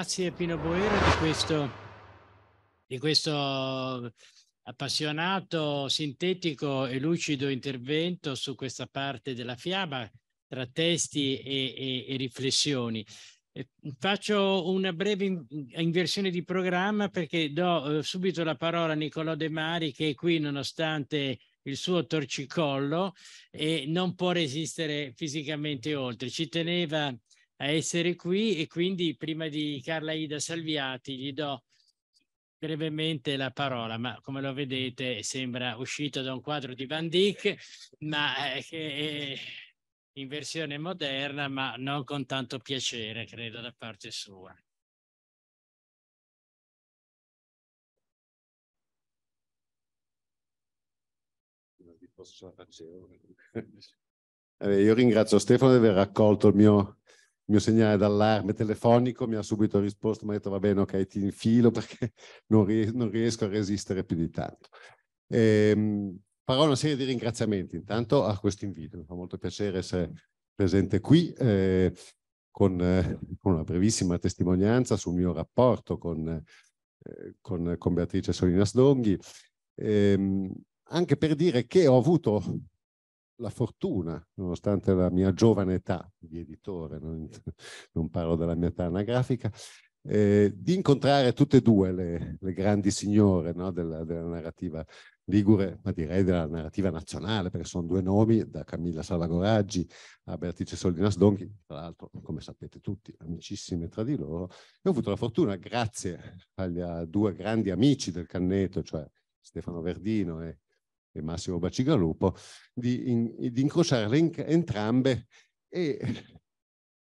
grazie Pino Boero di questo, di questo appassionato, sintetico e lucido intervento su questa parte della fiaba tra testi e, e, e riflessioni. Faccio una breve inversione di programma perché do eh, subito la parola a Nicolò De Mari che è qui nonostante il suo torcicollo e non può resistere fisicamente oltre. Ci teneva a essere qui e quindi prima di Carla Ida Salviati gli do brevemente la parola, ma come lo vedete sembra uscito da un quadro di Van Dyck, ma eh, che è in versione moderna, ma non con tanto piacere, credo, da parte sua. Io ringrazio Stefano di aver accolto il mio mio segnale d'allarme telefonico, mi ha subito risposto, mi ha detto va bene, ok, ti infilo perché non, ries non riesco a resistere più di tanto. Ehm, farò una serie di ringraziamenti intanto a questo invito, mi fa molto piacere essere presente qui eh, con, eh, con, una brevissima testimonianza sul mio rapporto con, eh, con, con Beatrice Solinas Donghi, ehm, anche per dire che ho avuto la fortuna, nonostante la mia giovane età di editore, non, non parlo della mia età anagrafica, eh, di incontrare tutte e due le, le grandi signore no, della, della, narrativa ligure, ma direi della narrativa nazionale, perché sono due nomi, da Camilla Salagoraggi a Beatrice Solinas Donchi, tra l'altro, come sapete tutti, amicissime tra di loro. E ho avuto la fortuna, grazie agli due grandi amici del Canneto, cioè Stefano Verdino e e Massimo Bacigalupo, di, in, di incrociarle in, entrambe e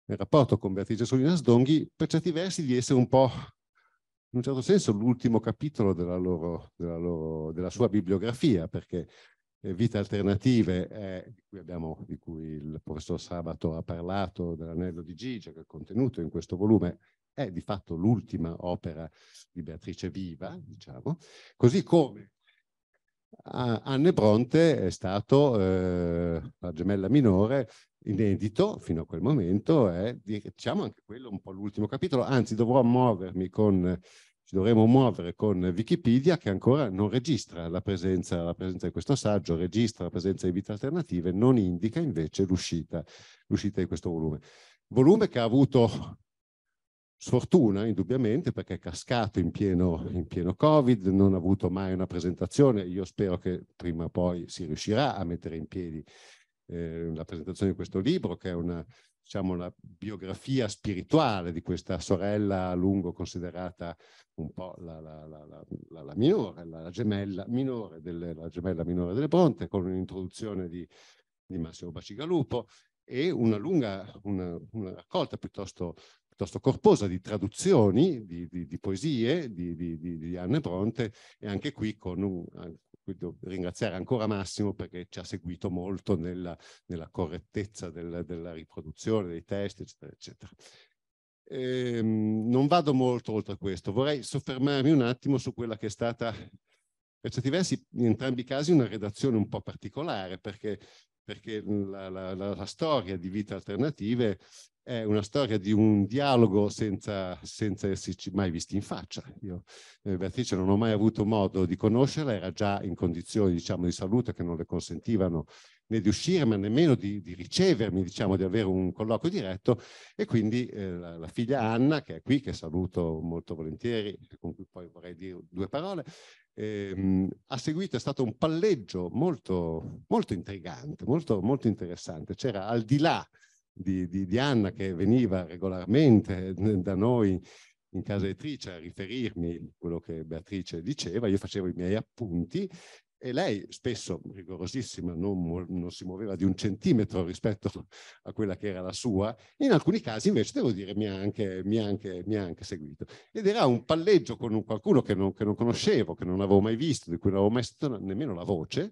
nel rapporto con Beatrice Solina Sdonghi, per certi versi, di essere un po', in un certo senso, l'ultimo capitolo della, loro, della, loro, della sua bibliografia, perché eh, Vite Alternative, è, di, cui abbiamo, di, cui il professor Sabato ha parlato, dell'anello di Gigia, che è contenuto in questo volume, è di fatto l'ultima opera di Beatrice Viva, diciamo, così come Anne Bronte è stato eh, la gemella minore, inedito fino a quel momento, è diciamo anche quello un po' l'ultimo capitolo, anzi dovrò muovermi con, ci dovremo muovere con Wikipedia che ancora non registra la presenza, la presenza di questo saggio, registra la presenza di vite alternative, non indica invece l'uscita, l'uscita di questo volume. Volume che ha avuto Sfortuna, indubbiamente, perché è cascato in pieno, in pieno, Covid, non ha avuto mai una presentazione. Io spero che prima o poi si riuscirà a mettere in piedi eh, la presentazione di questo libro, che è una, diciamo, la biografia spirituale di questa sorella a lungo considerata un po' la, la, la, la minore, la, gemella minore delle, la gemella minore delle Bronte, con un'introduzione di, di Massimo Bacigalupo e una lunga, una, una raccolta piuttosto piuttosto corposa di traduzioni di, di, di poesie di, Anne Bronte e anche qui con un, ringraziare ancora Massimo perché ci ha seguito molto nella, nella correttezza del, della riproduzione dei testi, eccetera, eccetera. Ehm, non vado molto oltre questo, vorrei soffermarmi un attimo su quella che è stata per certi versi in entrambi i casi una redazione un po' particolare perché perché mhmm, la, la, la, storia di vite alternative è una storia di un dialogo senza, senza esserci mai visti in faccia. Io eh, Beatrice non ho mai avuto modo di conoscerla, era già in condizioni diciamo, di salute che non le consentivano né di uscire, ma nemmeno di, di ricevermi, diciamo, di avere un colloquio diretto. E quindi eh, la, la, figlia Anna, che è qui, che saluto molto volentieri, con cui poi vorrei dire due parole, ehm, ha seguito, è stato un palleggio molto, molto intrigante, molto, molto interessante. C'era al di là di, di, di Anna che veniva regolarmente eh, da noi in casa editrice a riferirmi quello che Beatrice diceva, io facevo i miei appunti e lei spesso rigorosissima, non, non, si muoveva di un centimetro rispetto a quella che era la sua, in alcuni casi invece devo dire mi ha anche, mi ha anche, mi ha anche seguito. Ed era un palleggio con un qualcuno che non, che non, conoscevo, che non avevo mai visto, di cui non avevo mai sentito nemmeno la voce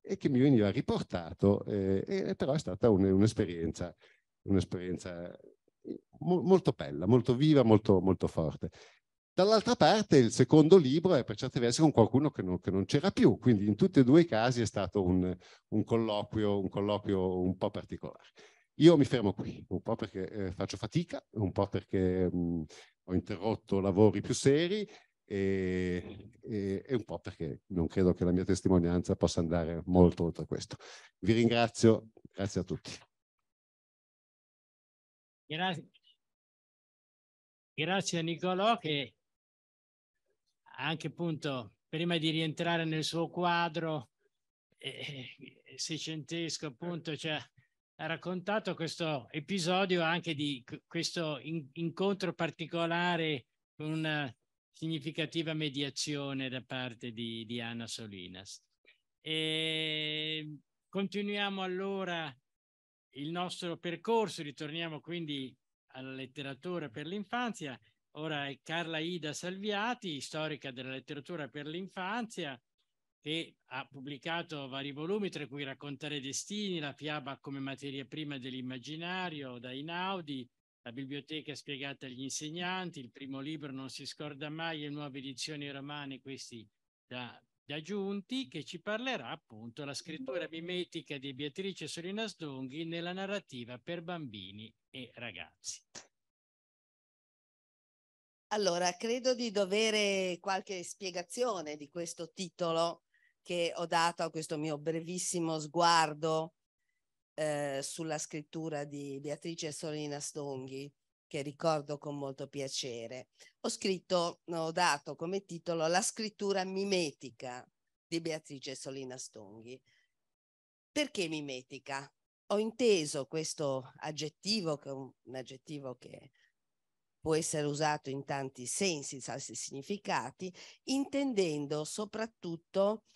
e che mi veniva riportato, eh, e, però è stata un, un'esperienza, un'esperienza eh, mo, molto bella, molto viva, molto, molto forte. Dall'altra parte il secondo libro è per certi versi con qualcuno che non, che non c'era più, quindi in tutti e due i casi è stato un, un, colloquio, un colloquio, un po' particolare. Io mi fermo qui, un po' perché eh, faccio fatica, un po' perché mh, mm, ho interrotto lavori più seri e, e, e, un po' perché non credo che la mia testimonianza possa andare molto oltre questo. Vi ringrazio, grazie a tutti. Grazie. Grazie a Nicolò che anche appunto prima di rientrare nel suo quadro eh, eh, seicentesco appunto cioè, ha raccontato questo episodio anche di questo in incontro particolare con una significativa mediazione da parte di, di Anna Solinas. E continuiamo allora il nostro percorso, ritorniamo quindi alla letteratura per l'infanzia Ora è Carla Ida Salviati, storica della letteratura per l'infanzia, che ha pubblicato vari volumi, tra cui Raccontare Destini, La fiaba come materia prima dell'immaginario da Inaudi, La biblioteca spiegata agli insegnanti, il primo libro Non si scorda mai e nuove edizioni romane, questi da, da Giunti, che ci parlerà appunto la scrittura mimetica di Beatrice Solinas Donghi nella narrativa per bambini e ragazzi. Allora, credo di dovere qualche spiegazione di questo titolo che ho dato a questo mio brevissimo sguardo eh, sulla scrittura di Beatrice Solina Stonghi, che ricordo con molto piacere. Ho scritto, ho dato come titolo La scrittura mimetica di Beatrice Solina Stonghi. Perché mimetica? Ho inteso questo aggettivo, che è un, un aggettivo che può essere usato in tanti sensi, in tanti significati, intendendo soprattutto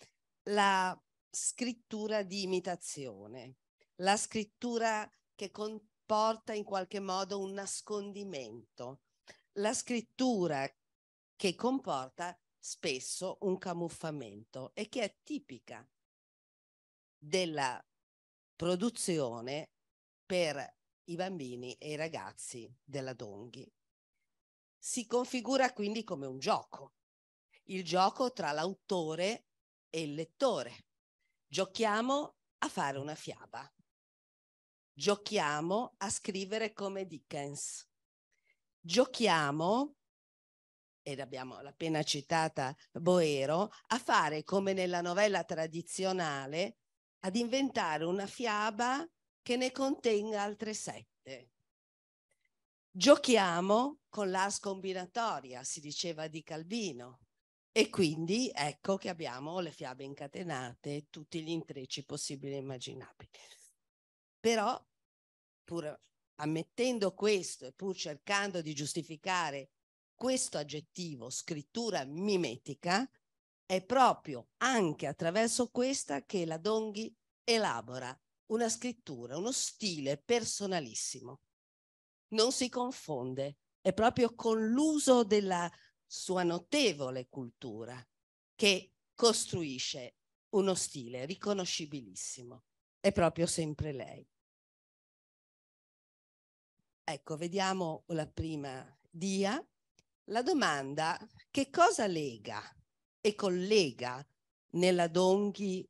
la scrittura di imitazione, la scrittura che comporta in qualche modo un nascondimento, la scrittura che comporta spesso un camuffamento e che è tipica della produzione per i bambini e i ragazzi della Donghi si configura quindi come un gioco, il gioco tra l'autore e il lettore. Giochiamo a fare una fiaba, giochiamo a scrivere come Dickens, giochiamo, ed abbiamo appena citata Boero, a fare come nella novella tradizionale, ad inventare una fiaba che ne contenga altre sette. Giochiamo con l'ars combinatoria, si diceva di Calvino, e quindi ecco che abbiamo le fiabe incatenate, tutti gli intrecci possibili e immaginabili. Però, pur ammettendo questo e pur cercando di giustificare questo aggettivo, scrittura mimetica, è proprio anche attraverso questa che la Donghi elabora una scrittura, uno stile personalissimo non si confonde, è proprio con l'uso della sua notevole cultura che costruisce uno stile riconoscibilissimo. È proprio sempre lei. Ecco, vediamo la prima dia. La domanda che cosa lega e collega nella Donghi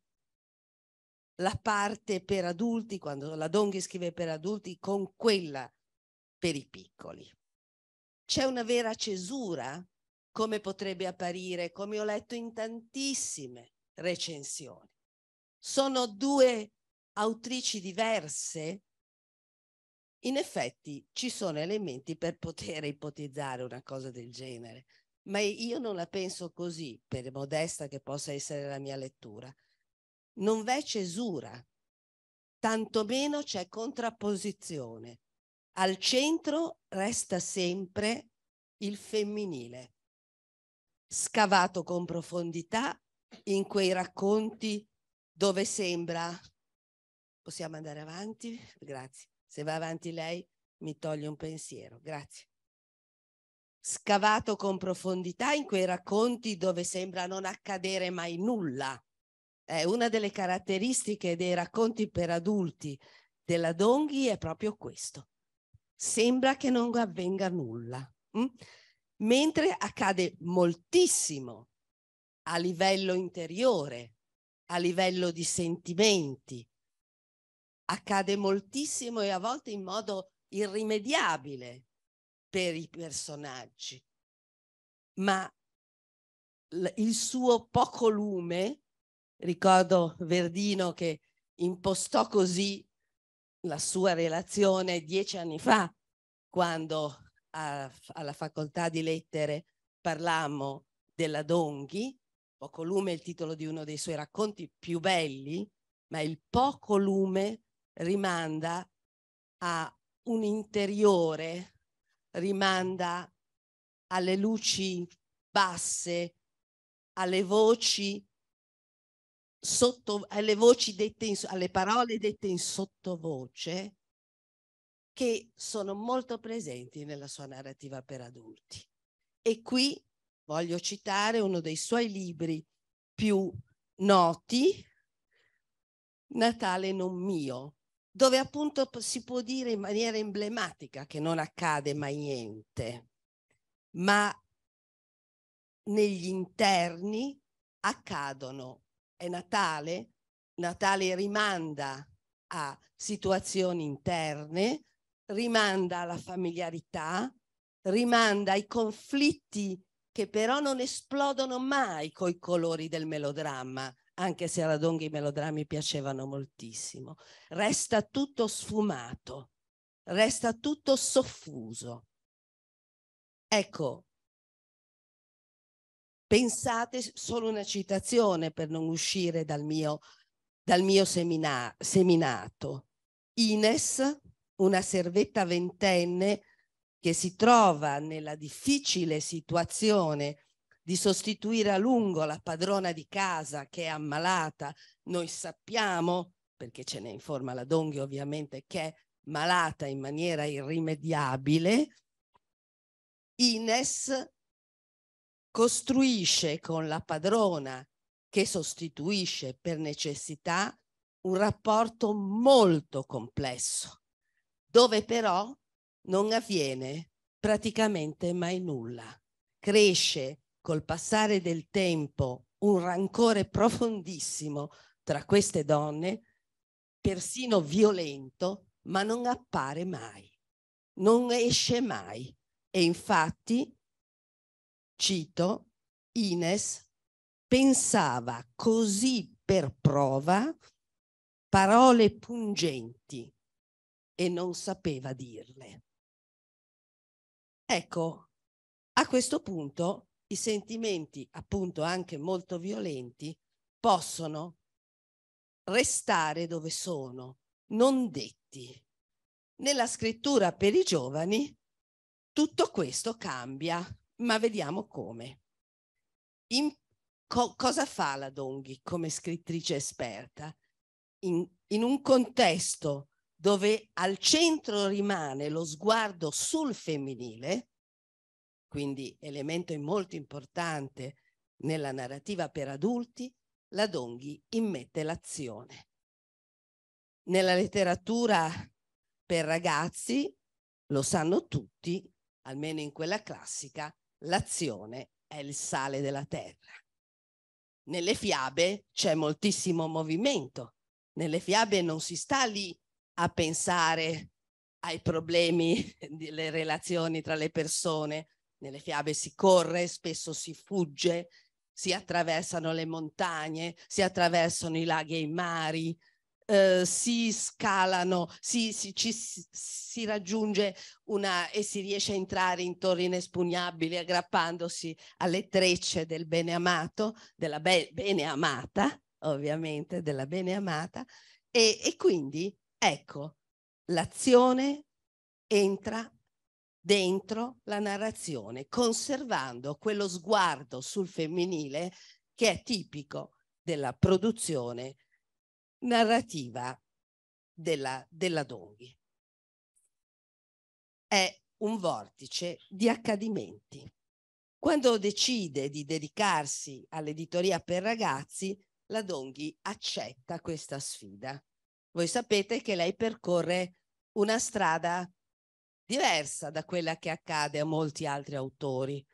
la parte per adulti, quando la Donghi scrive per adulti, con quella per i piccoli. C'è una vera cesura, come potrebbe apparire, come ho letto in tantissime recensioni. Sono due autrici diverse? In effetti ci sono elementi per poter ipotizzare una cosa del genere, ma io non la penso così, per modesta che possa essere la mia lettura. Non v'è cesura, tantomeno c'è contrapposizione al centro resta sempre il femminile, scavato con profondità in quei racconti dove sembra... Possiamo andare avanti? Grazie. Se va avanti lei mi toglie un pensiero. Grazie. Scavato con profondità in quei racconti dove sembra non accadere mai nulla. È una delle caratteristiche dei racconti per adulti della Donghi è proprio questo sembra che non avvenga nulla, mh? Mm? mentre accade moltissimo a livello interiore, a livello di sentimenti. Accade moltissimo e a volte in modo irrimediabile per i personaggi, ma il suo poco lume, ricordo Verdino che impostò così la sua relazione dieci anni fa, quando a, alla facoltà di lettere parlammo della Donghi, Poco lume è il titolo di uno dei suoi racconti più belli, ma il poco lume rimanda a un interiore, rimanda alle luci basse, alle voci sotto, alle, voci dette in, alle parole dette in sottovoce che sono molto presenti nella sua narrativa per adulti. E qui voglio citare uno dei suoi libri più noti, Natale non mio, dove appunto si può dire in maniera emblematica che non accade mai niente, ma negli interni accadono è Natale, Natale rimanda a situazioni interne, rimanda alla familiarità, rimanda ai conflitti che però non esplodono mai coi colori del melodramma, anche se a Radonghi i melodrammi piacevano moltissimo. Resta tutto sfumato, resta tutto soffuso. Ecco, Pensate solo una citazione per non uscire dal mio, dal mio semina, seminato. Ines, una servetta ventenne che si trova nella difficile situazione di sostituire a lungo la padrona di casa che è ammalata, noi sappiamo, perché ce ne informa la Donghi ovviamente, che è malata in maniera irrimediabile, Ines costruisce con la padrona che sostituisce per necessità un rapporto molto complesso, dove però non avviene praticamente mai nulla. Cresce col passare del tempo un rancore profondissimo tra queste donne, persino violento, ma non appare mai, non esce mai. E infatti cito, Ines pensava così per prova parole pungenti e non sapeva dirle. Ecco, a questo punto i sentimenti, appunto anche molto violenti, possono restare dove sono, non detti. Nella scrittura per i giovani tutto questo cambia ma vediamo come. In, co, cosa fa la Donghi come scrittrice esperta? In, in un contesto dove al centro rimane lo sguardo sul femminile, quindi elemento molto importante nella narrativa per adulti, la Donghi immette l'azione. Nella letteratura per ragazzi, lo sanno tutti, almeno in quella classica, l'azione è il sale della terra. Nelle fiabe c'è moltissimo movimento, nelle fiabe non si sta lì a pensare ai problemi delle relazioni tra le persone, nelle fiabe si corre, spesso si fugge, si attraversano le montagne, si attraversano i laghi e i mari, eh, si scalano, si, si, ci, si raggiunge una e si riesce a entrare in torri inespugnabili aggrappandosi alle trecce del bene amato, della be bene amata, ovviamente, della bene amata. E, e quindi, ecco, l'azione entra dentro la narrazione, conservando quello sguardo sul femminile che è tipico della produzione narrativa della, della Donghi. È un vortice di accadimenti. Quando decide di dedicarsi all'editoria per ragazzi, la Donghi accetta questa sfida. Voi sapete che lei percorre una strada diversa da quella che accade a molti altri autori.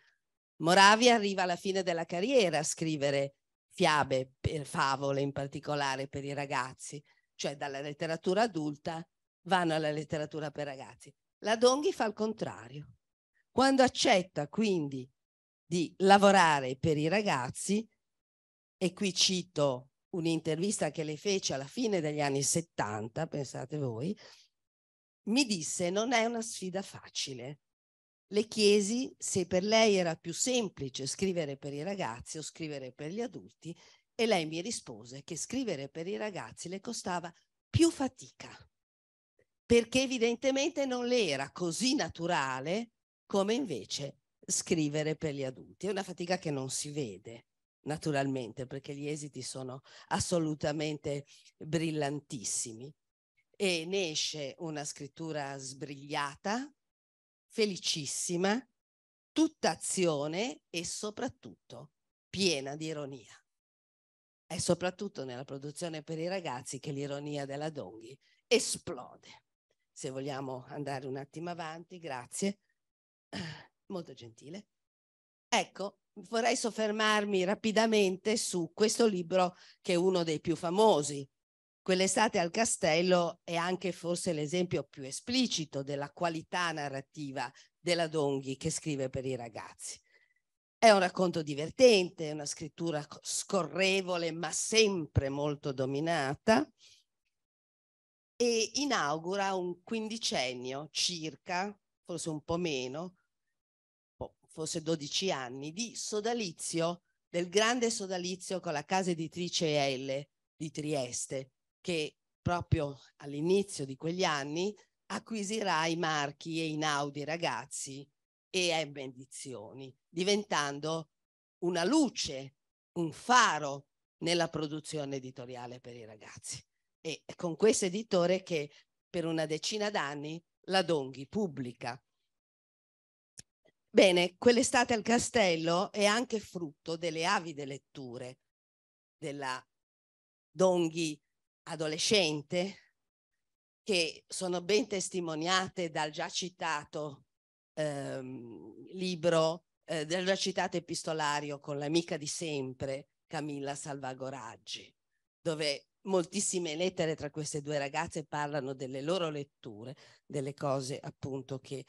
Moravi arriva alla fine della carriera a scrivere fiabe, per favole in particolare per i ragazzi, cioè dalla letteratura adulta vanno alla letteratura per ragazzi. La Donghi fa il contrario. Quando accetta quindi di lavorare per i ragazzi, e qui cito un'intervista che le fece alla fine degli anni 70, pensate voi, mi disse non è una sfida facile, le chiesi se per lei era più semplice scrivere per i ragazzi o scrivere per gli adulti e lei mi rispose che scrivere per i ragazzi le costava più fatica, perché evidentemente non le era così naturale come invece scrivere per gli adulti. È una fatica che non si vede naturalmente perché gli esiti sono assolutamente brillantissimi e ne esce una scrittura sbrigliata felicissima, tutta azione e soprattutto piena di ironia. È soprattutto nella produzione per i ragazzi che l'ironia della Donghi esplode. Se vogliamo andare un attimo avanti, grazie. Molto gentile. Ecco, vorrei soffermarmi rapidamente su questo libro che è uno dei più famosi, Quell'estate al castello è anche forse l'esempio più esplicito della qualità narrativa della Donghi che scrive per i ragazzi. È un racconto divertente, una scrittura scorrevole ma sempre molto dominata e inaugura un quindicennio circa, forse un po' meno, forse 12 anni, di sodalizio, del grande sodalizio con la casa editrice L di Trieste, che proprio all'inizio di quegli anni acquisirà i marchi e i naudi ragazzi e a benedizioni, diventando una luce, un faro nella produzione editoriale per i ragazzi. E con questo editore che per una decina d'anni la Donghi pubblica. Bene, quell'estate al castello è anche frutto delle avide letture della Donghi adolescente, che sono ben testimoniate dal già citato ehm, libro, eh, dal già citato epistolario con l'amica di sempre, Camilla Salvagoraggi, dove moltissime lettere tra queste due ragazze parlano delle loro letture, delle cose appunto che,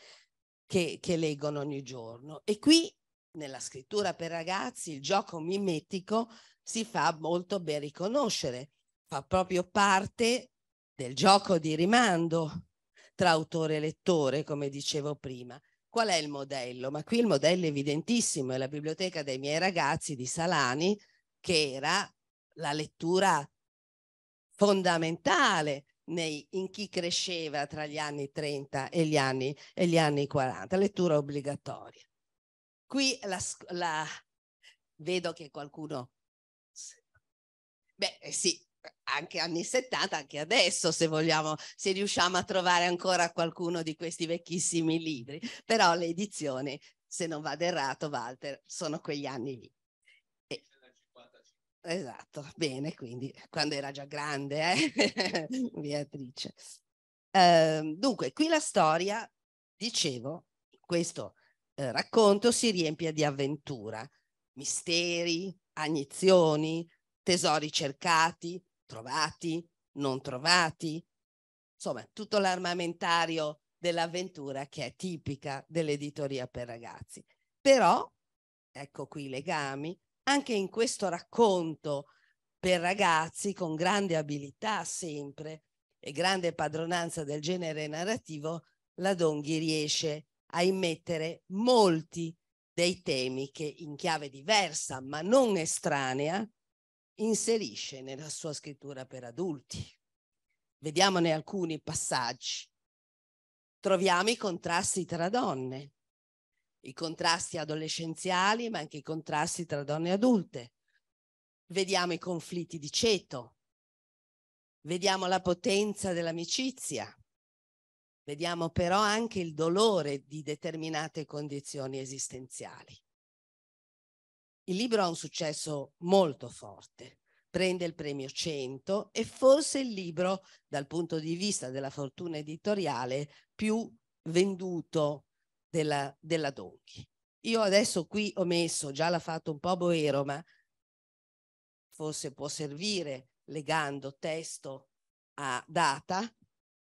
che, che leggono ogni giorno. E qui nella scrittura per ragazzi il gioco mimetico si fa molto ben riconoscere fa proprio parte del gioco di rimando tra autore e lettore, come dicevo prima. Qual è il modello? Ma qui il modello è evidentissimo, è la biblioteca dei miei ragazzi di Salani, che era la lettura fondamentale nei, in chi cresceva tra gli anni 30 e gli anni, e gli anni 40, lettura obbligatoria. Qui la, la, vedo che qualcuno... Beh eh sì, anche anni 70, anche adesso se vogliamo, se riusciamo a trovare ancora qualcuno di questi vecchissimi libri, però le edizioni, se non vado errato Walter, sono quegli anni lì. Esatto, bene, quindi quando era già grande, eh? Beatrice. Uh, dunque, qui la storia, dicevo, questo uh, racconto si riempie di avventura, misteri, agnizioni, tesori cercati, trovati, non trovati, insomma tutto l'armamentario dell'avventura che è tipica dell'editoria per ragazzi. Però, ecco qui i legami, anche in questo racconto per ragazzi con grande abilità sempre e grande padronanza del genere narrativo, la Donghi riesce a immettere molti dei temi che in chiave diversa ma non estranea inserisce nella sua scrittura per adulti. Vediamone alcuni passaggi. Troviamo i contrasti tra donne, i contrasti adolescenziali, ma anche i contrasti tra donne adulte. Vediamo i conflitti di ceto, vediamo la potenza dell'amicizia, vediamo però anche il dolore di determinate condizioni esistenziali. Il libro ha un successo molto forte, prende il premio 100 e forse il libro, dal punto di vista della fortuna editoriale, più venduto della, della Donchi. Io adesso qui ho messo, già l'ha fatto un po' Boero, ma forse può servire legando testo a data,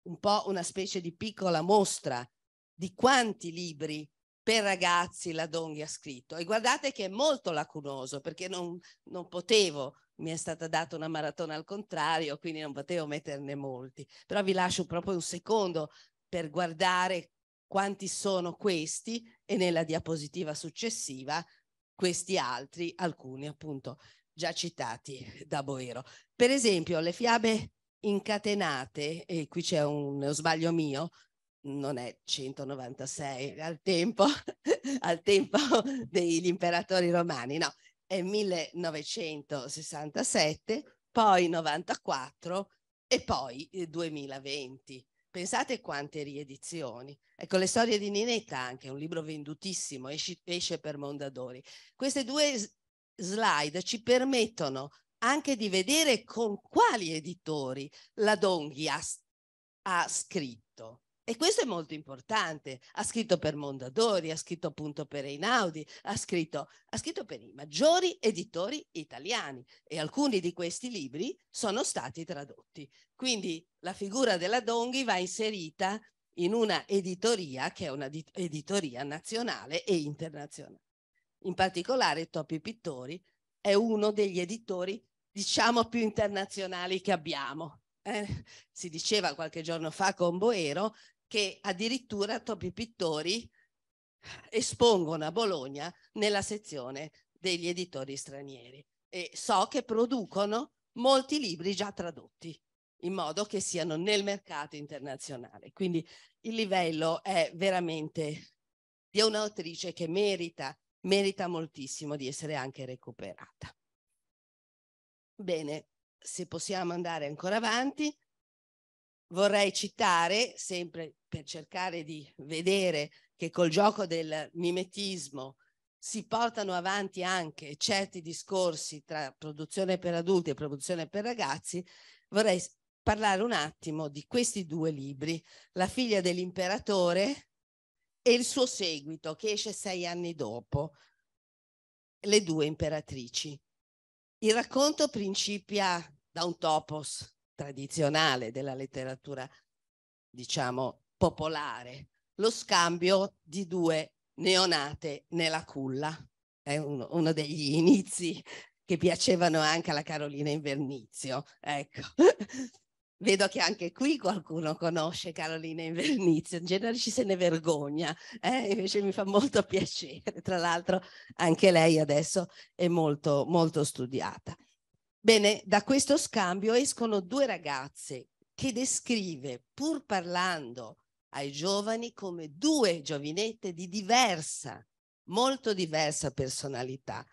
un po' una specie di piccola mostra di quanti libri per ragazzi la Donghi ha scritto e guardate che è molto lacunoso perché non, non potevo, mi è stata data una maratona al contrario, quindi non potevo metterne molti, però vi lascio proprio un secondo per guardare quanti sono questi e nella diapositiva successiva questi altri, alcuni appunto già citati da Boero. Per esempio le fiabe incatenate, e qui c'è un sbaglio mio, non è 196 al tempo, al tempo degli imperatori romani, no, è 1967, poi 94 e poi 2020. Eh, Pensate quante riedizioni. Ecco, le storie di Ninetta, anche un libro vendutissimo, esce, esce per Mondadori. Queste due slide ci permettono anche di vedere con quali editori la Donghi ha, ha scritto. E questo è molto importante. Ha scritto per Mondadori, ha scritto appunto per Einaudi, ha scritto, ha scritto per i maggiori editori italiani e alcuni di questi libri sono stati tradotti. Quindi la figura della Donghi va inserita in una editoria che è una editoria nazionale e internazionale. In particolare Topi Pittori è uno degli editori, diciamo, più internazionali che abbiamo. Eh, si diceva qualche giorno fa con Boero che addirittura Topi Pittori espongono a Bologna nella sezione degli editori stranieri e so che producono molti libri già tradotti in modo che siano nel mercato internazionale. Quindi il livello è veramente di un'autrice che merita, merita moltissimo di essere anche recuperata. Bene, se possiamo andare ancora avanti, vorrei citare, sempre per cercare di vedere che col gioco del mimetismo si portano avanti anche certi discorsi tra produzione per adulti e produzione per ragazzi, vorrei parlare un attimo di questi due libri, La figlia dell'imperatore e il suo seguito che esce sei anni dopo, Le due imperatrici. Il racconto principia da un topos, tradizionale della letteratura, diciamo, popolare, lo scambio di due neonate nella culla. È uno, uno degli inizi che piacevano anche alla Carolina Invernizio. Ecco. Vedo che anche qui qualcuno conosce Carolina Invernizio, in genere ci se ne vergogna, eh? invece mi fa molto piacere. Tra l'altro anche lei adesso è molto, molto studiata. Bene, da questo scambio escono due ragazze che descrive, pur parlando ai giovani, come due giovinette di diversa, molto diversa personalità,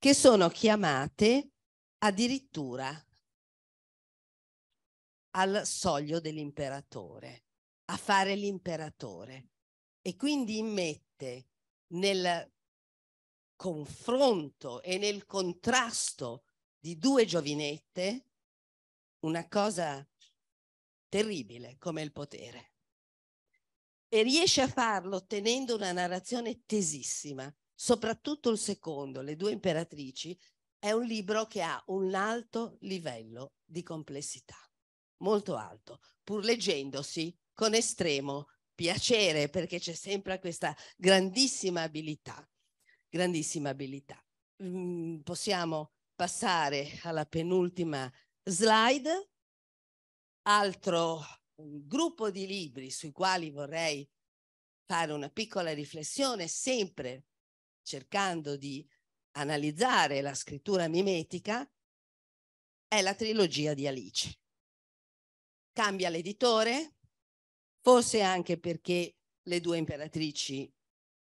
che sono chiamate addirittura al soglio dell'imperatore, a fare l'imperatore. E quindi immette nel confronto e nel contrasto di due giovinette una cosa terribile come il potere. E riesce a farlo tenendo una narrazione tesissima, soprattutto il secondo, Le due imperatrici, è un libro che ha un alto livello di complessità, molto alto, pur leggendosi con estremo piacere perché c'è sempre questa grandissima abilità, grandissima abilità. Mm, possiamo passare alla penultima slide. Altro mm, gruppo di libri sui quali vorrei fare una piccola riflessione, sempre cercando di analizzare la scrittura mimetica, è la trilogia di Alice. Cambia l'editore, forse anche perché le due imperatrici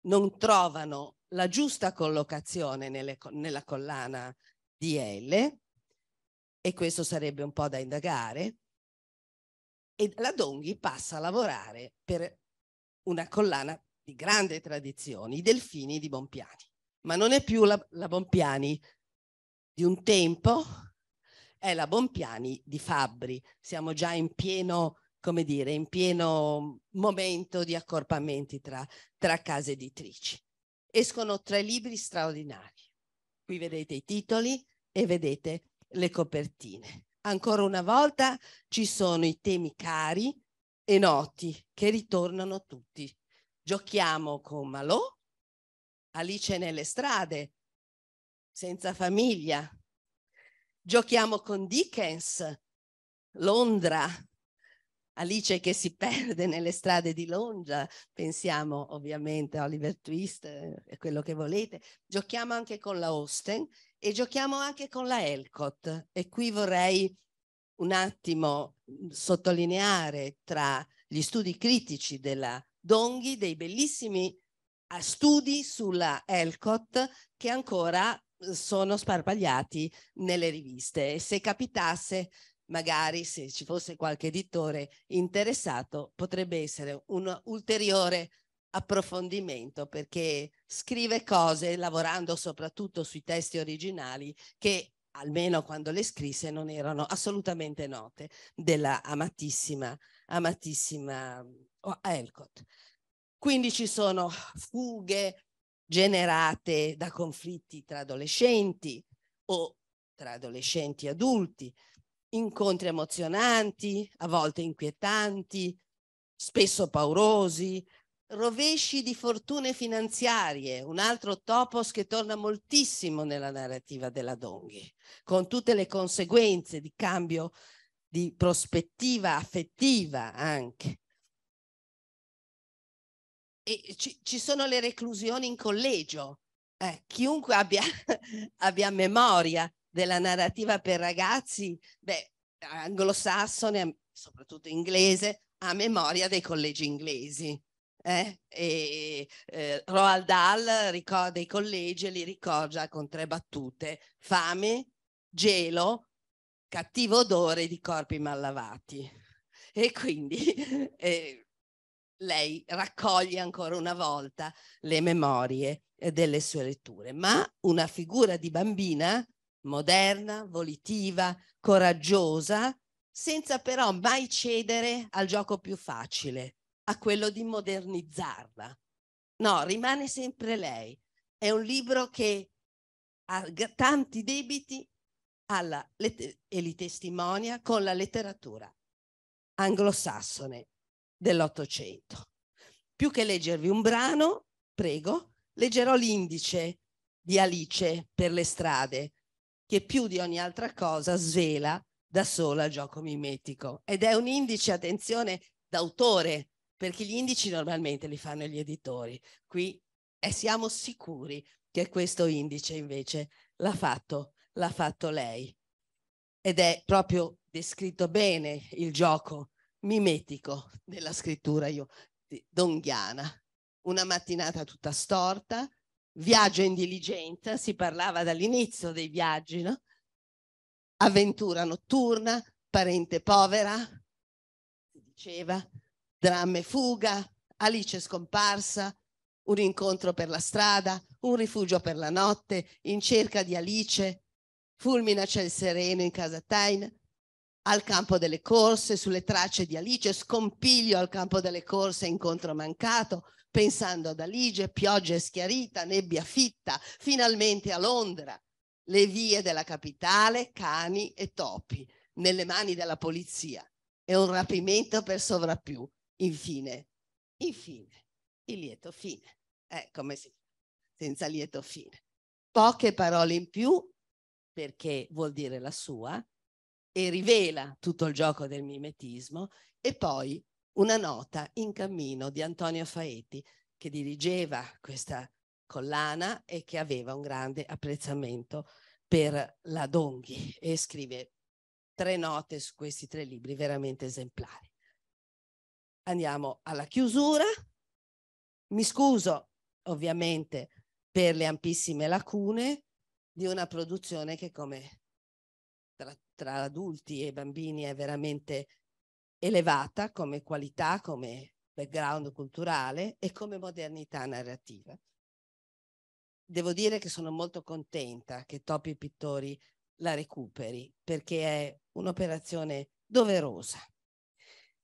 non trovano la giusta collocazione nelle, nella collana di L e questo sarebbe un po' da indagare. E la Donghi passa a lavorare per una collana di grande tradizione, i Delfini di Bompiani. Ma non è più la, la Bompiani di un tempo, è la Bompiani di Fabbri. Siamo già in pieno, come dire, in pieno momento di accorpamenti tra, tra case editrici. Escono tre libri straordinari. Qui vedete i titoli, e vedete le copertine. Ancora una volta ci sono i temi cari e noti che ritornano tutti. Giochiamo con Malò, Alice nelle strade, senza famiglia. Giochiamo con Dickens, Londra, Alice che si perde nelle strade di Londra, pensiamo ovviamente a Oliver Twist eh, e quello che volete. Giochiamo anche con la Austen e giochiamo anche con la Elcott. E qui vorrei un attimo mm, sottolineare tra gli studi critici della Donghi dei bellissimi ah, studi sulla Elcott che ancora mm, sono sparpagliati nelle riviste e se capitasse magari se ci fosse qualche editore interessato potrebbe essere un ulteriore approfondimento perché scrive cose lavorando soprattutto sui testi originali che almeno quando le scrisse non erano assolutamente note della amatissima amatissima oh, Elcott. Quindi ci sono fughe generate da conflitti tra adolescenti o tra adolescenti e adulti, incontri emozionanti, a volte inquietanti, spesso paurosi, rovesci di fortune finanziarie, un altro topos che torna moltissimo nella narrativa della Donghi, con tutte le conseguenze di cambio di prospettiva affettiva anche. E ci, ci sono le reclusioni in collegio. Eh, chiunque abbia, abbia memoria della narrativa per ragazzi, beh, anglosassone, soprattutto inglese, ha memoria dei collegi inglesi eh? E eh, Roald Dahl ricorda i collegi e li ricorda con tre battute: fame, gelo, cattivo odore di corpi mal lavati. E quindi eh, lei raccoglie ancora una volta le memorie eh, delle sue letture, ma una figura di bambina moderna, volitiva, coraggiosa, senza però mai cedere al gioco più facile, a quello di modernizzarla. No, rimane sempre lei. È un libro che ha tanti debiti alla, e li testimonia con la letteratura anglosassone dell'Ottocento. Più che leggervi un brano, prego, leggerò l'indice di Alice per le strade, che più di ogni altra cosa svela da sola gioco mimetico. Ed è un indice, attenzione, d'autore, perché gli indici normalmente li fanno gli editori. Qui e siamo sicuri che questo indice invece l'ha fatto, l'ha fatto lei. Ed è proprio descritto bene il gioco mimetico della scrittura io, di donghiana. Una mattinata tutta storta, viaggio in diligenza, si parlava dall'inizio dei viaggi, no? avventura notturna, parente povera, si diceva, Dramme fuga, Alice scomparsa, un incontro per la strada, un rifugio per la notte, in cerca di Alice, fulmina c'è il sereno in casa Tain, al campo delle corse, sulle tracce di Alice, scompiglio al campo delle corse, incontro mancato, pensando ad Alice, pioggia schiarita, nebbia fitta, finalmente a Londra, le vie della capitale, cani e topi, nelle mani della polizia. È un rapimento per sovrappiù infine, infine, il lieto fine. Eh, come si fa? Senza lieto fine. Poche parole in più, perché vuol dire la sua, e rivela tutto il gioco del mimetismo, e poi una nota in cammino di Antonio Faetti, che dirigeva questa collana e che aveva un grande apprezzamento per la Donghi e scrive tre note su questi tre libri veramente esemplari andiamo alla chiusura. Mi scuso ovviamente per le ampissime lacune di una produzione che come tra, tra adulti e bambini è veramente elevata come qualità, come background culturale e come modernità narrativa. Devo dire che sono molto contenta che Topi Pittori la recuperi perché è un'operazione doverosa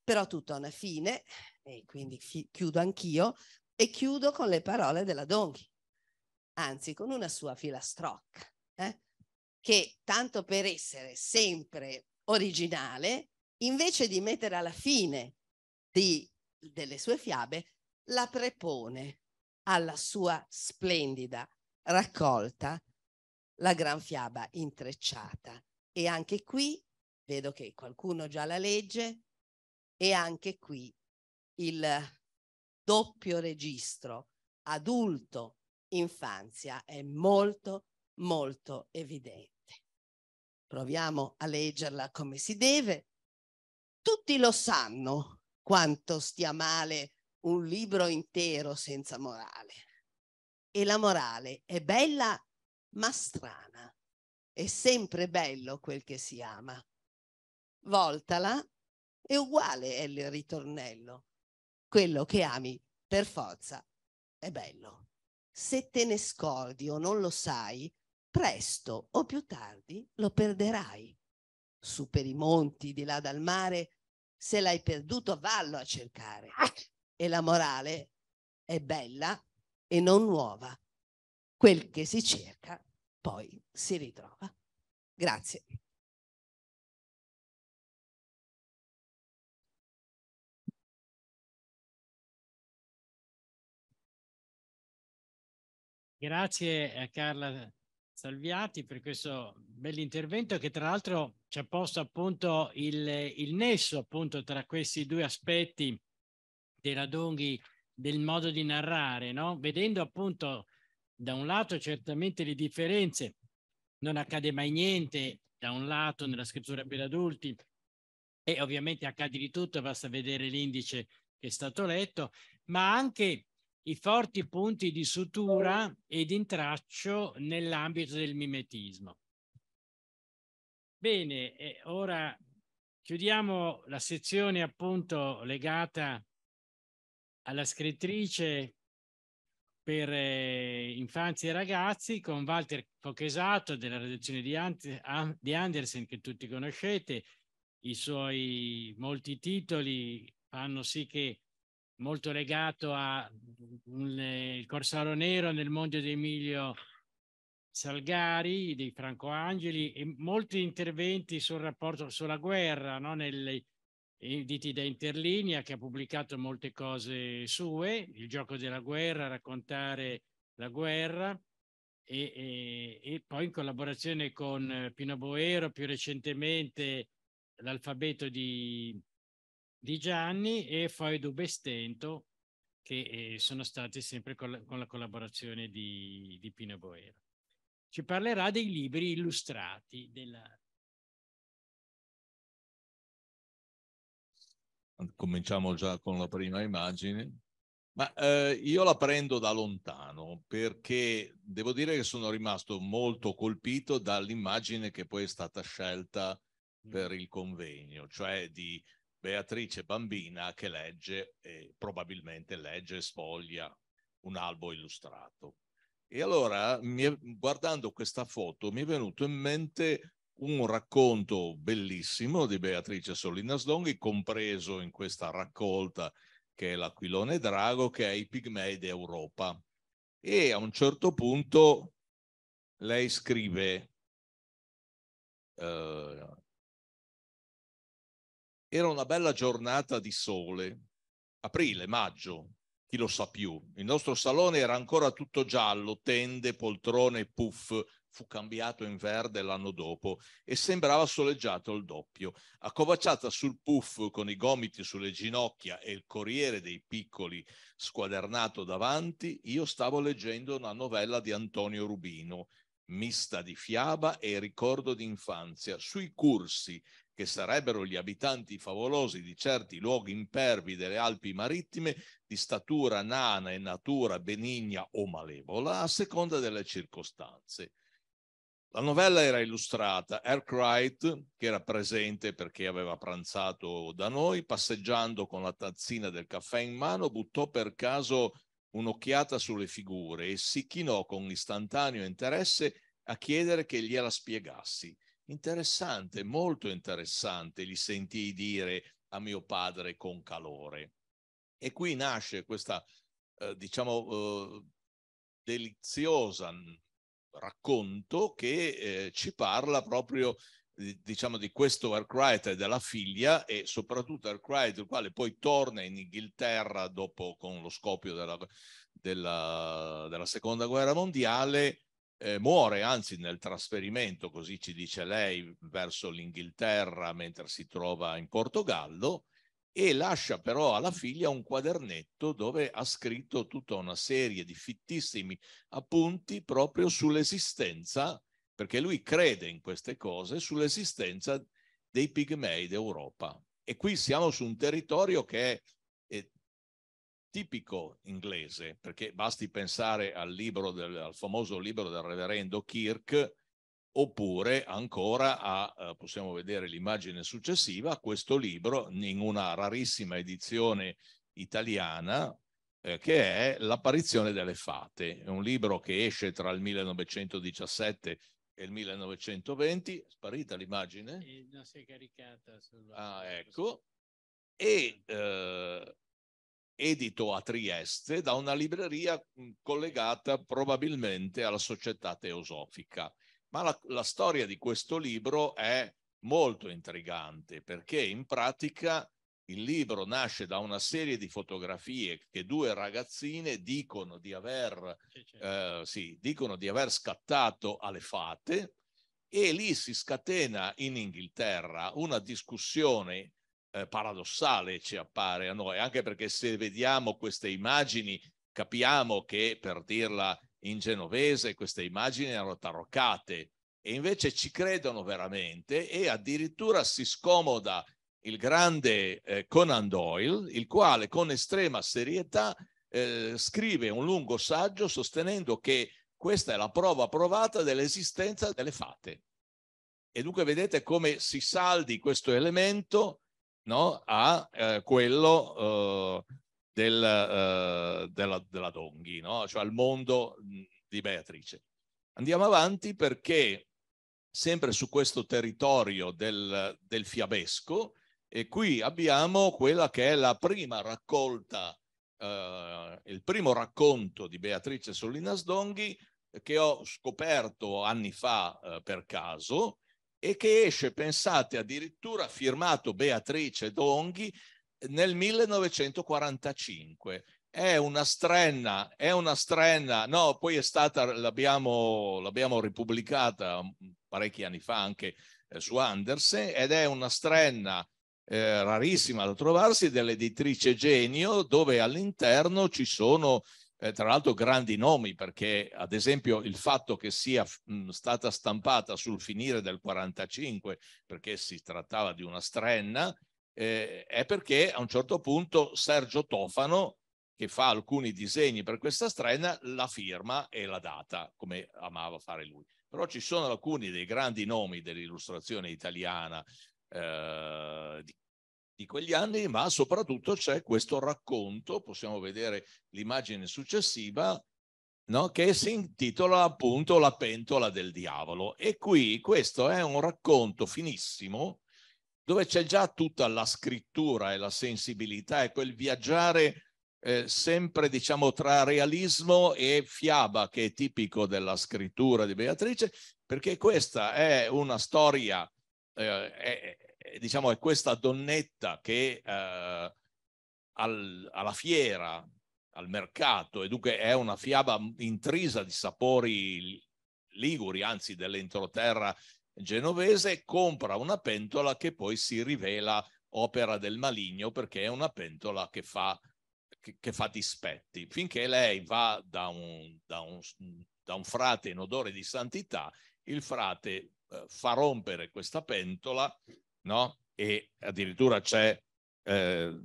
però tutto ha una fine e quindi chiudo anch'io e chiudo con le parole della Donghi, anzi con una sua filastrocca, eh? che tanto per essere sempre originale, invece di mettere alla fine di, delle sue fiabe, la prepone alla sua splendida raccolta la gran fiaba intrecciata. E anche qui vedo che qualcuno già la legge, e anche qui il doppio registro adulto infanzia è molto molto evidente. Proviamo a leggerla come si deve. Tutti lo sanno quanto stia male un libro intero senza morale. E la morale è bella ma strana. È sempre bello quel che si ama. Voltala è uguale è il ritornello. Quello che ami per forza è bello. Se te ne scordi o non lo sai, presto o più tardi lo perderai. Su per i monti, di là dal mare, se l'hai perduto vallo a cercare. E la morale è bella e non nuova. Quel che si cerca poi si ritrova. Grazie. Grazie a Carla Salviati per questo bell'intervento che tra l'altro ci ha posto appunto il, il nesso appunto tra questi due aspetti dei radonghi del modo di narrare, no? vedendo appunto da un lato certamente le differenze, non accade mai niente da un lato nella scrittura per adulti e ovviamente accade di tutto, basta vedere l'indice che è stato letto, ma anche i forti punti di sutura e di intraccio nell'ambito del mimetismo. Bene, ora chiudiamo la sezione appunto legata alla scrittrice per eh, infanzia e ragazzi con Walter Fochesato della redazione di, Ant di Andersen che tutti conoscete. I suoi molti titoli fanno sì che molto legato al Corsaro Nero nel mondo di Emilio Salgari, di Franco Angeli e molti interventi sul rapporto sulla guerra, no? Nelle, editi da Interlinea che ha pubblicato molte cose sue, il gioco della guerra, raccontare la guerra e, e, e poi in collaborazione con Pino Boero più recentemente l'alfabeto di di Gianni e Feudo Bestento, che eh, sono stati sempre con la, con la collaborazione di, di, Pino Boero. Ci parlerà dei libri illustrati della... Cominciamo già con la prima immagine. Ma eh, io la prendo da lontano perché devo dire che sono rimasto molto colpito dall'immagine che poi è stata scelta mm. per il convegno, cioè di Beatrice bambina che legge e probabilmente legge e sfoglia un albo illustrato. E allora, guardando questa foto, mi è venuto in mente un racconto bellissimo di Beatrice Solinas Longhi, compreso in questa raccolta che è l'Aquilone Drago, che è i Pigmei d'Europa. E a un certo punto lei scrive, eh, era una bella giornata di sole, aprile, maggio, chi lo sa più. Il nostro salone era ancora tutto giallo, tende, poltrone, puff, fu cambiato in verde l'anno dopo e sembrava soleggiato il doppio. Accovacciata sul puff con i gomiti sulle ginocchia e il corriere dei piccoli squadernato davanti, io stavo leggendo una novella di Antonio Rubino, mista di fiaba e ricordo d'infanzia, sui corsi che sarebbero gli abitanti favolosi di certi luoghi impervi delle Alpi marittime, di statura nana e natura benigna o malevola, a seconda delle circostanze. La novella era illustrata. Arkwright, che era presente perché aveva pranzato da noi, passeggiando con la tazzina del caffè in mano, buttò per caso un'occhiata sulle figure e si chinò con istantaneo interesse a chiedere che gliela spiegassi. Interessante, molto interessante, li sentii dire a mio padre con calore. E qui nasce questa, eh, diciamo, eh, deliziosa mm, racconto che eh, ci parla proprio diciamo di questo Arkwright e della figlia e soprattutto Arkwright il quale poi torna in Inghilterra dopo con lo scoppio della, della, della seconda guerra mondiale eh, muore anzi nel trasferimento, così ci dice lei, verso l'Inghilterra mentre si trova in Portogallo e lascia però alla figlia un quadernetto dove ha scritto tutta una serie di fittissimi appunti proprio sull'esistenza, perché lui crede in queste cose, sull'esistenza dei pigmei d'Europa. E qui siamo su un territorio che è tipico inglese, perché basti pensare al, libro del, al famoso libro del reverendo Kirk, oppure ancora a, eh, possiamo vedere l'immagine successiva, a questo libro in una rarissima edizione italiana, eh, che è L'apparizione delle fate, è un libro che esce tra il 1917 e il 1920, È sparita l'immagine? Eh, non si è caricata. Sulla... Ah, ecco. E eh, edito a Trieste da una libreria collegata probabilmente alla società teosofica. Ma la, la storia di questo libro è molto intrigante perché in pratica il libro nasce da una serie di fotografie che due ragazzine dicono di aver, eh, sì, dicono di aver scattato alle fate e lì si scatena in Inghilterra una discussione eh, paradossale ci appare a noi, anche perché se vediamo queste immagini capiamo che, per dirla in genovese, queste immagini erano taroccate e invece ci credono veramente e addirittura si scomoda il grande eh, Conan Doyle, il quale con estrema serietà eh, scrive un lungo saggio sostenendo che questa è la prova provata dell'esistenza delle fate. E dunque vedete come si saldi questo elemento no? a eh, quello eh, del, eh, della, della, Donghi, no? cioè al mondo di Beatrice. Andiamo avanti perché sempre su questo territorio del, del fiabesco e qui abbiamo quella che è la prima raccolta, eh, il primo racconto di Beatrice Solinas Donghi eh, che ho scoperto anni fa eh, per caso e che esce, pensate, addirittura firmato Beatrice Donghi eh, nel 1945. È una strenna, è una strenna, no, poi è stata, l'abbiamo, l'abbiamo ripubblicata mm, parecchi anni fa anche eh, su Andersen ed è una strenna eh, rarissima da trovarsi dell'editrice Genio dove all'interno ci sono eh, tra l'altro grandi nomi, perché ad esempio il fatto che sia mh, stata stampata sul finire del 45, perché si trattava di una strenna, eh, è perché a un certo punto Sergio Tofano, che fa alcuni disegni per questa strenna, la firma e la data, come amava fare lui. Però ci sono alcuni dei grandi nomi dell'illustrazione italiana, eh, di quegli anni, ma soprattutto c'è questo racconto, possiamo vedere l'immagine successiva, no? che si intitola appunto La pentola del diavolo. E qui questo è un racconto finissimo dove c'è già tutta la scrittura e la sensibilità e quel viaggiare eh, sempre diciamo tra realismo e fiaba che è tipico della scrittura di Beatrice, perché questa è una storia eh, è, eh, diciamo, è questa donnetta che eh, al, alla fiera, al mercato, e dunque è una fiaba intrisa di sapori liguri, anzi dell'entroterra genovese, compra una pentola che poi si rivela opera del maligno perché è una pentola che fa, che, che fa dispetti. Finché lei va da un, da, un, da un, frate in odore di santità, il frate eh, fa rompere questa pentola no? E addirittura c'è eh,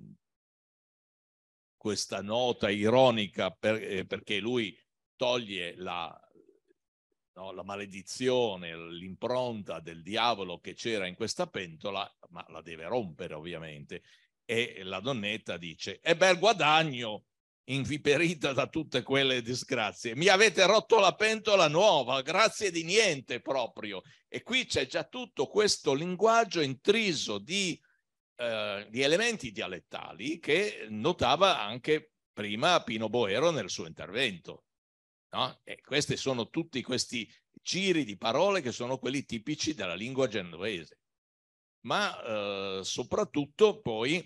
questa nota ironica per, eh, perché lui toglie la, no, la maledizione, l'impronta del diavolo che c'era in questa pentola, ma la deve rompere ovviamente. E la donnetta dice, e eh bel guadagno, inviperita da tutte quelle disgrazie. Mi avete rotto la pentola nuova, grazie di niente proprio. E qui c'è già tutto questo linguaggio intriso di, eh, di elementi dialettali che notava anche prima Pino Boero nel suo intervento. No? E questi sono tutti questi giri di parole che sono quelli tipici della lingua genovese. Ma eh, soprattutto poi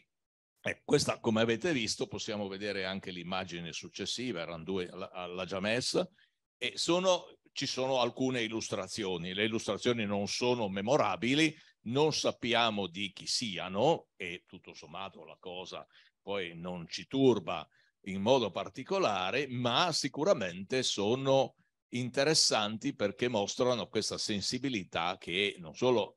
e eh, questa, come avete visto, possiamo vedere anche l'immagine successiva, erano due alla, alla Jamessa, e sono, ci sono alcune illustrazioni. Le illustrazioni non sono memorabili, non sappiamo di chi siano e tutto sommato la cosa poi non ci turba in modo particolare, ma sicuramente sono interessanti perché mostrano questa sensibilità che non solo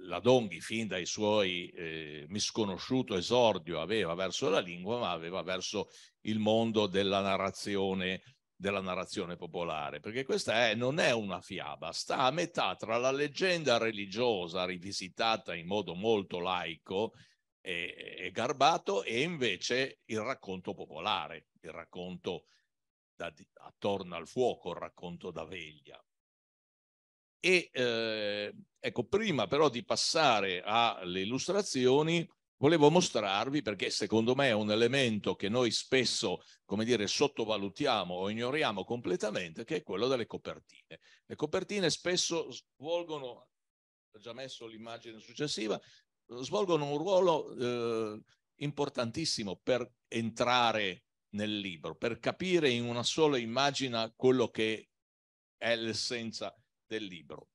la Donghi fin dai suoi eh, misconosciuto esordio aveva verso la lingua, ma aveva verso il mondo della narrazione, della narrazione popolare, perché questa è, non è una fiaba, sta a metà tra la leggenda religiosa rivisitata in modo molto laico e, e garbato e invece il racconto popolare, il racconto da, attorno al fuoco, il racconto da veglia. E eh, ecco, prima però di passare alle illustrazioni, volevo mostrarvi, perché secondo me è un elemento che noi spesso, come dire, sottovalutiamo o ignoriamo completamente, che è quello delle copertine. Le copertine spesso svolgono, ho già messo l'immagine successiva, svolgono un ruolo eh, importantissimo per entrare nel libro, per capire in una sola immagine quello che è l'essenza del libro.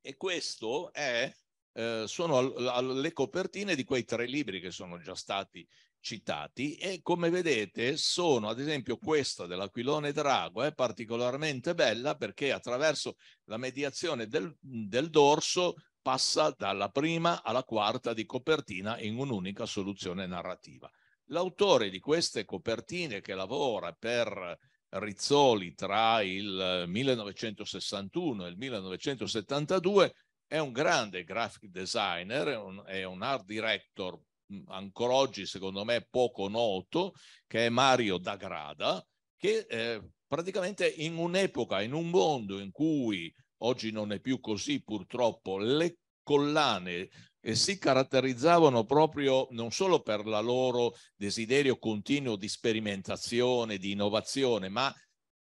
E questo è, eh, sono le copertine di quei tre libri che sono già stati citati e come vedete sono ad esempio questa dell'Aquilone Drago è eh, particolarmente bella perché attraverso la mediazione del, del dorso passa dalla prima alla quarta di copertina in un'unica soluzione narrativa. L'autore di queste copertine che lavora per Rizzoli tra il 1961 eh, e il 1972, è un grande graphic designer, è un, è un art director mm, ancora oggi secondo me poco noto, che è Mario Dagrada, che eh, praticamente in un'epoca, in un mondo in cui oggi non è più così purtroppo, le collane e si caratterizzavano proprio non solo per il loro desiderio continuo di sperimentazione, di innovazione, ma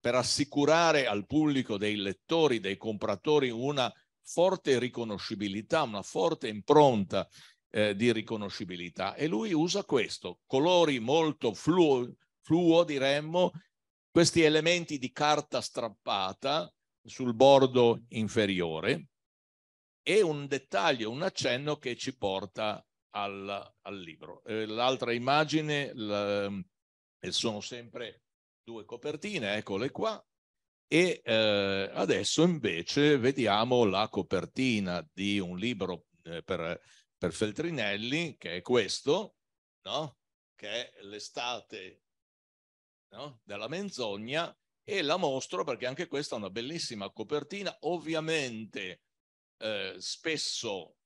per assicurare al pubblico dei lettori, dei compratori una forte riconoscibilità, una forte impronta eh, di riconoscibilità. E lui usa questo, colori molto fluo, fluo diremmo, questi elementi di carta strappata sul bordo inferiore, e un dettaglio, un accenno che ci porta al, al libro. Eh, l'altra immagine la, eh, sono sempre due copertine, eccole qua, e eh, adesso invece vediamo la copertina di un libro eh, per, per, Feltrinelli, che è questo, no? che è l'estate no? della menzogna, e la mostro perché anche questa è una bellissima copertina, ovviamente eh, spesso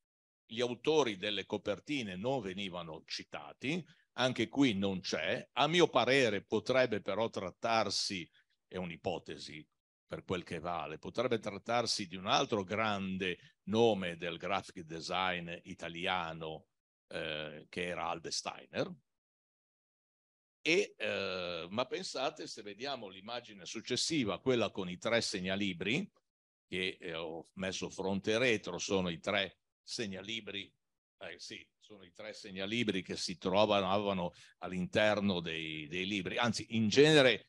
gli autori delle copertine non venivano citati, anche qui non c'è. A mio parere potrebbe però trattarsi, è un'ipotesi per quel che vale, potrebbe trattarsi di un altro grande nome del graphic design italiano eh, che era Albe Steiner. E, eh, ma pensate, se vediamo l'immagine successiva, quella con i tre segnalibri, che eh, ho messo fronte e retro, sono i tre segnalibri, eh, sì, sono i tre segnalibri che si trovavano all'interno dei, dei libri, anzi in genere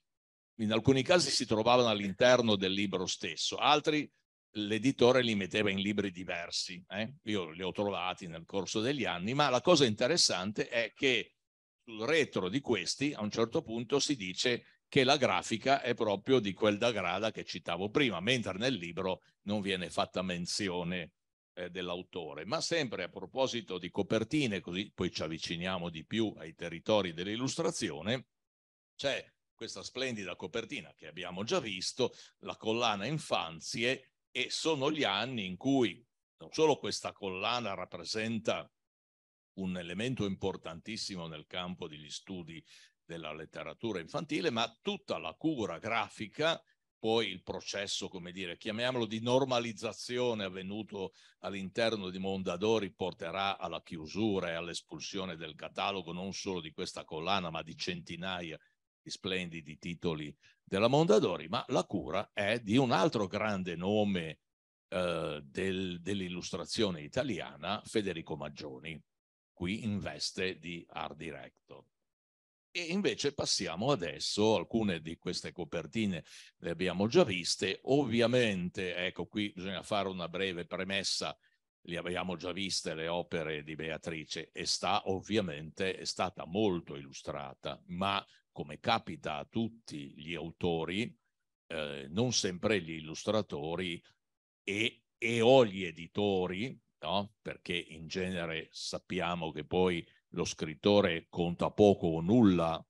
in alcuni casi si trovavano all'interno del libro stesso, altri l'editore li metteva in libri diversi. Eh? Io li ho trovati nel corso degli anni, ma la cosa interessante è che sul retro di questi a un certo punto si dice che la grafica è proprio di quel da grada che citavo prima, mentre nel libro non viene fatta menzione eh, dell'autore. Ma sempre a proposito di copertine, così poi ci avviciniamo di più ai territori dell'illustrazione, c'è questa splendida copertina che abbiamo già visto, la collana Infanzie, e sono gli anni in cui non solo questa collana rappresenta un elemento importantissimo nel campo degli studi della letteratura infantile, ma tutta la cura grafica, poi il processo, come dire, chiamiamolo di normalizzazione avvenuto all'interno di Mondadori porterà alla chiusura e all'espulsione del catalogo non solo di questa collana, ma di centinaia di splendidi titoli della Mondadori, ma la cura è di un altro grande nome eh, del, dell'illustrazione italiana, Federico Maggioni, qui in veste di art director. E invece passiamo adesso, alcune di queste copertine le abbiamo già viste, ovviamente, ecco qui bisogna fare una breve premessa, le abbiamo già viste le opere di Beatrice e sta ovviamente, è stata molto illustrata, ma come capita a tutti gli autori, eh, non sempre gli illustratori e, e o gli editori, no? perché in genere sappiamo che poi lo scrittore conta poco o nulla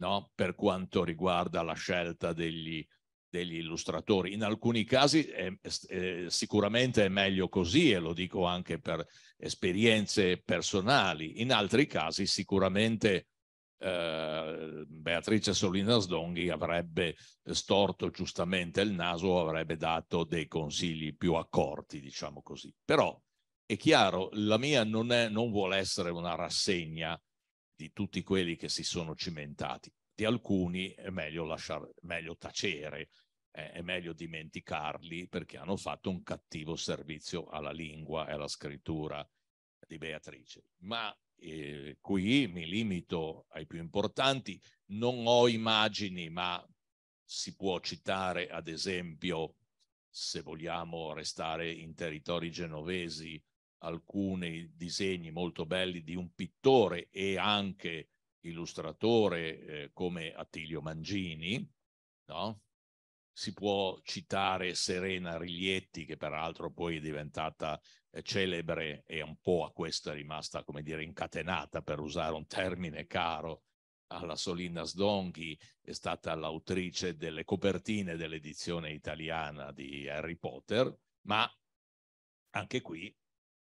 no? per quanto riguarda la scelta degli, degli illustratori. In alcuni casi è, è, sicuramente è meglio così e lo dico anche per esperienze personali, in altri casi sicuramente eh, Beatrice Solina Sdonghi avrebbe storto giustamente il naso, avrebbe dato dei consigli più accorti, diciamo così. Però è chiaro, la mia non, è, non vuole essere una rassegna di tutti quelli che si sono cimentati, di alcuni è meglio, lasciar, meglio tacere, è meglio dimenticarli perché hanno fatto un cattivo servizio alla lingua e alla scrittura di Beatrice. Ma eh, qui mi limito ai più importanti, non ho immagini, ma si può citare ad esempio, se vogliamo restare in territori genovesi, alcuni disegni molto belli di un pittore e anche illustratore eh, come Attilio Mangini, no? si può citare Serena Riglietti, che peraltro poi è diventata eh, celebre e un po' a questa è rimasta, come dire, incatenata, per usare un termine caro alla Solina Sdonghi, è stata l'autrice delle copertine dell'edizione italiana di Harry Potter, ma anche qui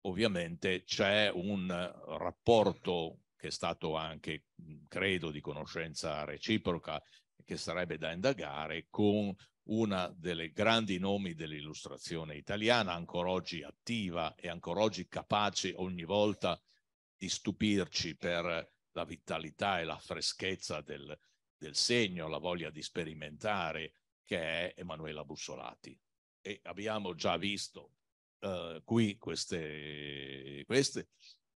ovviamente c'è un rapporto che è stato anche, credo, di conoscenza reciproca, che sarebbe da indagare, con una delle grandi nomi dell'illustrazione italiana, ancora oggi attiva e ancora oggi capace ogni volta di stupirci per la vitalità e la freschezza del, del segno, la voglia di sperimentare, che è Emanuela Bussolati. E abbiamo già visto uh, qui queste, queste.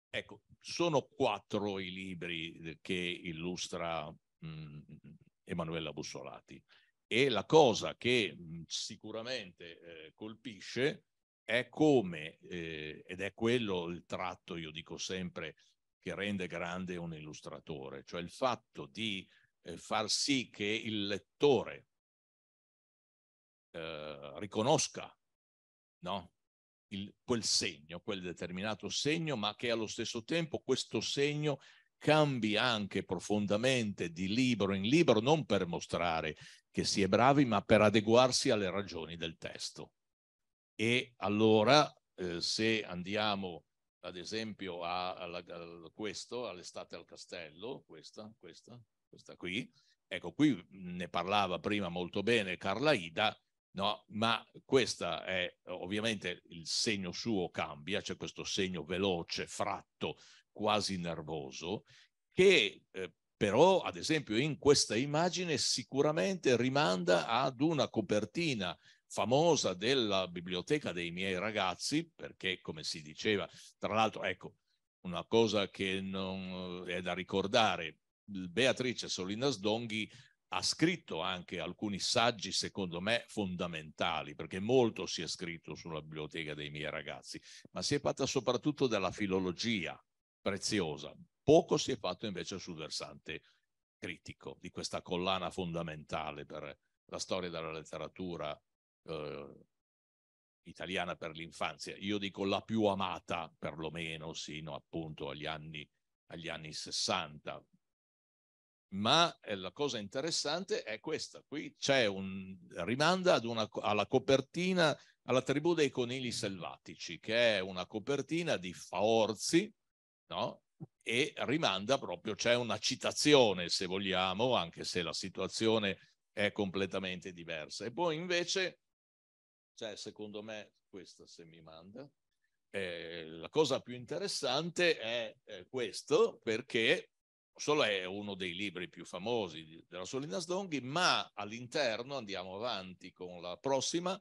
Ecco, sono quattro i libri eh, che illustra mh, mm, Emanuela Bussolati e la cosa che mh, mm, sicuramente eh, colpisce è come, eh, ed è quello il tratto, io dico sempre, che rende grande un illustratore, cioè il fatto di eh, far sì che il lettore eh, riconosca no? il, quel segno, quel determinato segno, ma che allo stesso tempo questo segno cambi anche profondamente di libro in libro, non per mostrare che si è bravi, ma per adeguarsi alle ragioni del testo. E allora, eh, se andiamo ad esempio a, a, a questo, all'estate al castello, questa, questa, questa qui, ecco qui ne parlava prima molto bene Carla Ida, No, ma questo è ovviamente il segno suo cambia, c'è cioè questo segno veloce, fratto, quasi nervoso, che eh, però ad esempio in questa immagine sicuramente rimanda ad una copertina famosa della biblioteca dei miei ragazzi, perché come si diceva, tra l'altro ecco, una cosa che non eh, è da ricordare, Beatrice Solinas Donghi ha scritto anche alcuni saggi, secondo me, fondamentali, perché molto si è scritto sulla biblioteca dei miei ragazzi, ma si è fatta soprattutto della filologia preziosa. Poco si è fatto invece sul versante critico di questa collana fondamentale per la storia della letteratura eh, italiana per l'infanzia. Io dico la più amata, perlomeno, sino appunto agli anni, agli anni 60, ma eh, la cosa interessante è questa, qui c'è un rimanda una, alla copertina, alla tribù dei conigli selvatici, che è una copertina di Faorzi, no? e rimanda proprio, c'è una citazione se vogliamo, anche se la situazione è completamente diversa. E poi invece, cioè, secondo me, questa se mi manda, eh, la cosa più interessante è eh, questo perché solo è uno dei libri più famosi della Solina Sdonghi, ma all'interno, andiamo avanti con la prossima,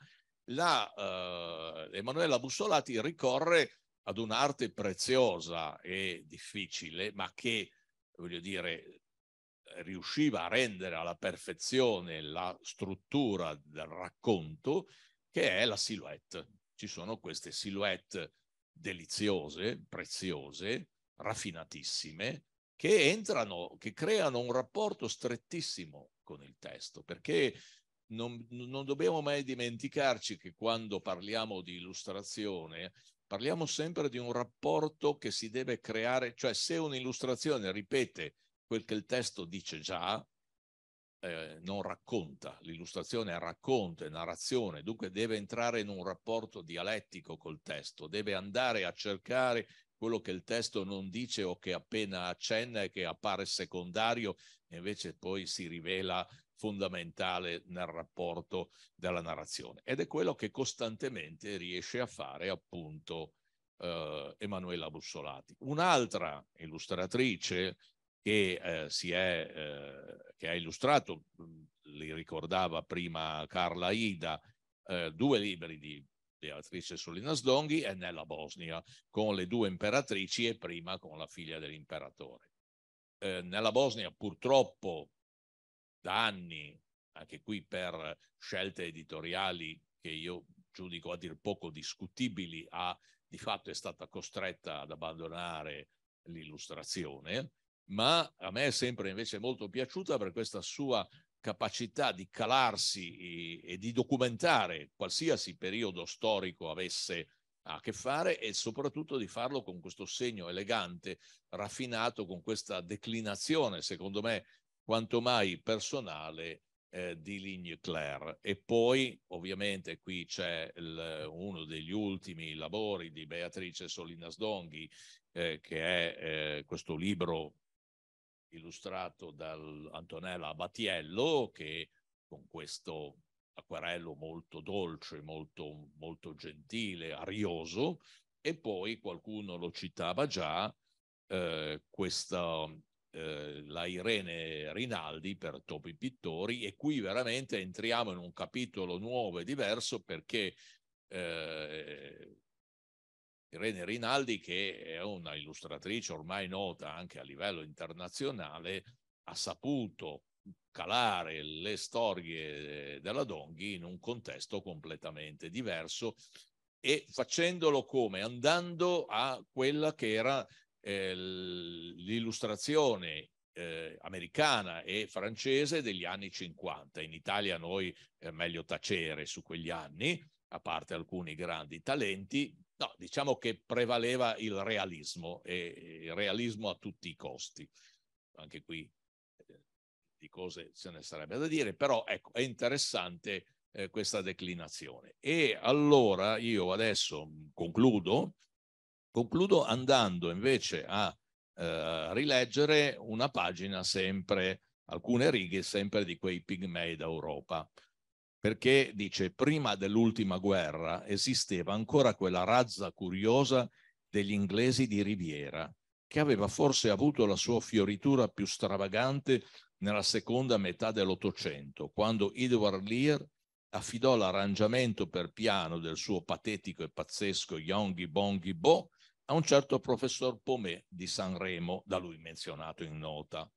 la, eh, Emanuela Bussolati ricorre ad un'arte preziosa e difficile, ma che, voglio dire, riusciva a rendere alla perfezione la struttura del racconto, che è la silhouette. Ci sono queste silhouette deliziose, preziose, raffinatissime, che entrano, che creano un rapporto strettissimo con il testo, perché non, non dobbiamo mai dimenticarci che quando parliamo di illustrazione parliamo sempre di un rapporto che si deve creare, cioè se un'illustrazione ripete quel che il testo dice già, eh, non racconta, l'illustrazione racconta, è narrazione, dunque deve entrare in un rapporto dialettico col testo, deve andare a cercare quello che il testo non dice o che appena accenna e che appare secondario, invece poi si rivela fondamentale nel rapporto della narrazione. Ed è quello che costantemente riesce a fare appunto eh, Emanuela Bussolati. Un'altra illustratrice che, eh, si è, eh, che ha illustrato, mm, li ricordava prima Carla Ida, eh, due libri di beatrice Solina Sdonghi, e nella Bosnia con le due imperatrici e prima con la figlia dell'imperatore. Eh, nella Bosnia purtroppo da anni, anche qui per scelte editoriali che io giudico a dir poco discutibili, ha, di fatto è stata costretta ad abbandonare l'illustrazione, ma a me è sempre invece molto piaciuta per questa sua capacità di calarsi e di documentare qualsiasi periodo storico avesse a che fare e soprattutto di farlo con questo segno elegante, raffinato, con questa declinazione, secondo me, quanto mai personale eh, di Ligne Claire. E poi, ovviamente, qui c'è il, uno degli ultimi lavori di Beatrice Solinas Donghi, eh, che è eh, questo libro illustrato da Antonella Abatiello, che con questo acquerello molto dolce, molto, molto gentile, arioso, e poi qualcuno lo citava già, eh, questa, eh, la Irene Rinaldi per Topi Pittori, e qui veramente entriamo in un capitolo nuovo e diverso perché eh, Irene Rinaldi, che è una illustratrice ormai nota anche a livello internazionale, ha saputo calare le storie eh, della Donghi in un contesto completamente diverso e facendolo come? Andando a quella che era eh, l'illustrazione eh, americana e francese degli anni 50. In Italia noi è eh, meglio tacere su quegli anni, a parte alcuni grandi talenti, No, diciamo che prevaleva il realismo e il realismo a tutti i costi. Anche qui eh, di cose ce ne sarebbe da dire, però ecco, è interessante eh, questa declinazione. E allora io adesso mm, concludo, concludo andando invece a eh, rileggere una pagina sempre, alcune righe sempre di quei pigmei d'Europa perché dice prima dell'ultima guerra esisteva ancora quella razza curiosa degli inglesi di Riviera, che aveva forse avuto la sua fioritura più stravagante nella seconda metà dell'Ottocento, quando Edward Lear affidò l'arrangiamento per piano del suo patetico e pazzesco Yonghi Bonghi Bo a un certo professor Pomé di Sanremo, da lui menzionato in nota.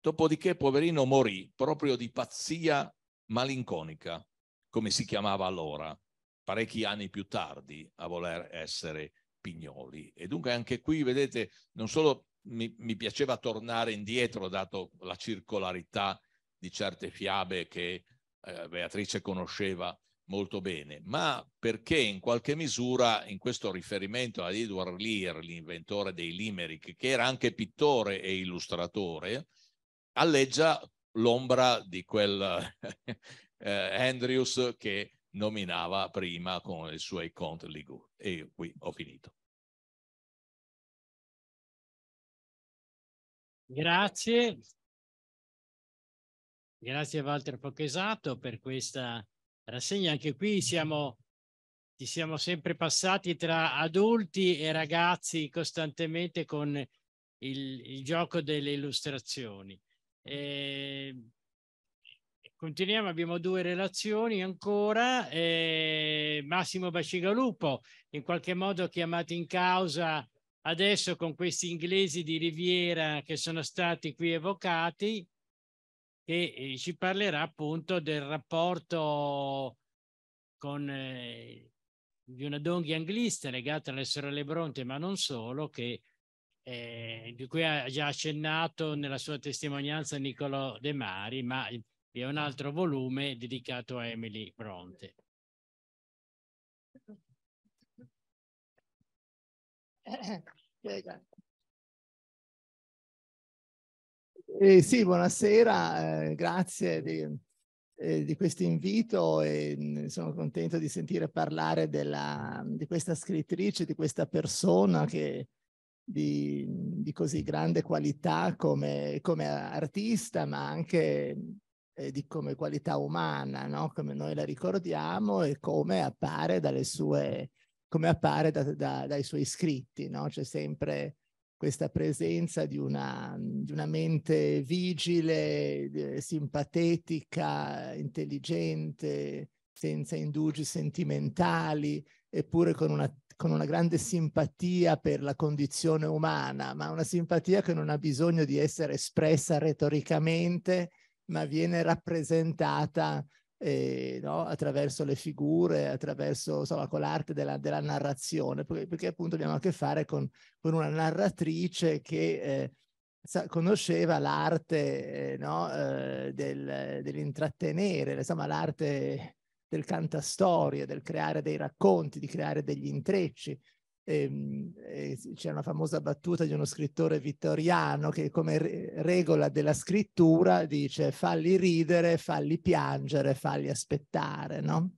Dopodiché poverino morì proprio di pazzia malinconica, come si chiamava allora, parecchi anni più tardi a voler essere Pignoli. E dunque anche qui, vedete, non solo mi, mi piaceva tornare indietro, dato la circolarità di certe fiabe che eh, Beatrice conosceva molto bene, ma perché in qualche misura in questo riferimento ad Edward Lear, l'inventore dei limerick, che era anche pittore e illustratore, alleggia l'ombra di quel eh, Andrews che nominava prima con i suoi conti Ligur. E qui ho finito. Grazie. Grazie Walter Pochesato per questa rassegna. Anche qui siamo, ci siamo sempre passati tra adulti e ragazzi costantemente con il, il gioco delle illustrazioni continuiamo, abbiamo due relazioni ancora. Eh, Massimo Bacigalupo, in qualche modo chiamato in causa adesso con questi inglesi di Riviera che sono stati qui evocati, che eh, ci parlerà appunto del rapporto con, eh, di una donghia anglista legata alle sorelle Bronte, ma non solo, che eh, di cui ha già accennato nella sua testimonianza Niccolò De Mari, ma vi è un altro volume dedicato a Emily Bronte. Eh, sì, buonasera, eh, grazie di, eh, di questo invito e mm, sono contento di sentire parlare della, di questa scrittrice, di questa persona che di, di così grande qualità come, come artista, ma anche eh, di come qualità umana, no? come noi la ricordiamo e come appare, dalle sue, come appare da, da, dai suoi scritti. No? C'è sempre questa presenza di una, di una mente vigile, eh, simpatetica, intelligente, senza indugi sentimentali, eppure con una con una grande simpatia per la condizione umana, ma una simpatia che non ha bisogno di essere espressa retoricamente, ma viene rappresentata eh, no? attraverso le figure, attraverso insomma, con l'arte della, della narrazione, perché, perché, appunto abbiamo a che fare con, con una narratrice che eh, sa, conosceva l'arte eh, no? Eh, del, dell'intrattenere, insomma l'arte del cantastorie, del creare dei racconti, di creare degli intrecci. Ehm, eh, c'è una famosa battuta di uno scrittore vittoriano che come re regola della scrittura dice falli ridere, falli piangere, falli aspettare, no?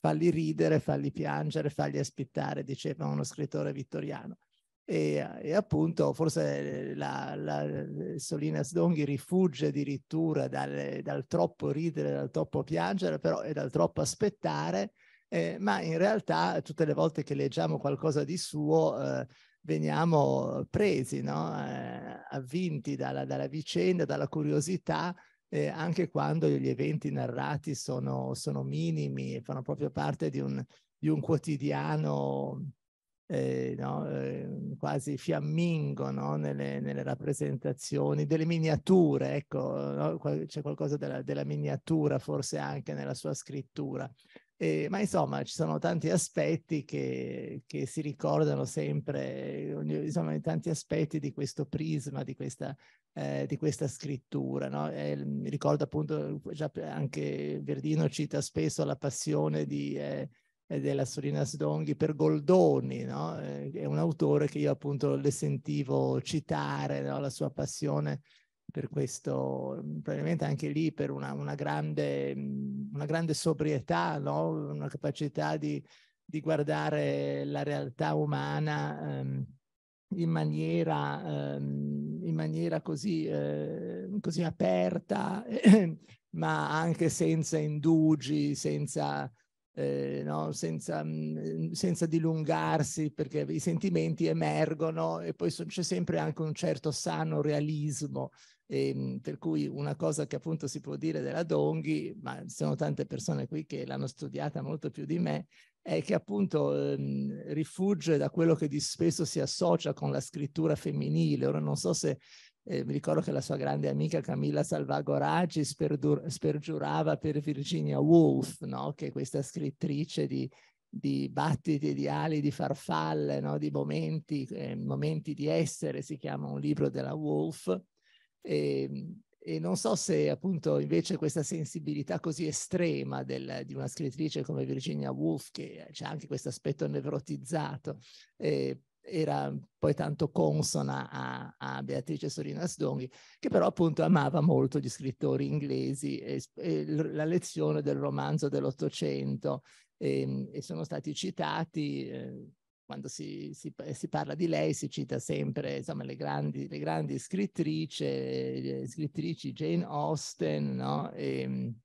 Falli ridere, falli piangere, falli aspettare, diceva uno scrittore vittoriano. E, e, appunto forse eh, la, la eh, Solinas Donghi rifugge addirittura dal, dal, troppo ridere, dal troppo piangere però, e dal troppo aspettare, eh, ma in realtà tutte le volte che leggiamo qualcosa di suo eh, veniamo presi, no? eh, avvinti dalla, dalla, vicenda, dalla curiosità, anche quando gli eventi narrati sono, sono minimi, fanno proprio parte di un, di un quotidiano eh, no, eh, quasi fiammingo no, nelle, nelle, rappresentazioni, delle miniature, ecco, no? c'è qualcosa della, della, miniatura forse anche nella sua scrittura. Eh, ma insomma ci sono tanti aspetti che, che si ricordano sempre, eh, ogni, insomma tanti aspetti di questo prisma, di questa, eh, di questa scrittura. Eh, mi ricordo appunto, anche Verdino cita spesso la passione di... Eh, della Sorina Sdonghi per Goldoni, no? Eh, è un autore che io appunto le sentivo citare, no? la sua passione per questo, probabilmente anche lì per una, una, grande, mm, una grande, sobrietà, no? una capacità di, di, guardare la realtà umana ehm, in, maniera, ehm, in, maniera, così, eh, così aperta, ma anche senza indugi, senza eh, no? senza, mm, senza, dilungarsi perché i sentimenti emergono e poi so, c'è sempre anche un certo sano realismo. E, ehm, per cui una cosa che appunto si può dire della Donghi, ma ci sono tante persone qui che l'hanno studiata molto più di me, è che appunto ehm, rifugge da quello che di spesso si associa con la scrittura femminile. Ora non so se eh, mi ricordo che la sua grande amica Camilla Salvago sperdur- spergiurava per Virginia Woolf, no? che è questa scrittrice di, di battiti di ali, di farfalle, no? di momenti, eh, momenti di essere, si chiama un libro della Woolf. E, ehm, e non so se appunto invece questa sensibilità così estrema del, di una scrittrice come Virginia Woolf, che c'è anche questo aspetto nevrotizzato, eh, era poi tanto consona a, a Beatrice Sorina Sdonghi, che però appunto amava molto gli scrittori inglesi e, e la lezione del romanzo dell'Ottocento e, ehm, e, sono stati citati. Eh, quando si, si, si, parla di lei si cita sempre insomma, le, grandi, le grandi scrittrici, le scrittrici Jane Austen, no? e, ehm,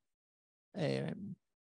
eh,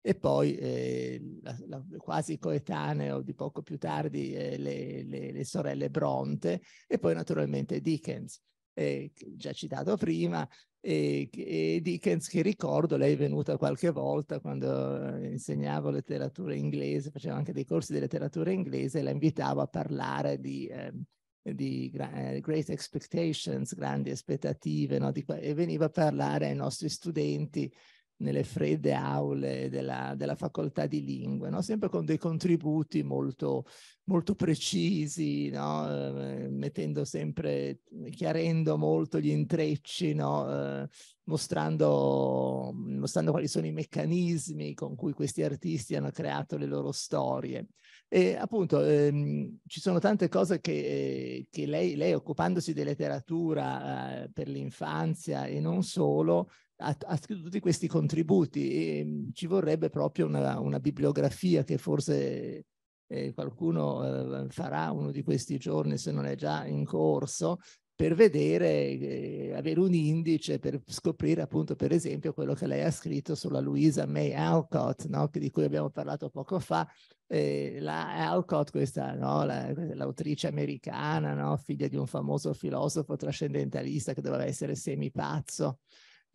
e poi eh, la, la, quasi coetanee o di poco più tardi eh, le, le, le, sorelle Bronte e poi naturalmente Dickens, eh, già citato prima, e, e, Dickens che ricordo, lei è venuta qualche volta quando eh, insegnavo letteratura inglese, facevo anche dei corsi di letteratura inglese, la invitavo a parlare di... Ehm, di eh, Great Expectations, grandi aspettative, no? di, e veniva a parlare ai nostri studenti nelle fredde aule della, della facoltà di lingue, no? sempre con dei contributi molto, molto precisi, no? Ehm, mettendo sempre, chiarendo molto gli intrecci, no? Ehm, mostrando, mostrando, quali sono i meccanismi con cui questi artisti hanno creato le loro storie. E appunto ehm, ci sono tante cose che, che lei, lei, occupandosi di letteratura eh, per l'infanzia e non solo, ha, ha scritto tutti questi contributi e mm, ci vorrebbe proprio una, una bibliografia che forse eh, qualcuno eh, farà uno di questi giorni se non è già in corso per vedere, eh, avere un indice per scoprire appunto per esempio quello che lei ha scritto sulla Louisa May Alcott, no? di cui abbiamo parlato poco fa, eh, la Alcott, questa no? La, l'autrice americana, no? figlia di un famoso filosofo trascendentalista che doveva essere semipazzo,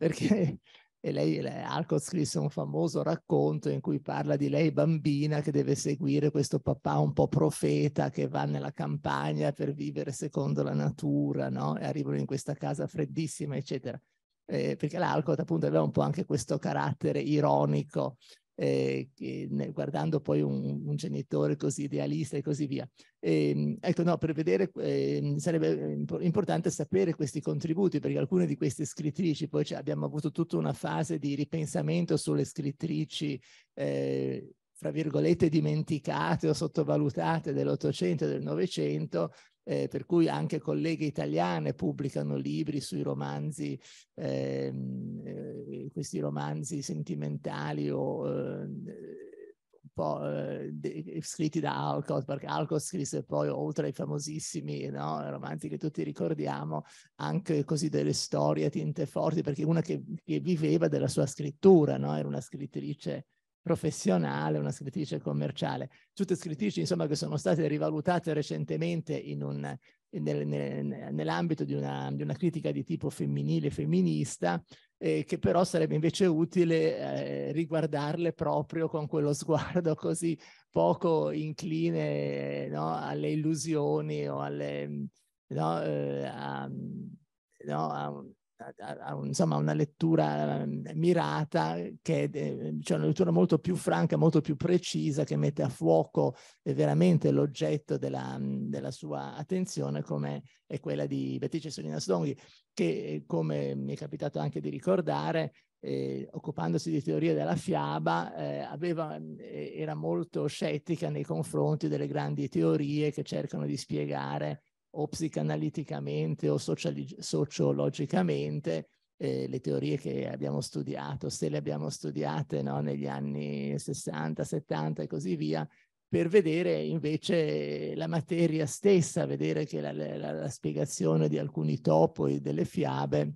perché e lei, Alcott scrisse un famoso racconto in cui parla di lei bambina che deve seguire questo papà un po' profeta che va nella campagna per vivere secondo la natura, no? E arrivano in questa casa freddissima, eccetera. Eh, perché l'Alcott appunto aveva un po' anche questo carattere ironico eh, guardando poi un, un, genitore così idealista e così via. E, ehm, ecco, no, per vedere, ehm, eh, sarebbe importante sapere questi contributi, perché alcune di queste scrittrici, poi cioè, abbiamo avuto tutta una fase di ripensamento sulle scrittrici eh, fra virgolette dimenticate o sottovalutate dell'Ottocento e del Novecento, eh, per cui anche colleghe italiane pubblicano libri sui romanzi, ehm, eh, questi romanzi sentimentali o ehm, un po' eh, de- scritti da Alcott, perché Alcott scrisse poi, oltre ai famosissimi no, romanzi che tutti ricordiamo, anche così delle storie a tinte forti, perché una che, che viveva della sua scrittura, no? era una scrittrice professionale, una scrittrice commerciale, tutte scrittrici insomma che sono state rivalutate recentemente in un, nel, nel, nell'ambito di una, di una, critica di tipo femminile, femminista, eh, che però sarebbe invece utile eh, riguardarle proprio con quello sguardo così poco incline no, alle illusioni o alle, no, eh, a, no, a, insomma, una lettura mm, mirata, che eh, cioè una lettura molto più franca, molto più precisa, che mette a fuoco eh, veramente l'oggetto della, mm, della sua attenzione, come è quella di Beatrice Solina Slonghi, che eh, come mi è capitato anche di ricordare, eh, occupandosi di teoria della fiaba, eh, aveva, eh, era molto scettica nei confronti delle grandi teorie che cercano di spiegare o psicanaliticamente o sociologicamente eh, le teorie che abbiamo studiato, se le abbiamo studiate no, negli anni 60, 70 e così via, per vedere invece la materia stessa, vedere che la, la, la spiegazione di alcuni topoi delle fiabe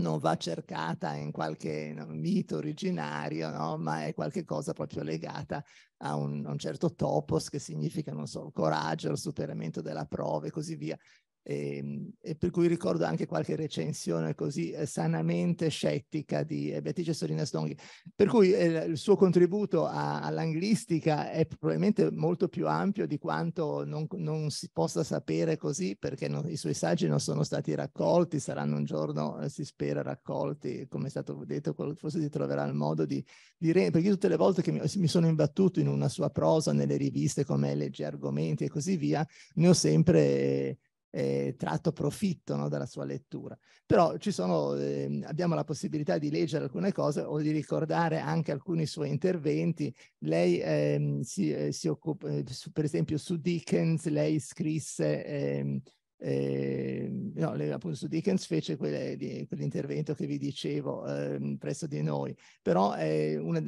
non va cercata in qualche mito originario, no? ma è qualcosa proprio legata a un, a un, certo topos che significa, non so, il coraggio, il superamento della prova e così via. E, ehm, e, per cui ricordo anche qualche recensione così eh, sanamente scettica di eh, Beatrice Sorina Stonghi. Per cui eh, il suo contributo a, all'anglistica è probabilmente molto più ampio di quanto non, non si possa sapere così, perché no, i suoi saggi non sono stati raccolti, saranno un giorno, eh, si spera, raccolti, come è stato detto, forse si troverà il modo di, di re- perché tutte le volte che mi, mi, sono imbattuto in una sua prosa, nelle riviste come legge Argomenti e così via, ne ho sempre eh, tratto profitto no, dalla sua lettura. Però sono, eh, abbiamo la possibilità di leggere alcune cose o di ricordare anche alcuni suoi interventi. Lei ehm, si, eh, si, occupa, eh, su, per esempio, su Dickens, lei scrisse... Ehm, eh, no, appunto su Dickens fece quelle, di, quell'intervento che vi dicevo eh, presso di noi, però eh, una,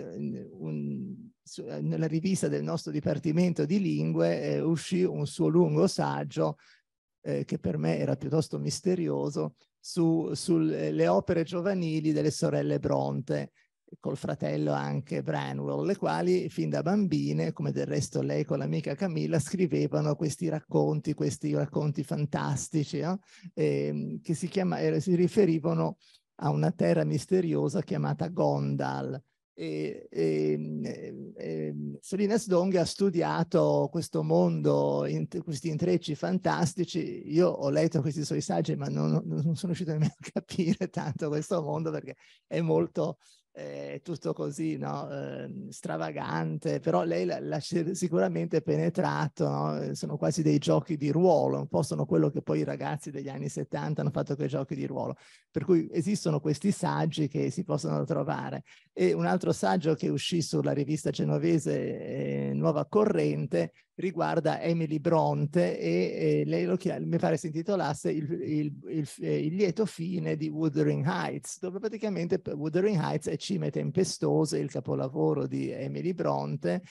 un, su, eh, nella rivista del nostro Dipartimento di Lingue eh, uscì un suo lungo saggio eh, che per me era piuttosto misterioso, sulle su eh, opere giovanili delle sorelle Bronte, col fratello anche Branwell, le quali fin da bambine, come del resto lei con l'amica Camilla, scrivevano questi racconti, questi racconti fantastici, eh? Eh, che si, chiama, eh, si riferivano a una terra misteriosa chiamata Gondal, e, e, e ehm, ehm, Solines Dong ha studiato questo mondo, in, questi intrecci fantastici. Io ho letto questi suoi saggi, ma non, non sono riuscito nemmeno a capire tanto questo mondo perché è molto eh, tutto così no? eh, stravagante, però lei l'ha sicuramente penetrato, no? Ehm, sono quasi dei giochi di ruolo, un po' sono quello che poi i ragazzi degli anni 70 hanno fatto quei giochi di ruolo, per cui esistono questi saggi che si possono trovare. E un altro saggio che uscì sulla rivista genovese eh, Nuova Corrente riguarda Emily Bronte e, e lei lo chiama, mi pare si intitolasse il, il, il, eh, il, lieto fine di Wuthering Heights, dove praticamente Wuthering Heights è Cime Tempestose, il capolavoro di Emily Bronte,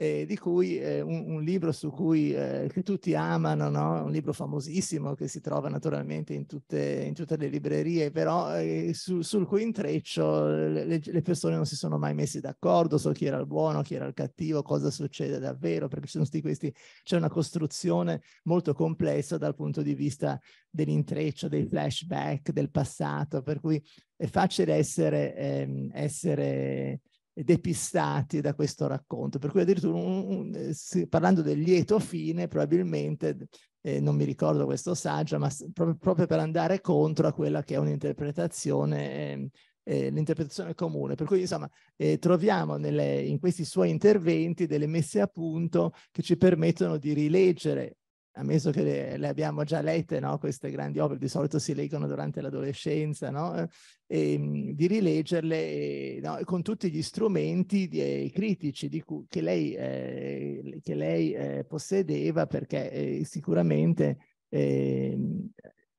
eh, di cui eh, un, un, libro su cui eh, che tutti amano, no? un libro famosissimo che si trova naturalmente in tutte, in tutte le librerie, però eh, su, sul cui intreccio le, le, persone non si sono mai messe d'accordo su chi era il buono, chi era il cattivo, cosa succede davvero, perché questi, c'è una costruzione molto complessa dal punto di vista dell'intreccio, dei flashback, del passato, per cui è facile essere, ehm, essere depistati da questo racconto. Per cui addirittura un, un, eh, parlando del lieto fine, probabilmente, eh, non mi ricordo questo saggio, ma proprio, proprio, per andare contro a quella che è un'interpretazione. Eh, eh, l'interpretazione comune. Per cui, insomma, eh, troviamo nelle, in questi suoi interventi delle messe a punto che ci permettono di rileggere ammesso che le, le abbiamo già lette, no? queste grandi opere di solito si leggono durante l'adolescenza, no? e, eh, ehm, di rileggerle eh, no? con tutti gli strumenti di, eh, critici di cui, che lei, eh, che lei eh, possedeva, perché eh, sicuramente ehm,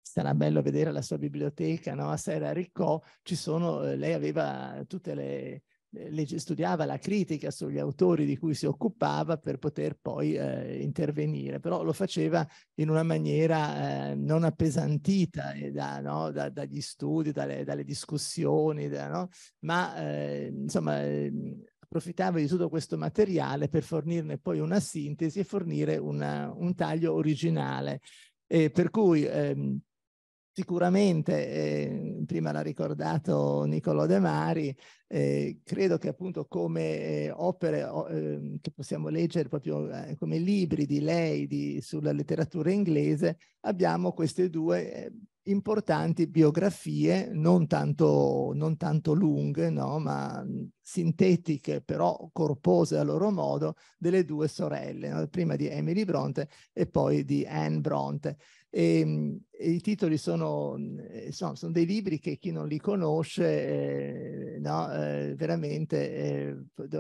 sarà bello vedere la sua biblioteca no? a Sera Riccò, ci sono, lei aveva tutte le, eh, studiava la critica sugli autori di cui si occupava per poter poi eh, intervenire, però lo faceva in una maniera eh, non appesantita eh, da, no? da, dagli studi, dalle, dalle discussioni, da, no? ma eh, insomma ehm, approfittava di tutto questo materiale per fornirne poi una sintesi e fornire una, un taglio originale. E per cui ehm, Sicuramente, eh, prima l'ha ricordato Niccolò De Mari, eh, credo che appunto come eh, opere ehm, che possiamo leggere proprio eh, come libri di lei di, sulla letteratura inglese, abbiamo queste due eh, importanti biografie, non tanto, non tanto lunghe, no? ma mm, sintetiche, però corpose a loro modo, delle due sorelle, no? prima di Emily Bronte e poi di Anne Bronte. E, ehm, e I titoli sono, eh, insomma, sono dei libri che chi non li conosce eh, no, eh, veramente eh,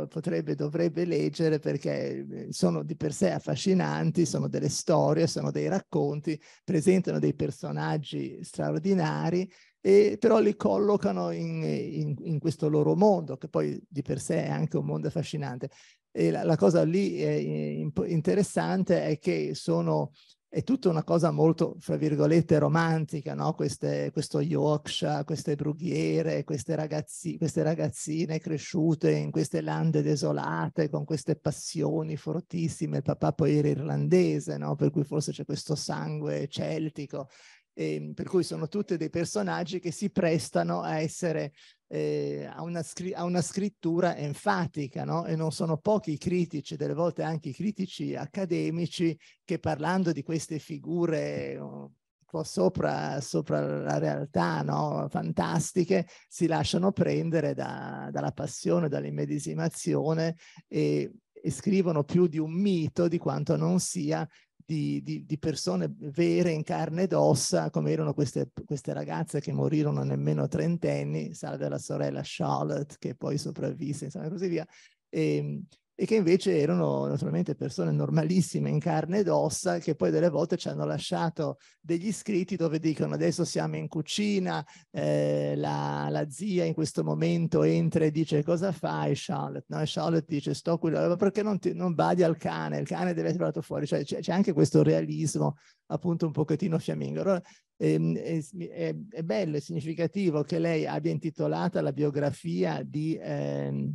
potrebbe, dovrebbe leggere perché eh, sono di per sé affascinanti, sono delle storie, sono dei racconti, presentano dei personaggi straordinari e però li collocano in, in, in, questo loro mondo, che poi di per sé è anche un mondo affascinante. E la, la cosa lì eh, interessante è che sono è tutta una cosa molto, fra virgolette, romantica, no? Queste, questo Yorkshire, queste brughiere, queste, ragazzi, queste, ragazzine cresciute in queste lande desolate, con queste passioni fortissime. Il papà poi era irlandese, no? per cui forse c'è questo sangue celtico. E, ehm, per cui sono tutti dei personaggi che si prestano a essere eh, ha, una ha, una scrittura enfatica no? e non sono pochi i critici, delle volte anche i critici accademici, che parlando di queste figure un po' sopra, sopra la realtà, no? fantastiche, si lasciano prendere da, dalla passione, dall'immedesimazione e, e scrivono più di un mito di quanto non sia di, di, di, persone vere in carne ed ossa, come erano queste, queste ragazze che morirono nemmeno trentenni, salve la sorella Charlotte, che poi sopravvisse, insomma, e così via. E, ehm, e che invece erano naturalmente persone normalissime in carne ed ossa che poi delle volte ci hanno lasciato degli scritti dove dicono adesso siamo in cucina, eh, la, la, zia in questo momento entra e dice cosa fai Charlotte? No? Charlotte dice sto qui, ma perché non, ti, non badi al cane? Il cane deve essere tirato fuori, cioè c'è, c'è, anche questo realismo appunto un pochettino fiammingo. Allora, ehm, è, è, è, bello e significativo che lei abbia intitolata la biografia di, ehm,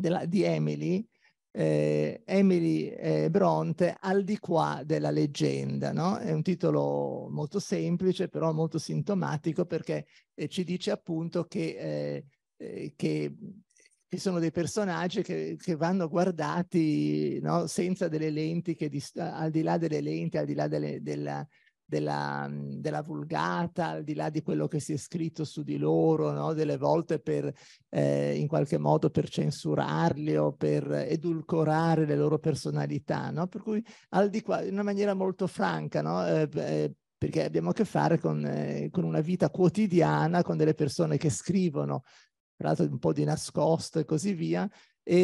della, di Emily eh, Emily eh, Bronte al di qua della leggenda. No? È un titolo molto semplice, però molto sintomatico perché eh, ci dice appunto che, eh, eh, che, ci sono dei personaggi che, che vanno guardati no? senza delle lenti, che al di là delle lenti, al di là delle, della, della, mhmm, della, vulgata, al di là di quello che si è scritto su di loro, no? delle volte per eh, in qualche modo per censurarli o per edulcorare le loro personalità, no? per cui al di qua in una maniera molto franca, no? eh, eh, perché abbiamo a che fare con, eh, con una vita quotidiana, con delle persone che scrivono tra l'altro un po' di nascosto e così via, e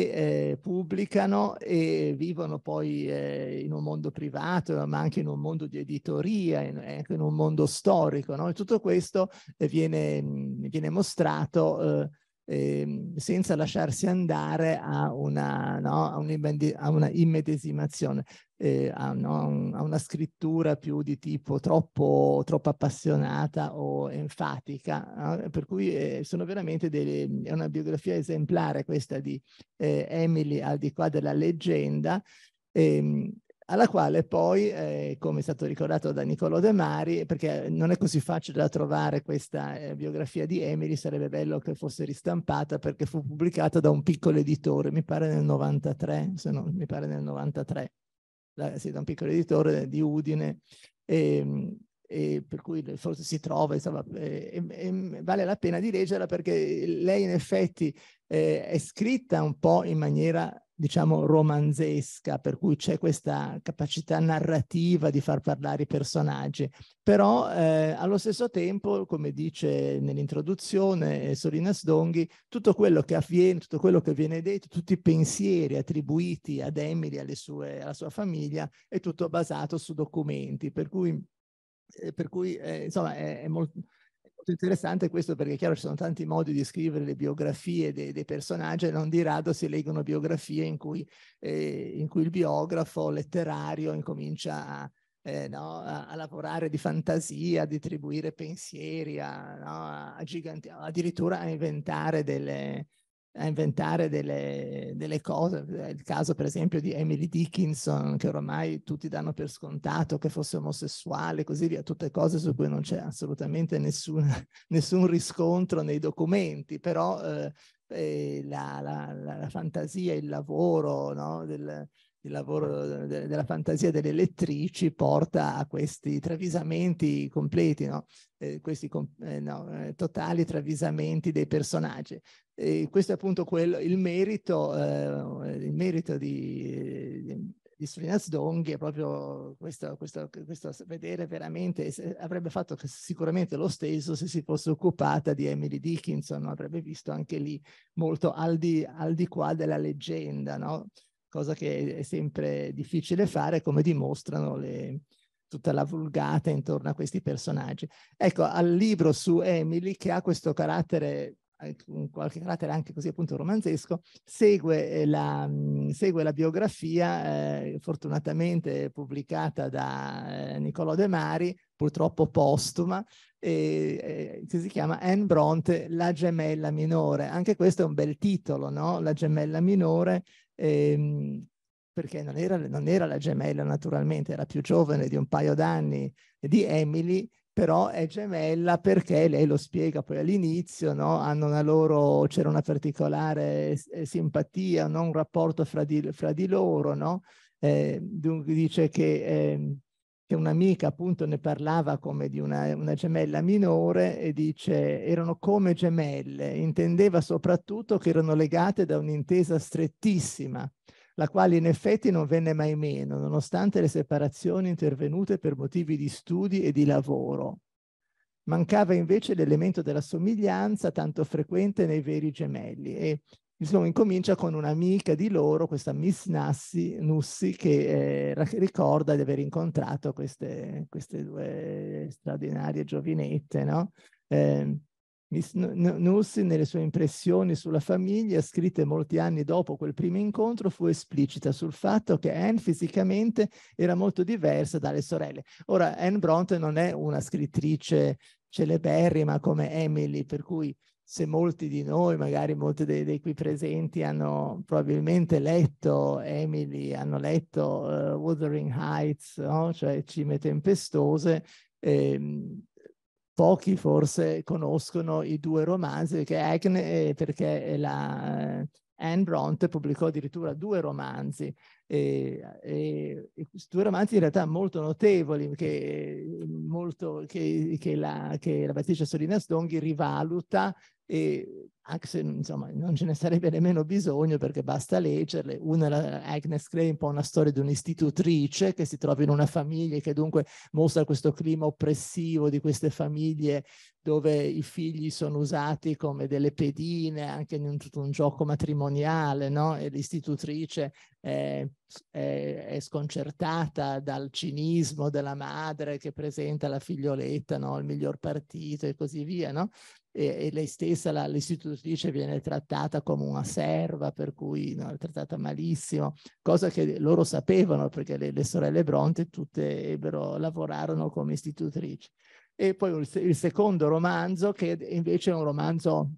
eh, pubblicano e vivono poi eh, in un mondo privato, ma anche in un mondo di editoria, in, anche in un mondo storico. No? E tutto questo eh, viene, mm, viene mostrato eh, Ehm, senza lasciarsi andare a una, no, a una immedesimazione, eh, a, no, a, una scrittura più di tipo troppo, troppo appassionata o enfatica, no? per cui eh, sono veramente delle, è una biografia esemplare questa di eh, Emily al di qua della leggenda. Ehm, alla quale poi, eh, come è stato ricordato da Niccolò De Mari, perché non è così facile da trovare questa eh, biografia di Emily, sarebbe bello che fosse ristampata perché fu pubblicata da un piccolo editore, mi pare nel 93, se no, mi pare nel 93, da, sì, da un piccolo editore di Udine. E, ehm, e per cui forse si trova, insomma, eh, e, e vale la pena di leggerla perché lei in effetti eh, è scritta un po' in maniera diciamo, romanzesca, per cui c'è questa capacità narrativa di far parlare i personaggi. Però eh, allo stesso tempo, come dice nell'introduzione eh, Solinas Sdonghi, tutto quello che avviene, tutto quello che viene detto, tutti i pensieri attribuiti ad Emily e alla sua famiglia, è tutto basato su documenti, per cui, eh, per cui eh, insomma, è, è molto molto interessante questo perché chiaro ci sono tanti modi di scrivere le biografie dei, dei personaggi e non di rado si leggono biografie in cui, eh, in cui il biografo letterario incomincia a, eh, no, a, a, lavorare di fantasia, a distribuire pensieri, a, no, a giganti- addirittura a inventare delle, a inventare delle, delle, cose, il caso per esempio di Emily Dickinson, che ormai tutti danno per scontato che fosse omosessuale, così via, tutte cose su cui non c'è assolutamente nessun, nessun riscontro nei documenti, però eh, eh la, la, la, fantasia, il lavoro no, del, il lavoro de- della fantasia delle lettrici porta a questi travisamenti completi, no? eh, questi com- eh, no, eh, totali travisamenti dei personaggi. E questo è appunto quello, il merito, eh, il merito di, di di Srinivas Donghi è proprio questo, questo, questo, vedere veramente, avrebbe fatto sicuramente lo stesso se si fosse occupata di Emily Dickinson, no? avrebbe visto anche lì molto al di, al di qua della leggenda, no? cosa che è sempre difficile fare, come dimostrano le, tutta la vulgata intorno a questi personaggi. Ecco, al libro su Emily, che ha questo carattere un qualche carattere anche così appunto romanzesco, segue eh, la, segue la biografia eh, fortunatamente pubblicata da eh, Niccolò De Mari, purtroppo postuma, e, e, eh, che si chiama Anne Bronte, la gemella minore. Anche questo è un bel titolo, no? La gemella minore ehm, perché non era, non era, la gemella naturalmente, era più giovane di un paio d'anni di Emily, però è gemella perché lei lo spiega poi all'inizio, no? Hanno una loro, c'era una particolare eh, simpatia, no? un rapporto fra di, fra di loro, no? Eh, dunque dice che... Eh, che un'amica appunto ne parlava come di una, una, gemella minore e dice erano come gemelle, intendeva soprattutto che erano legate da un'intesa strettissima, la quale in effetti non venne mai meno, nonostante le separazioni intervenute per motivi di studi e di lavoro. Mancava invece l'elemento della somiglianza tanto frequente nei veri gemelli e Insomma, incomincia con un'amica di loro, questa Miss Nassi, Nussi, che eh, ricorda di aver incontrato queste, queste due straordinarie giovinette, no? Eh, Miss Nussi, nelle sue impressioni sulla famiglia, scritte molti anni dopo quel primo incontro, fu esplicita sul fatto che Anne fisicamente era molto diversa dalle sorelle. Ora, Anne Bronte non è una scrittrice celeberrima come Emily, per cui se molti di noi, magari molti dei, dei, qui presenti, hanno probabilmente letto Emily, hanno letto uh, Wuthering Heights, no? cioè Cime Tempestose, ehm, pochi forse conoscono i due romanzi, che Agne, eh, perché la, eh, Anne Bronte pubblicò addirittura due romanzi, e, e, e due romanzi in realtà molto notevoli che, molto, che, che la, che la Battigia Solina Stonghi rivaluta eh, Axel, insomma, non ce ne sarebbe nemmeno bisogno perché basta leggerle. Una, è Agnes Grey, un po' una storia di un'istitutrice che si trova in una famiglia e che dunque mostra questo clima oppressivo di queste famiglie dove i figli sono usati come delle pedine, anche in un, tutto un gioco matrimoniale, no? E l'istitutrice è, è, è, sconcertata dal cinismo della madre che presenta la figlioletta, no? Il miglior partito e così via, no? E, e lei stessa, la, l'istitutrice dice, viene trattata come una serva, per cui no, è trattata malissimo, cosa che loro sapevano perché le, le sorelle Bronte tutte ebbero, lavorarono come istitutrici. E poi il, il secondo romanzo, che invece è un romanzo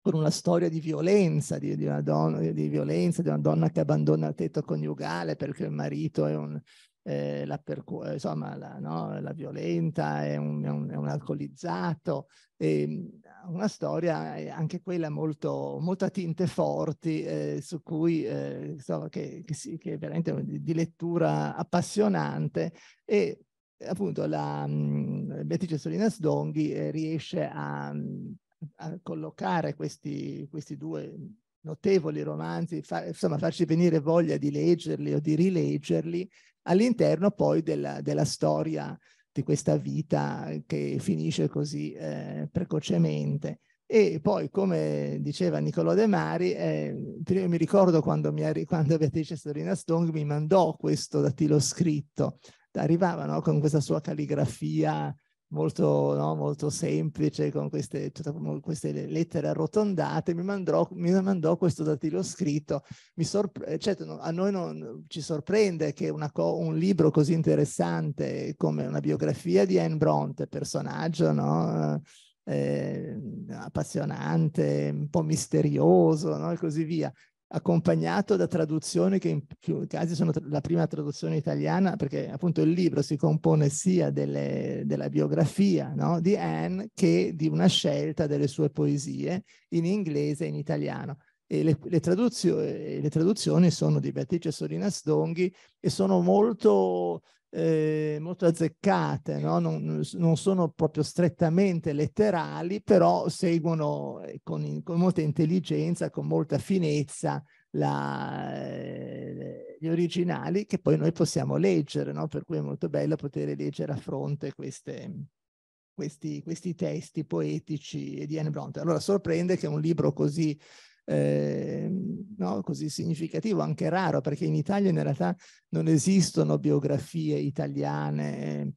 con una storia di violenza di, di una donna, di violenza di una donna che abbandona il tetto coniugale perché il marito è un, eh, la, eh, insomma, la, no, la, violenta, è un, è un, è un alcolizzato. E, ehm, una storia eh, anche quella molto, molto a tinte forti, eh, su cui eh, insomma, che, che, sì, che, è veramente di, lettura appassionante e appunto la mh, mm, Beatrice Solinas Donghi eh, riesce a, mm, a collocare questi, questi, due notevoli romanzi, fa, insomma farci venire voglia di leggerli o di rileggerli all'interno poi della, della storia di questa vita che finisce così eh, precocemente. E poi, come diceva Niccolò De Mari, eh, mi ricordo quando, mi, quando Beatrice Sorina Stong mi mandò questo datilo scritto, arrivavano con questa sua calligrafia molto, no, molto semplice con queste, queste, lettere arrotondate, mi, mandrò, mi mandò questo datilo scritto. Sorpre- eh, certo, a noi non, ci sorprende che co- un libro così interessante come una biografia di Anne Bronte, personaggio, no? Eh, eh, appassionante, un po' misterioso no? e così via, accompagnato da traduzioni che in più casi sono la prima traduzione italiana, perché appunto il libro si compone sia delle, della biografia no, di Anne che di una scelta delle sue poesie in inglese e in italiano. E le, le, traduzio, le traduzioni sono di Beatrice Solina Sdonghi e sono molto eh, molto azzeccate, no? non, non, sono proprio strettamente letterali, però seguono eh, con, con molta intelligenza, con molta finezza la, eh, gli originali che poi noi possiamo leggere, no? per cui è molto bello poter leggere a fronte queste, questi, questi, testi poetici di Anne Bronte. Allora sorprende che un libro così eh, no, così significativo, anche raro, perché in Italia in realtà non esistono biografie italiane ehm,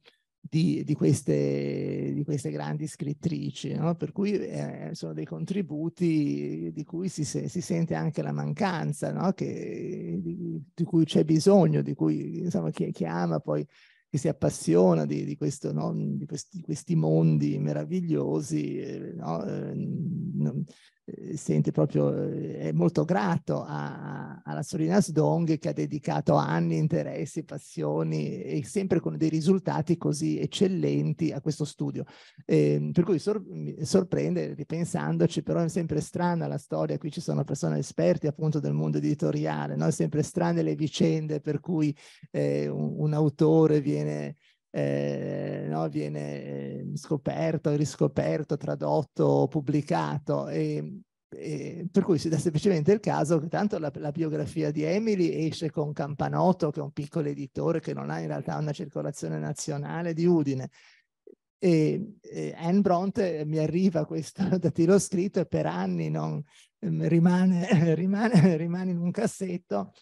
di, di, queste, di queste, grandi scrittrici, no? per cui eh, sono dei contributi di cui si, si sente anche la mancanza, no? che, di, di, cui c'è bisogno, di cui insomma, chi, chi ama poi che si appassiona di, di, questo, no? di, questi, questi, mondi meravigliosi, eh, no? eh, non, eh, sente proprio, eh, è molto grato a, alla Sorinas Sdong che ha dedicato anni, interessi, passioni e sempre con dei risultati così eccellenti a questo studio. Eh, per cui sor, mi sorprende, ripensandoci, però è sempre strana la storia, qui ci sono persone esperte appunto del mondo editoriale, no? è sempre strane le vicende per cui eh, un, un, autore viene eh, no, viene scoperto, riscoperto, tradotto, pubblicato. E, ehm, e eh, per cui si dà semplicemente il caso che tanto la, la, biografia di Emily esce con Campanotto, che è un piccolo editore che non ha in realtà una circolazione nazionale di Udine. E, ehm, e eh, Anne Bronte eh, mi arriva questo datilo scritto e per anni non, ehm, rimane, rimane, rimane in un cassetto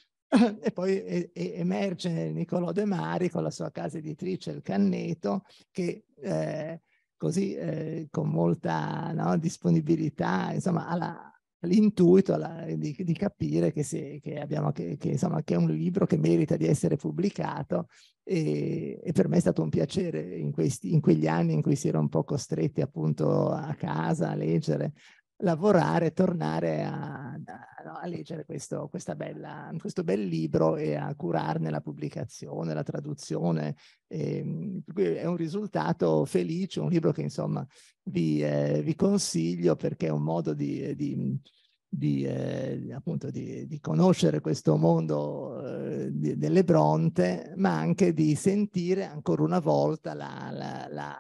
e poi e, e emerge Niccolò De Mari con la sua casa editrice Il Canneto che eh, così eh, con molta no, disponibilità insomma alla, l'intuito alla, di, di, capire che, si, che, abbiamo, che, che, insomma, che è un libro che merita di essere pubblicato e, e per me è stato un piacere in, questi, in, quegli anni in cui si era un po' costretti appunto a casa a leggere, lavorare, tornare a, a, a leggere questo, bella, questo, bel libro e a curarne la pubblicazione, la traduzione. E, ehm, è un risultato felice, un libro che insomma vi, eh, vi consiglio perché è un modo di, eh, di di, eh, appunto di, di, conoscere questo mondo eh, di, delle bronte, ma anche di sentire ancora una volta la, la, la,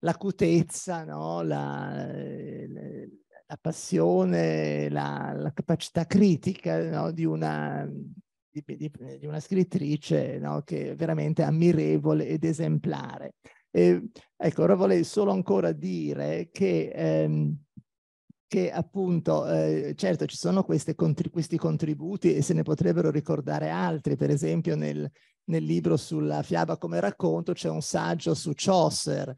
l'acutezza, no? la, eh, la passione, la, la capacità critica no, di, una, di, di, di, una, scrittrice no, che è veramente ammirevole ed esemplare. E, ecco, ora volevo solo ancora dire che, ehm, che appunto, eh, certo, ci sono contri, questi contributi e se ne potrebbero ricordare altri, per esempio nel, nel libro sulla fiaba come racconto c'è un saggio su Chaucer,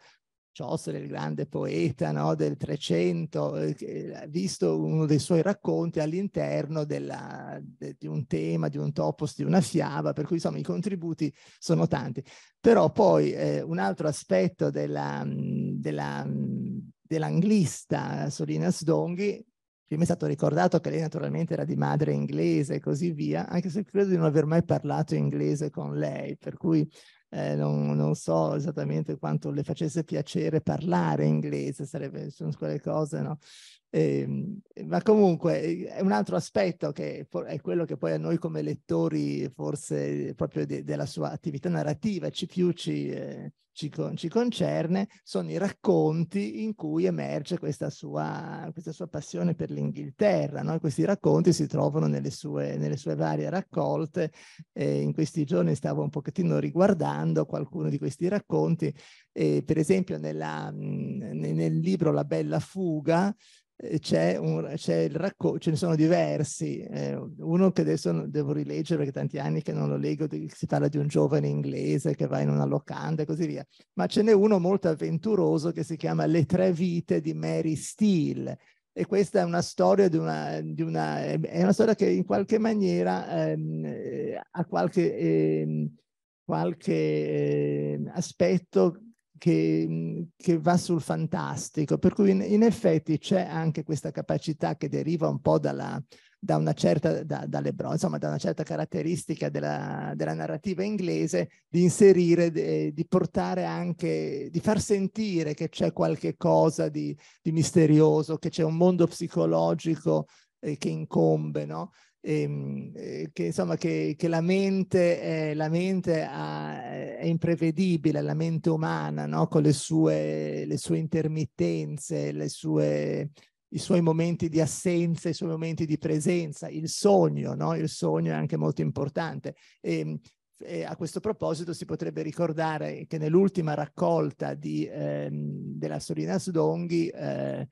Chaucer, il grande poeta no, del Trecento, eh, eh, ha visto uno dei suoi racconti all'interno de, di un tema, di un topos, di una fiaba, per cui insomma i contributi sono tanti. Però poi eh, un altro aspetto della, della, dell'anglista Solinas Donghi, mi è stato ricordato che lei naturalmente era di madre inglese e così via, anche se credo di non aver mai parlato inglese con lei, per cui eh, non, non, so esattamente quanto le facesse piacere parlare inglese, sarebbe, sono quelle cose, no? E, ehm, ma comunque eh, è un altro aspetto che è quello che poi a noi come lettori forse proprio de, della sua attività narrativa ci più ci, eh, ci, con, ci, concerne sono i racconti in cui emerge questa sua, questa sua passione per l'Inghilterra. No? Questi racconti si trovano nelle sue, nelle sue varie raccolte. Eh, in questi giorni stavo un pochettino riguardando qualcuno di questi racconti. E per esempio nella, nel libro La bella fuga eh, c'è, un, c'è il racconto, ce ne sono diversi, eh, uno che adesso devo rileggere perché tanti anni che non lo leggo, si parla di un giovane inglese che va in una locanda e così via, ma ce n'è uno molto avventuroso che si chiama Le tre vite di Mary Steele e questa è una storia, di una, di una, è una storia che in qualche maniera ehm, eh, ha qualche, ehm, qualche ehm, aspetto che, che, va sul fantastico, per cui in, in effetti c'è anche questa capacità che deriva un po' dalla, da una certa, da, dalle, insomma, da una certa caratteristica della, della narrativa inglese di inserire, de, di portare anche, di far sentire che c'è qualche cosa di, di misterioso, che c'è un mondo psicologico eh, che incombe, no? ehm, eh, che, insomma, che, che la mente, è, eh, la mente ha, è imprevedibile, la mente umana, no? con le sue, le sue intermittenze, le sue, i suoi momenti di assenza, i suoi momenti di presenza, il sogno, no? il sogno è anche molto importante. E, ehm, e a questo proposito si potrebbe ricordare che nell'ultima raccolta di, ehm, della Sorina Sdonghi eh,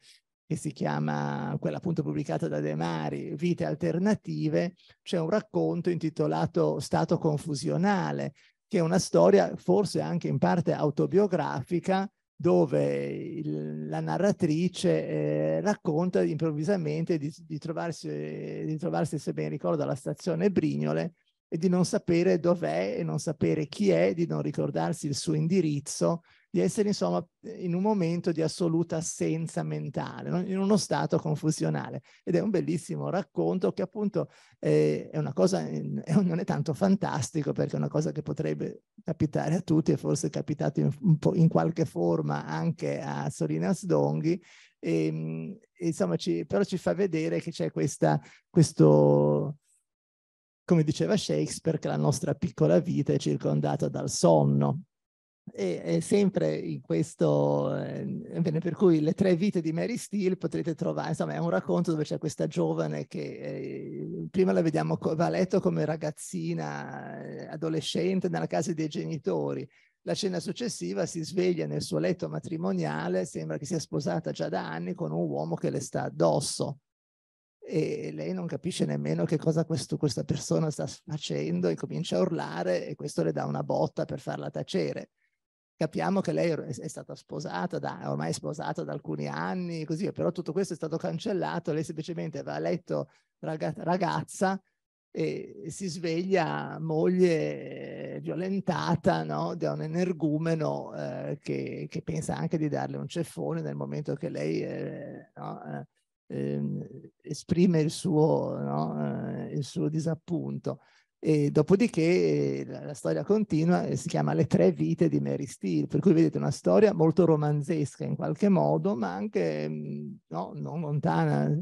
che si chiama, quella appunto pubblicata da De Mari, Vite alternative, c'è un racconto intitolato Stato confusionale, che è una storia forse anche in parte autobiografica, dove il, la narratrice eh, racconta improvvisamente di, di, trovarsi, di trovarsi, se ben ricordo, alla stazione Brignole e di non sapere dov'è e non sapere chi è, di non ricordarsi il suo indirizzo di essere insomma in un momento di assoluta assenza mentale, in uno stato confusionale. Ed è un bellissimo racconto che appunto eh, è una cosa, è, eh, non è tanto fantastico perché è una cosa che potrebbe capitare a tutti e forse è capitato in, in qualche forma anche a Sorinas Donghi, ehm, e, insomma, ci, però ci fa vedere che c'è questa, questo, come diceva Shakespeare, che la nostra piccola vita è circondata dal sonno e, e sempre in questo, eh, per cui le tre vite di Mary Steele potrete trovare, insomma è un racconto dove c'è questa giovane che eh, prima la vediamo, va a letto come ragazzina eh, adolescente nella casa dei genitori, la scena successiva si sveglia nel suo letto matrimoniale, sembra che sia sposata già da anni con un uomo che le sta addosso e lei non capisce nemmeno che cosa questo, questa persona sta facendo e comincia a urlare e questo le dà una botta per farla tacere capiamo che lei è stata sposata, da, ormai sposata da alcuni anni, così però tutto questo è stato cancellato, lei semplicemente va a letto ragazza e si sveglia moglie eh, violentata no? da un energumeno eh, che, che, pensa anche di darle un ceffone nel momento che lei eh, no, eh, ehm, esprime il suo, no, eh, il suo disappunto. E dopodiché eh, la, la storia continua e si chiama Le tre vite di Mary Steele, per cui vedete una storia molto romanzesca in qualche modo, ma anche mm, no, non lontana,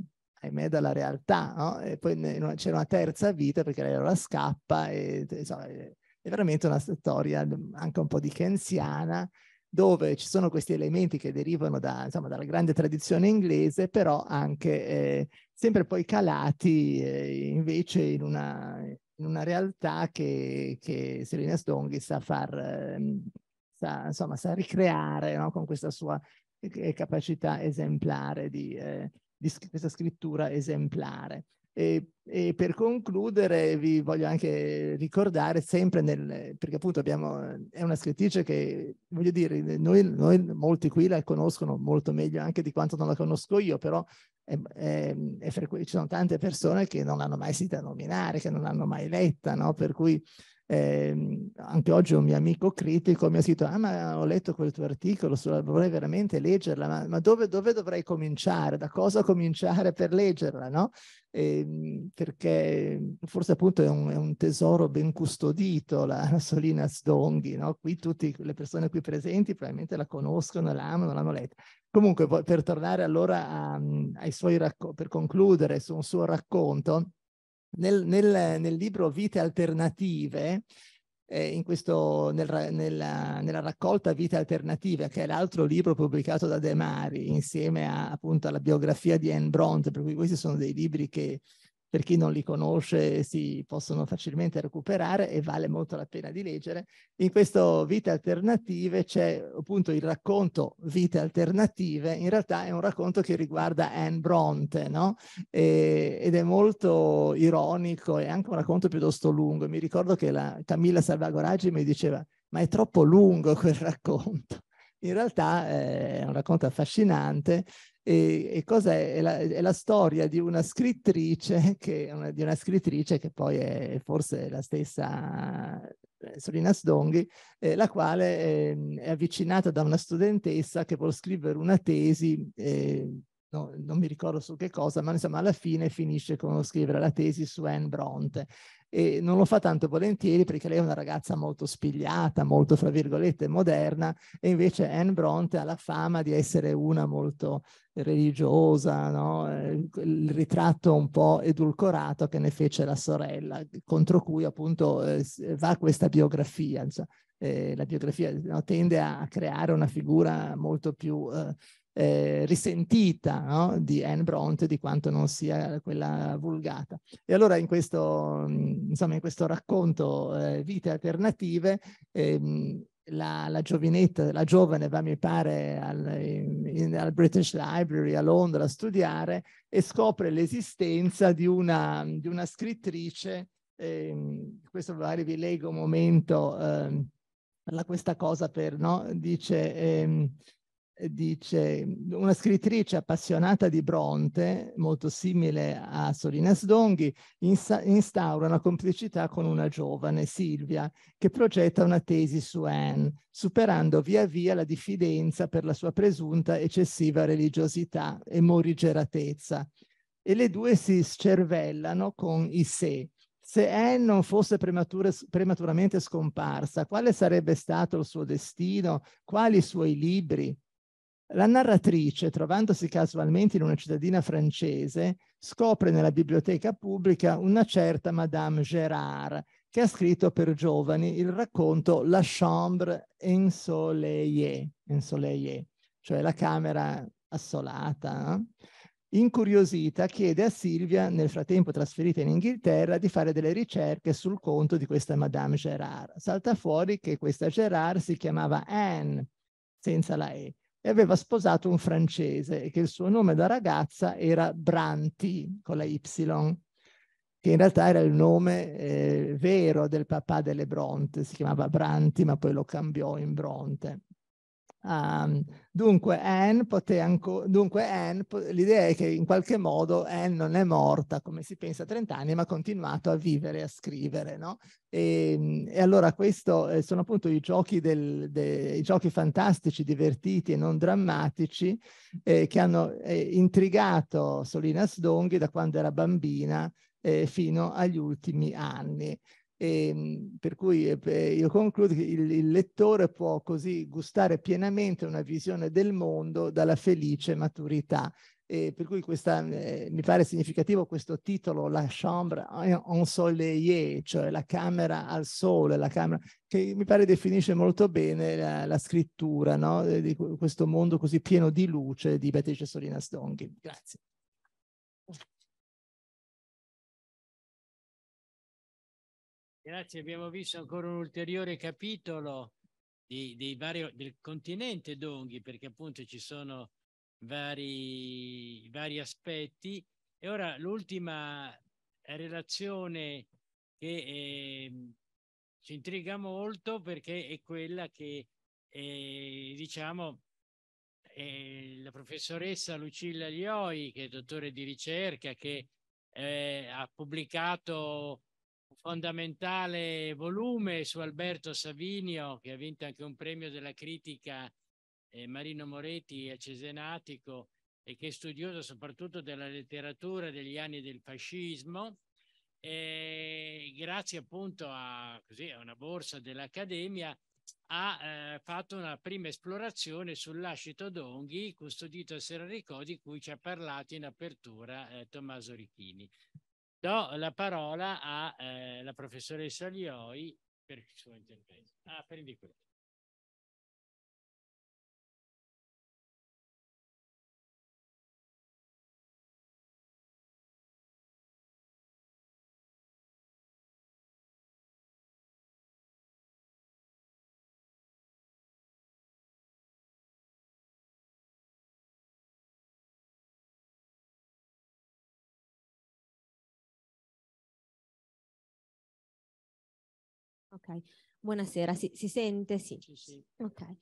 ahimè, dalla realtà. No? E poi c'è una terza vita perché lei la scappa e insomma, è veramente una storia anche un po' di dickensiana dove ci sono questi elementi che derivano da, insomma, dalla grande tradizione inglese, però anche eh, sempre poi calati eh, invece in una, in una realtà che, che Serena Stonghi sa far, ehm, sa, insomma, sa ricreare no? con questa sua eh, eh, capacità esemplare di, eh, di questa scrittura esemplare. E, e, per concludere vi voglio anche ricordare sempre nel, perché appunto abbiamo, è una scrittrice che voglio dire, noi, noi molti qui la conoscono molto meglio anche di quanto non la conosco io, però è, è, ehm, è frequ- ci sono tante persone che non hanno mai sentita nominare, che non l'hanno mai letta, no? per cui eh, anche oggi un mio amico critico mi ha scritto, ah ma ho letto quel tuo articolo, vorrei veramente leggerla, ma, ma dove, dove, dovrei cominciare? Da cosa cominciare per leggerla? No? Eh, perché forse appunto è un, è un, tesoro ben custodito la Solina Sdonghi, no? qui tutte le persone qui presenti probabilmente la conoscono, l'amano, l'hanno letta, Comunque, per tornare allora a, mhmm, ai suoi racconti, per concludere su un suo racconto, nel, nel, nel libro Vite Alternative, eh, questo, nel, nella, nella, raccolta Vite Alternative, che è l'altro libro pubblicato da De Mari, insieme a, appunto alla biografia di Anne Bront, per cui questi sono dei libri che per chi non li conosce si possono facilmente recuperare e vale molto la pena di leggere. In questo Vite Alternative c'è appunto il racconto Vite Alternative, in realtà è un racconto che riguarda Anne Bronte, no? E, ed è molto ironico, è anche un racconto piuttosto lungo. Mi ricordo che la Camilla Salvagoraggi mi diceva ma è troppo lungo quel racconto. In realtà eh, è un racconto affascinante e, e cosa è? La, è la, storia di una scrittrice che, una, di una scrittrice che poi è forse la stessa eh, Solina Sdonghi, eh, la quale eh, è avvicinata da una studentessa che vuole scrivere una tesi, eh, no, non mi ricordo su che cosa, ma insomma alla fine finisce con scrivere la tesi su Anne Bronte e non lo fa tanto volentieri perché lei è una ragazza molto spigliata, molto fra virgolette moderna e invece Anne Bronte ha la fama di essere una molto religiosa, no? Eh, il ritratto un po' edulcorato che ne fece la sorella, contro cui appunto eh, va questa biografia. Insomma, eh, la biografia no, tende a creare una figura molto più eh, eh, risentita no? di Anne Bront di quanto non sia quella vulgata. E allora in questo, mm, insomma, in questo racconto eh, Vite Alternative ehm, la, la, giovinetta, la giovane va mi pare al, in, al, British Library a Londra a studiare e scopre l'esistenza di una, di una scrittrice, ehm, questo magari vi leggo un momento, ehm, la, questa cosa per, no? dice... Ehm, dice una scrittrice appassionata di Bronte, molto simile a Solina Sdonghi, instaura una complicità con una giovane, Silvia, che progetta una tesi su Anne, superando via via la diffidenza per la sua presunta eccessiva religiosità e morigeratezza. E le due si scervellano con i sé. Se Anne non fosse prematuramente scomparsa, quale sarebbe stato il suo destino? Quali i suoi libri? La narratrice, trovandosi casualmente in una cittadina francese, scopre nella biblioteca pubblica una certa Madame Gérard, che ha scritto per giovani il racconto La chambre ensoleillée, ensoleillée cioè la camera assolata. Eh? Incuriosita chiede a Silvia, nel frattempo trasferita in Inghilterra, di fare delle ricerche sul conto di questa Madame Gérard. Salta fuori che questa Gérard si chiamava Anne, senza la E, e aveva sposato un francese e che il suo nome da ragazza era Branti con la Y, che in realtà era il nome eh, vero del papà delle Bronte, si chiamava Branti ma poi lo cambiò in Bronte. Um, dunque, Anne poté anco, dunque Anne, l'idea è che in qualche modo Anne non è morta, come si pensa a 30 anni, ma ha continuato a vivere, e a scrivere, no? E, ehm, e allora questo eh, sono appunto i giochi, del, de, i giochi, fantastici, divertiti e non drammatici eh, che hanno eh, intrigato Solina Sdonghi da quando era bambina eh, fino agli ultimi anni. E, ehm, per cui eh, io concludo che il, il, lettore può così gustare pienamente una visione del mondo dalla felice maturità. E per cui questa, eh, mi pare significativo questo titolo, La chambre ensoleillée, cioè la camera al sole, la camera, che mi pare definisce molto bene la, la scrittura no? di questo mondo così pieno di luce di Beatrice Solina Stonghi. Grazie. Grazie, abbiamo visto ancora un ulteriore capitolo di, di vario, del continente d'Onghi, perché appunto ci sono vari, vari aspetti. E ora l'ultima relazione che eh, ci intriga molto perché è quella che eh, diciamo eh, la professoressa Lucilla Lioi, che è dottore di ricerca, che eh, ha pubblicato fondamentale volume su Alberto Savinio, che ha vinto anche un premio della critica eh, Marino Moretti a Cesenatico e che è studioso soprattutto della letteratura degli anni del fascismo. E grazie appunto a, così, a una borsa dell'Accademia ha eh, fatto una prima esplorazione sull'ascito d'onghi custodito a Serra Ricò di cui ci ha parlato in apertura eh, Tommaso Richini. Do la parola alla eh, professoressa Lioi per il suo intervento. Ah, prendi quello. ok. Buonasera, si, si sente? Sì. sì, sì. Okay.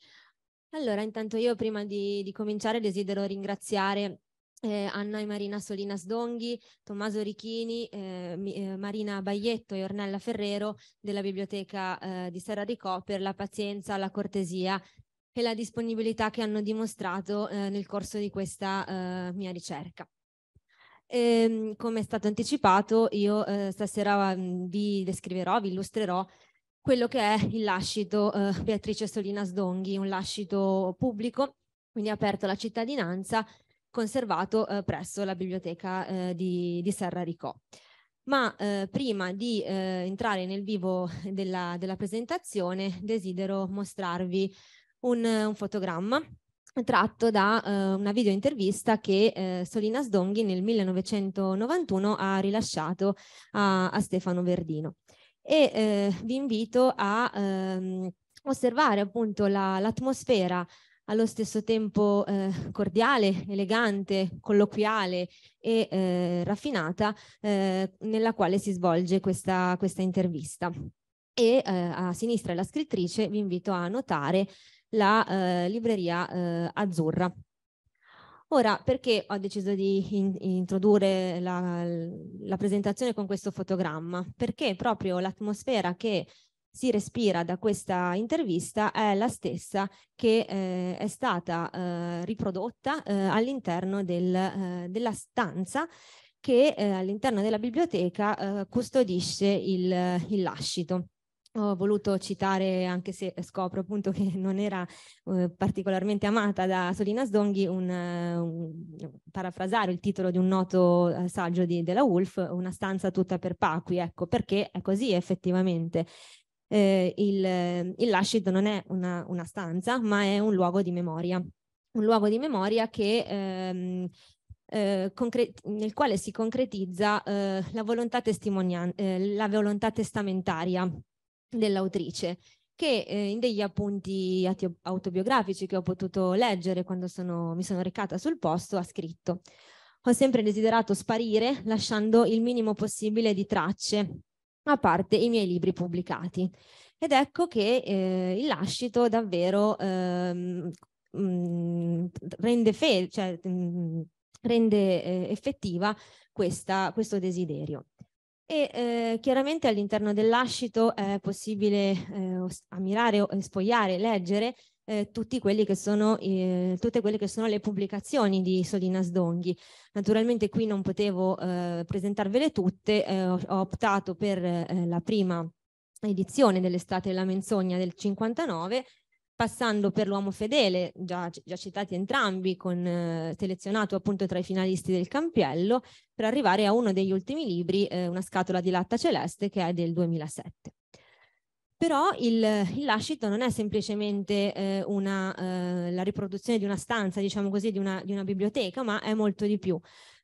Allora, intanto io prima di, di cominciare desidero ringraziare eh, Anna e Marina Solinas Donghi, Tommaso Richini, eh, eh, Marina Baglietto e Ornella Ferrero della Biblioteca eh, di Serra Ricò per la pazienza, la cortesia e la disponibilità che hanno dimostrato eh, nel corso di questa eh, mia ricerca. E, ehm, come è stato anticipato, io stasera vi descriverò, vi illustrerò quello che è il lascito eh, Beatrice Solinas Donghi, un lascito pubblico, quindi aperto alla cittadinanza, conservato eh, presso la biblioteca eh, di, di Serra Ricò. Ma eh, prima di eh, entrare nel vivo della, della presentazione desidero mostrarvi un, un fotogramma tratto da eh, una videointervista che eh, Solinas Donghi nel 1991 ha rilasciato a, a Stefano Verdino e eh, vi invito a ehm, osservare appunto la, l'atmosfera allo stesso tempo eh, cordiale, elegante, colloquiale e eh, raffinata eh, nella quale si svolge questa, questa intervista. E eh, a sinistra la scrittrice vi invito a notare la eh, libreria eh, azzurra Ora, perché ho deciso di in- introdurre la, la presentazione con questo fotogramma? Perché proprio l'atmosfera che si respira da questa intervista è la stessa che eh, è stata eh, riprodotta eh, all'interno del, eh, della stanza che eh, all'interno della biblioteca eh, custodisce il, il lascito ho voluto citare, anche se scopro appunto che non era eh, particolarmente amata da Solina Sdonghi, un, eh, un, parafrasare il titolo di un noto eh, saggio di, della Wolf, una stanza tutta per Paqui, ecco, perché è così effettivamente. Eh, il, il Lashid non è una, una, stanza, ma è un luogo di memoria, un luogo di memoria che... Ehm, eh, concret- nel quale si concretizza eh, la, volontà eh, la volontà testamentaria dell'autrice che eh, in degli appunti autobiografici che ho potuto leggere quando sono, mi sono recata sul posto ha scritto ho sempre desiderato sparire lasciando il minimo possibile di tracce a parte i miei libri pubblicati ed ecco che eh, il lascito davvero ehm, mh, mm, rende, fe- cioè, mh, mm, rende eh, effettiva questa, questo desiderio. E eh, chiaramente all'interno dell'ascito è possibile eh, ammirare, eh, sfogliare, leggere eh, tutti quelli che sono, eh, tutte quelle che sono le pubblicazioni di Solina Sdonghi. Naturalmente qui non potevo eh, presentarvele tutte, eh, ho, ho optato per eh, la prima edizione dell'estate della menzogna del 59 passando per l'uomo fedele, già, già citati entrambi, con, eh, selezionato appunto tra i finalisti del campiello, per arrivare a uno degli ultimi libri, eh, Una scatola di latta celeste, che è del 2007. Però il, il lascito non è semplicemente eh, una, eh, la riproduzione di una stanza, diciamo così, di una, di una biblioteca, ma è molto di più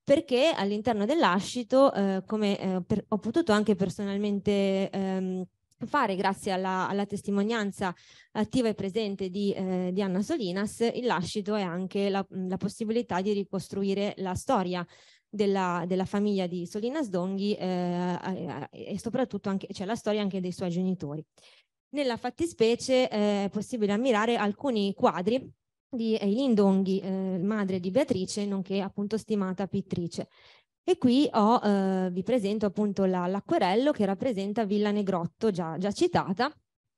perché all'interno dell'ascito, eh, come eh, per, ho potuto anche personalmente ehm, fare grazie alla, alla, testimonianza attiva e presente di, eh, di, Anna Solinas il lascito e anche la, la possibilità di ricostruire la storia della, della famiglia di Solinas Donghi eh, e soprattutto anche, cioè, la storia anche dei suoi genitori. Nella fattispecie eh, è possibile ammirare alcuni quadri di Eileen Donghi, eh, madre di Beatrice, nonché appunto stimata pittrice. E qui ho, eh, vi presento appunto la, l'acquerello che rappresenta Villa Negrotto, già, già citata,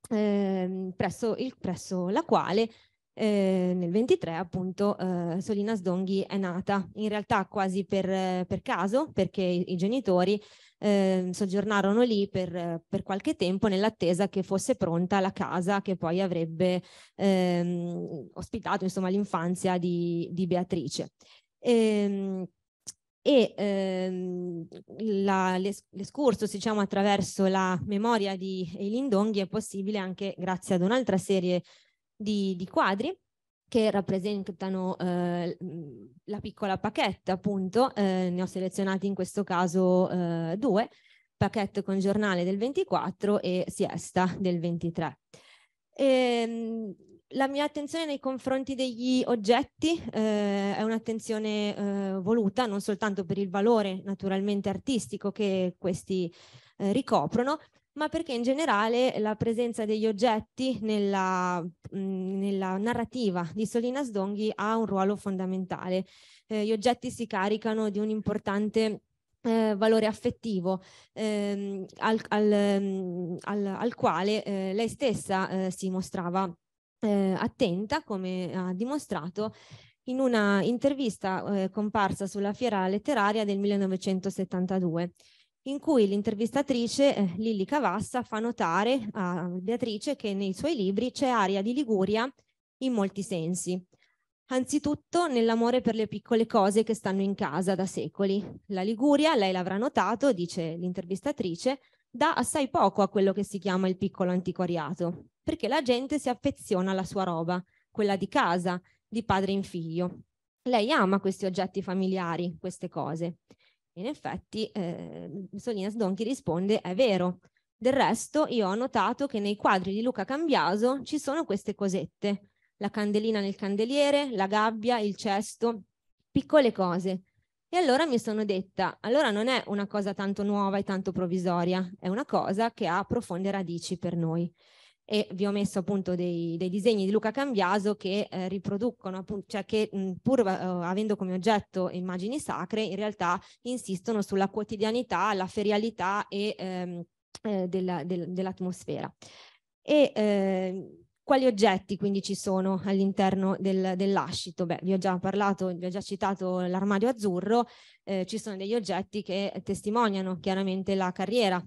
eh, presso, il, presso, la quale eh, nel 23 appunto eh, Solina Sdonghi è nata, in realtà quasi per, per caso, perché i, i genitori ehm, soggiornarono lì per, per, qualche tempo nell'attesa che fosse pronta la casa che poi avrebbe ehm, ospitato l'infanzia di, di Beatrice. E, ehm, e ehm, la, l'es- l'escursus diciamo, attraverso la memoria di Eileen Donghi è possibile anche grazie ad un'altra serie di, di quadri che rappresentano eh, mhmm, la piccola pacchetta appunto, eh, ne ho selezionati in questo caso eh, due, pacchetto con giornale del 24 e siesta del 23. E, ehm, la mia attenzione nei confronti degli oggetti eh, è un'attenzione eh, voluta non soltanto per il valore naturalmente artistico che questi eh, ricoprono, ma perché in generale la presenza degli oggetti nella, mh, nella narrativa di Solina Sdonghi ha un ruolo fondamentale. Eh, gli oggetti si caricano di un importante eh, valore affettivo ehm, al, al, al, al, quale eh, lei stessa eh, si mostrava eh, attenta, come ha dimostrato in una intervista eh, comparsa sulla fiera letteraria del 1972 in cui l'intervistatrice eh, Lilli Cavassa fa notare a Beatrice che nei suoi libri c'è aria di Liguria in molti sensi. Anzitutto nell'amore per le piccole cose che stanno in casa da secoli. La Liguria, lei l'avrà notato, dice l'intervistatrice, dà assai poco a quello che si chiama il piccolo antiquariato, perché la gente si affeziona alla sua roba, quella di casa, di padre in figlio. Lei ama questi oggetti familiari, queste cose. In effetti, eh, Solinas Donchi risponde, è vero. Del resto, io ho notato che nei quadri di Luca Cambiaso ci sono queste cosette, la candelina nel candeliere, la gabbia, il cesto, piccole cose e allora mi sono detta, allora non è una cosa tanto nuova e tanto provvisoria, è una cosa che ha profonde radici per noi. E vi ho messo appunto dei, dei disegni di Luca Cambiaso che eh, riproducono, appunto, cioè che mh, pur eh, avendo come oggetto immagini sacre, in realtà insistono sulla quotidianità, la ferialità e, ehm, eh, della, del, dell'atmosfera. E, ehm, quali oggetti quindi ci sono all'interno del, dell'ascito? Beh, vi ho già parlato, vi ho già citato l'armadio azzurro, eh, ci sono degli oggetti che testimoniano chiaramente la carriera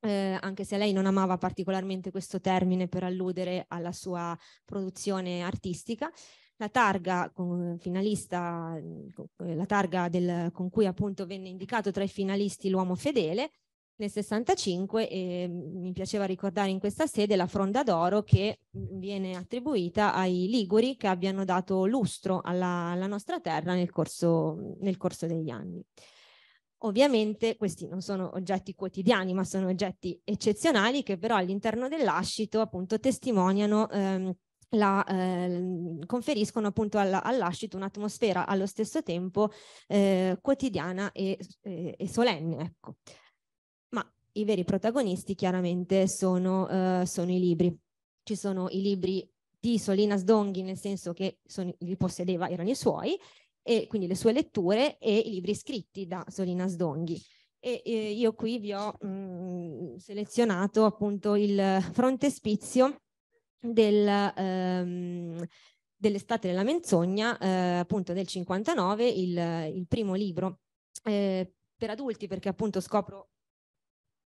eh, anche se lei non amava particolarmente questo termine per alludere alla sua produzione artistica. La targa finalista, mm, la targa del, con cui appunto venne indicato tra i finalisti l'uomo fedele, nel 65 eh, mi piaceva ricordare in questa sede la fronda d'oro che mhmm, viene attribuita ai Liguri che abbiano dato lustro alla, alla nostra terra nel corso, nel corso, degli anni. Ovviamente questi non sono oggetti quotidiani ma sono oggetti eccezionali che però all'interno dell'ascito appunto testimoniano ehm, la, eh, conferiscono appunto alla, all'ascito un'atmosfera allo stesso tempo eh, quotidiana e, e, e solenne. Ecco i veri protagonisti chiaramente sono, eh, sono i libri. Ci sono i libri di Solina Sdonghi, nel senso che sono, li possedeva, erano i suoi, e quindi le sue letture e i libri scritti da Solina Sdonghi. E, e io qui vi ho mh, mm, selezionato appunto il frontespizio del, ehm, dell'estate della menzogna, eh, appunto del 59, il, il primo libro eh, per adulti, perché appunto scopro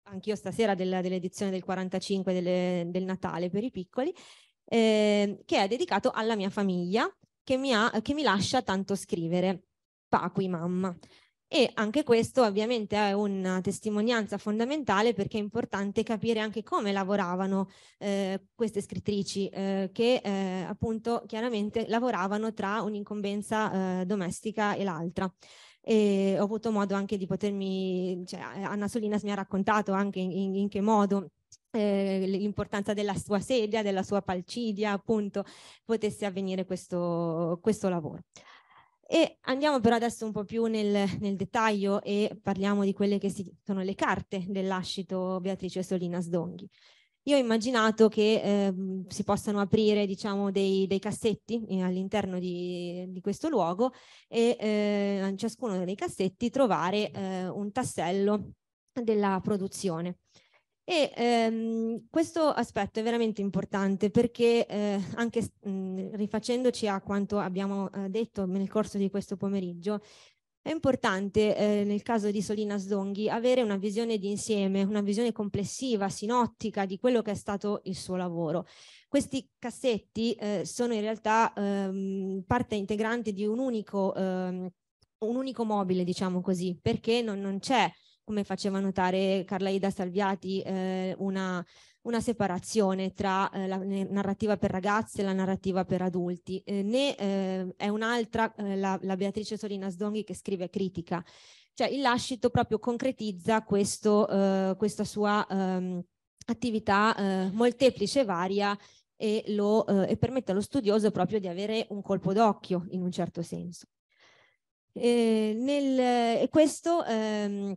anch'io stasera della, dell'edizione del 45 delle, del Natale per i piccoli, eh, che è dedicato alla mia famiglia, che mi, ha, che mi lascia tanto scrivere, Pacui mamma. E anche questo ovviamente è una testimonianza fondamentale perché è importante capire anche come lavoravano eh, queste scrittrici eh, che eh, appunto chiaramente lavoravano tra un'incombenza eh, domestica e l'altra e ho avuto modo anche di potermi, cioè Anna Solinas mi ha raccontato anche in, in, che modo eh, l'importanza della sua sedia, della sua palcidia, appunto, potesse avvenire questo, questo lavoro. E andiamo però adesso un po' più nel, nel, dettaglio e parliamo di quelle che sono le carte dell'ascito Beatrice Solinas Donghi. Io ho immaginato che eh, si possano aprire diciamo, dei, dei cassetti eh, all'interno di, di, questo luogo e eh, in ciascuno dei cassetti trovare eh, un tassello della produzione. E ehm, questo aspetto è veramente importante perché eh, anche mh, mm, rifacendoci a quanto abbiamo eh, detto nel corso di questo pomeriggio, è importante eh, nel caso di Solina Sdonghi avere una visione di insieme, una visione complessiva, sinottica di quello che è stato il suo lavoro. Questi cassetti eh, sono in realtà ehm, parte integrante di un unico, ehm, un unico mobile, diciamo così, perché non, non c'è come faceva notare Carla Ida Salviati, eh, una una separazione tra eh, la narrativa per ragazze e la narrativa per adulti, eh, né eh, è un'altra eh, la, la, Beatrice Solina Sdonghi che scrive critica. Cioè il lascito proprio concretizza questo, eh, questa sua ehm, attività eh, molteplice e varia e, lo, e permette allo studioso proprio di avere un colpo d'occhio in un certo senso. Nel, e questo ehm,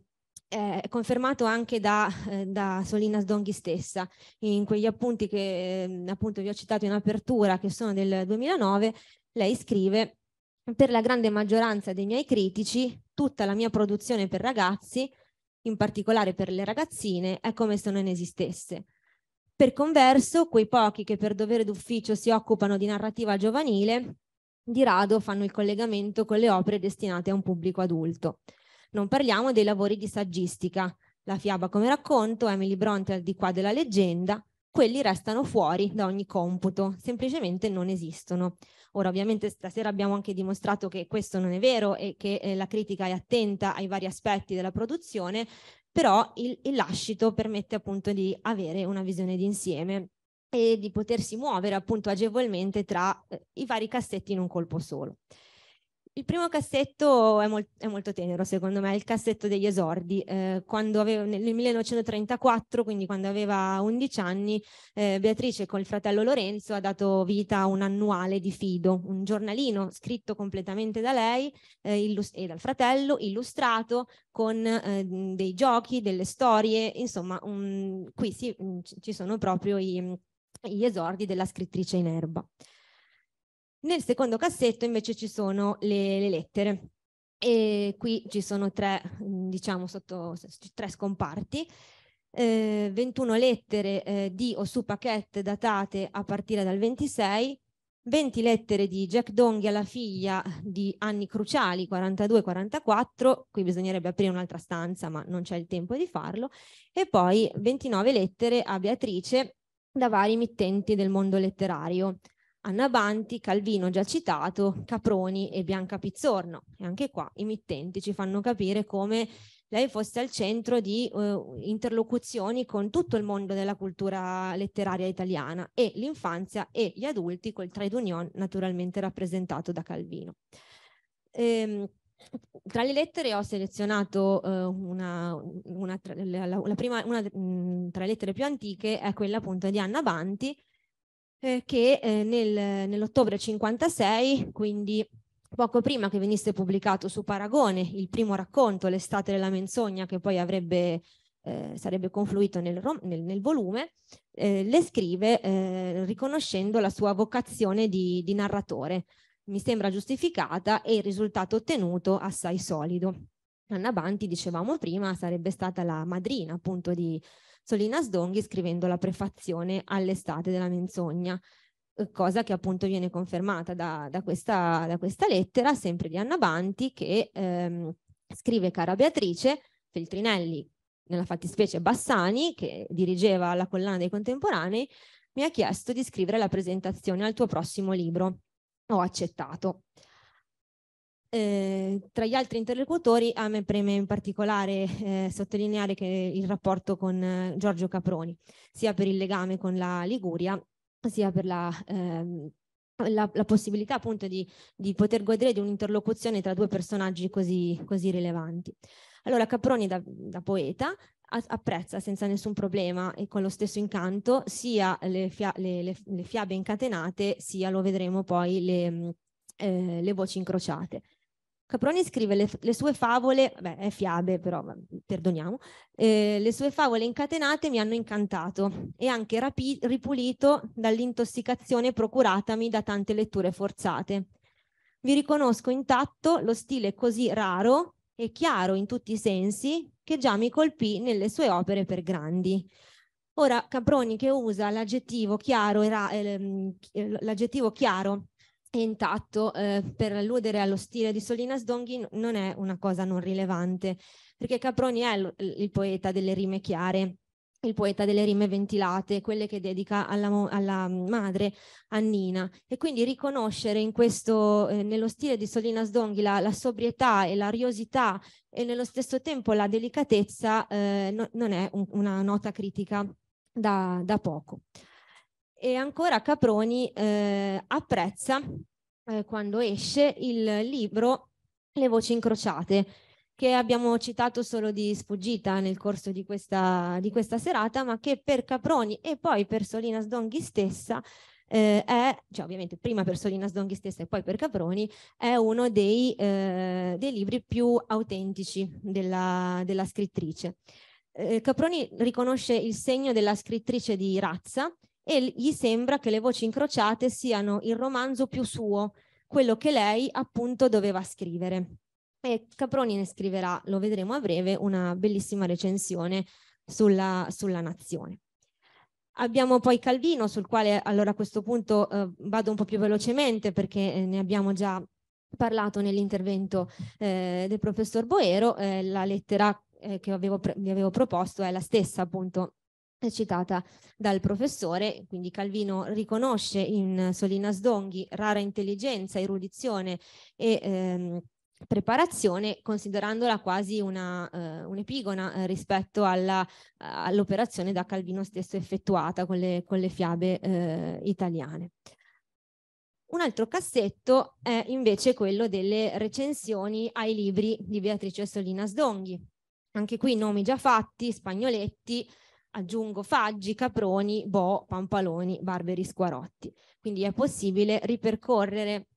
è confermato anche da, eh, da Solinas Donghi stessa, in quegli appunti che ehm, appunto vi ho citato in apertura, che sono del 2009, lei scrive per la grande maggioranza dei miei critici, tutta la mia produzione per ragazzi, in particolare per le ragazzine, è come se non esistesse. Per converso, quei pochi che per dovere d'ufficio si occupano di narrativa giovanile, di rado fanno il collegamento con le opere destinate a un pubblico adulto. Non parliamo dei lavori di saggistica, la fiaba come racconto, Emily Bronte al di qua della leggenda, quelli restano fuori da ogni computo, semplicemente non esistono. Ora ovviamente stasera abbiamo anche dimostrato che questo non è vero e che eh, la critica è attenta ai vari aspetti della produzione, però il, il lascito permette appunto di avere una visione d'insieme e di potersi muovere appunto agevolmente tra eh, i vari cassetti in un colpo solo il primo cassetto è, molt- è, molto tenero, secondo me, è il cassetto degli esordi. Eh, avevo, nel 1934, quindi quando aveva 11 anni, eh, Beatrice col fratello Lorenzo ha dato vita a un annuale di Fido, un giornalino scritto completamente da lei eh, illus- e dal fratello, illustrato con eh, dei giochi, delle storie, insomma, un, qui sì, ci sono proprio i, gli esordi della scrittrice in erba. Nel secondo cassetto invece ci sono le, le lettere e qui ci sono tre, diciamo, sotto, tre scomparti. Eh, 21 lettere eh, di o su paquette datate a partire dal 26, 20 lettere di Jack Donghi alla figlia di anni cruciali 42-44, qui bisognerebbe aprire un'altra stanza ma non c'è il tempo di farlo, e poi 29 lettere a Beatrice da vari mittenti del mondo letterario. Anna Banti, Calvino già citato, Caproni e Bianca Pizzorno. E anche qua i mittenti ci fanno capire come lei fosse al centro di eh, interlocuzioni con tutto il mondo della cultura letteraria italiana e l'infanzia e gli adulti col trade union naturalmente rappresentato da Calvino. Ehm, tra le lettere ho selezionato eh, una, una, tra, la, la prima, una mh, mm, tra le lettere più antiche è quella appunto di Anna Banti eh, che eh, nel, nell'ottobre 56, quindi poco prima che venisse pubblicato su Paragone il primo racconto, L'estate della menzogna, che poi avrebbe, eh, sarebbe confluito nel, nel, nel volume, eh, le scrive eh, riconoscendo la sua vocazione di, di narratore. Mi sembra giustificata e il risultato ottenuto assai solido. Anna Banti, dicevamo prima, sarebbe stata la madrina appunto di, Solina Sdonghi scrivendo la prefazione all'estate della menzogna, eh, cosa che appunto viene confermata da, da, questa, da questa, lettera, sempre di Anna Banti, che ehm, scrive Cara Beatrice, Feltrinelli, nella fattispecie Bassani, che dirigeva la collana dei contemporanei, mi ha chiesto di scrivere la presentazione al tuo prossimo libro. Ho accettato. Eh, tra gli altri interlocutori a me preme in particolare eh, sottolineare il rapporto con eh, Giorgio Caproni, sia per il legame con la Liguria, sia per la... Ehm, la, la, possibilità appunto di, di, poter godere di un'interlocuzione tra due personaggi così, così rilevanti. Allora Caproni da, da poeta apprezza senza nessun problema e con lo stesso incanto sia le, fia, le, le, le fiabe incatenate sia, lo vedremo poi, le, eh, voci incrociate. Caproni scrive le, le sue favole, beh, è fiabe però, perdoniamo, eh, le sue favole incatenate mi hanno incantato e anche rapi- ripulito dall'intossicazione procuratami da tante letture forzate. Vi riconosco intatto lo stile così raro e chiaro in tutti i sensi che già mi colpì nelle sue opere per grandi. Ora, Caproni che usa l'aggettivo chiaro, era, eh, l'aggettivo chiaro e intatto eh, per alludere allo stile di Solinas Donghi non è una cosa non rilevante, perché Caproni è lo, il poeta delle rime chiare, il poeta delle rime ventilate, quelle che dedica alla, alla madre Annina. E quindi riconoscere in questo, eh, nello stile di Solinas Donghi la, la, sobrietà e l'ariosità e nello stesso tempo la delicatezza eh, no, non è un, una nota critica da, da poco. E ancora Caproni eh, apprezza eh, quando esce il libro Le voci incrociate, che abbiamo citato solo di sfuggita nel corso di questa, di questa serata, ma che per Caproni e poi per Solina Sdonghi stessa eh, è, cioè ovviamente prima per Solina Sdonghi stessa e poi per Caproni, è uno dei, eh, dei libri più autentici della, della scrittrice. Eh, Caproni riconosce il segno della scrittrice di razza e gli sembra che le voci incrociate siano il romanzo più suo, quello che lei appunto doveva scrivere. E Caproni ne scriverà, lo vedremo a breve, una bellissima recensione sulla, sulla nazione. Abbiamo poi Calvino, sul quale allora a questo punto eh, vado un po' più velocemente perché eh, ne abbiamo già parlato nell'intervento eh, del professor Boero, eh, la lettera eh, che avevo pre- vi avevo proposto è la stessa appunto citata dal professore, quindi Calvino riconosce in Solinas Donghi rara intelligenza, erudizione e ehm, preparazione considerandola quasi una, eh, un'epigona eh, rispetto alla, all'operazione da Calvino stesso effettuata con le, con le fiabe eh, italiane. Un altro cassetto è invece quello delle recensioni ai libri di Beatrice Solinas Donghi. Anche qui nomi già fatti, spagnoletti, aggiungo Faggi, Caproni, Bo, Pampaloni, Barberi, Squarotti. Quindi è possibile ripercorrere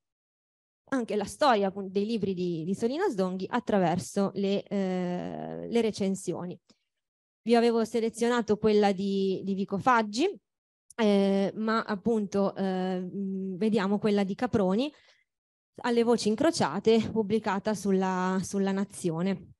anche la storia dei libri di, di Solino Sdonghi attraverso le, eh, le, recensioni. Vi avevo selezionato quella di, di Vico Faggi, eh, ma appunto eh, vediamo quella di Caproni alle voci incrociate pubblicata sulla, sulla Nazione.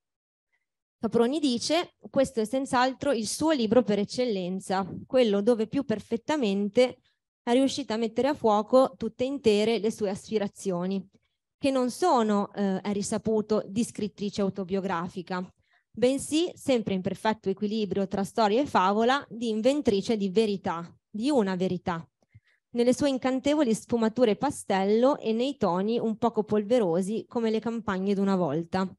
Caproni dice, questo è senz'altro il suo libro per eccellenza, quello dove più perfettamente è riuscita a mettere a fuoco tutte intere le sue aspirazioni, che non sono, eh, è risaputo, di scrittrice autobiografica, bensì, sempre in perfetto equilibrio tra storia e favola, di inventrice di verità, di una verità, nelle sue incantevoli sfumature pastello e nei toni un poco polverosi come le campagne d'una volta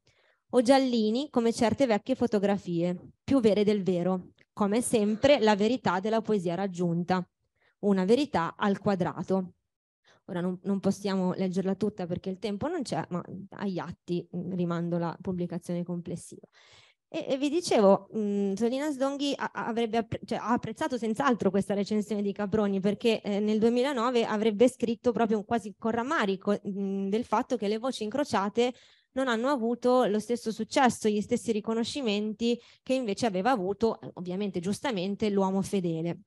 o giallini come certe vecchie fotografie, più vere del vero, come sempre la verità della poesia raggiunta, una verità al quadrato. Ora non, non possiamo leggerla tutta perché il tempo non c'è, ma agli atti mm, rimando la pubblicazione complessiva. E, e vi dicevo, mh, mm, Solina Sdonghi avrebbe appre- cioè, ha apprezzato senz'altro questa recensione di Caproni perché eh, nel 2009 avrebbe scritto proprio quasi con rammarico mh, mm, del fatto che le voci incrociate non hanno avuto lo stesso successo, gli stessi riconoscimenti che invece aveva avuto, ovviamente giustamente, l'uomo fedele.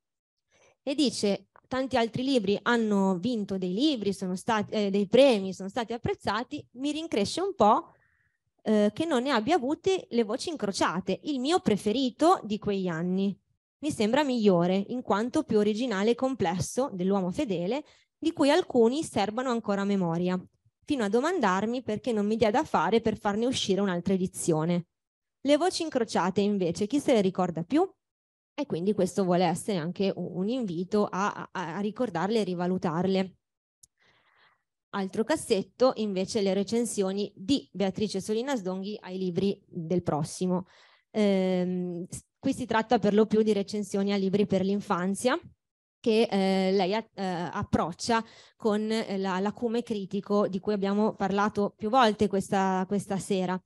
E dice, tanti altri libri hanno vinto dei libri, sono stati, eh, dei premi, sono stati apprezzati, mi rincresce un po' eh, che non ne abbia avute le voci incrociate, il mio preferito di quegli anni. Mi sembra migliore, in quanto più originale e complesso dell'uomo fedele, di cui alcuni serbano ancora a memoria fino a domandarmi perché non mi dia da fare per farne uscire un'altra edizione. Le voci incrociate invece, chi se le ricorda più? E quindi questo vuole essere anche un invito a, a, a ricordarle e rivalutarle. Altro cassetto invece le recensioni di Beatrice Solina Sdonghi ai libri del prossimo. Ehm, qui si tratta per lo più di recensioni a libri per l'infanzia, che eh, lei a, eh, approccia con eh, la, l'acume critico di cui abbiamo parlato più volte questa, questa sera.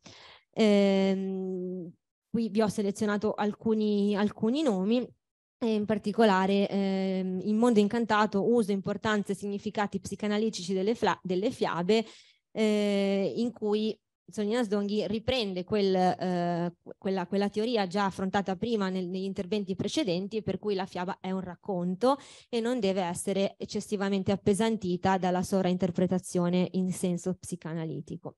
Ehm, qui vi ho selezionato alcuni, alcuni nomi e in particolare ehm, Il mondo incantato, uso, importanza e significati psicanalitici delle, delle fiabe, eh, in cui Sonia Sdonghi riprende quel, eh, quella, quella, teoria già affrontata prima nel, negli interventi precedenti, per cui la fiaba è un racconto e non deve essere eccessivamente appesantita dalla sovrainterpretazione in senso psicanalitico.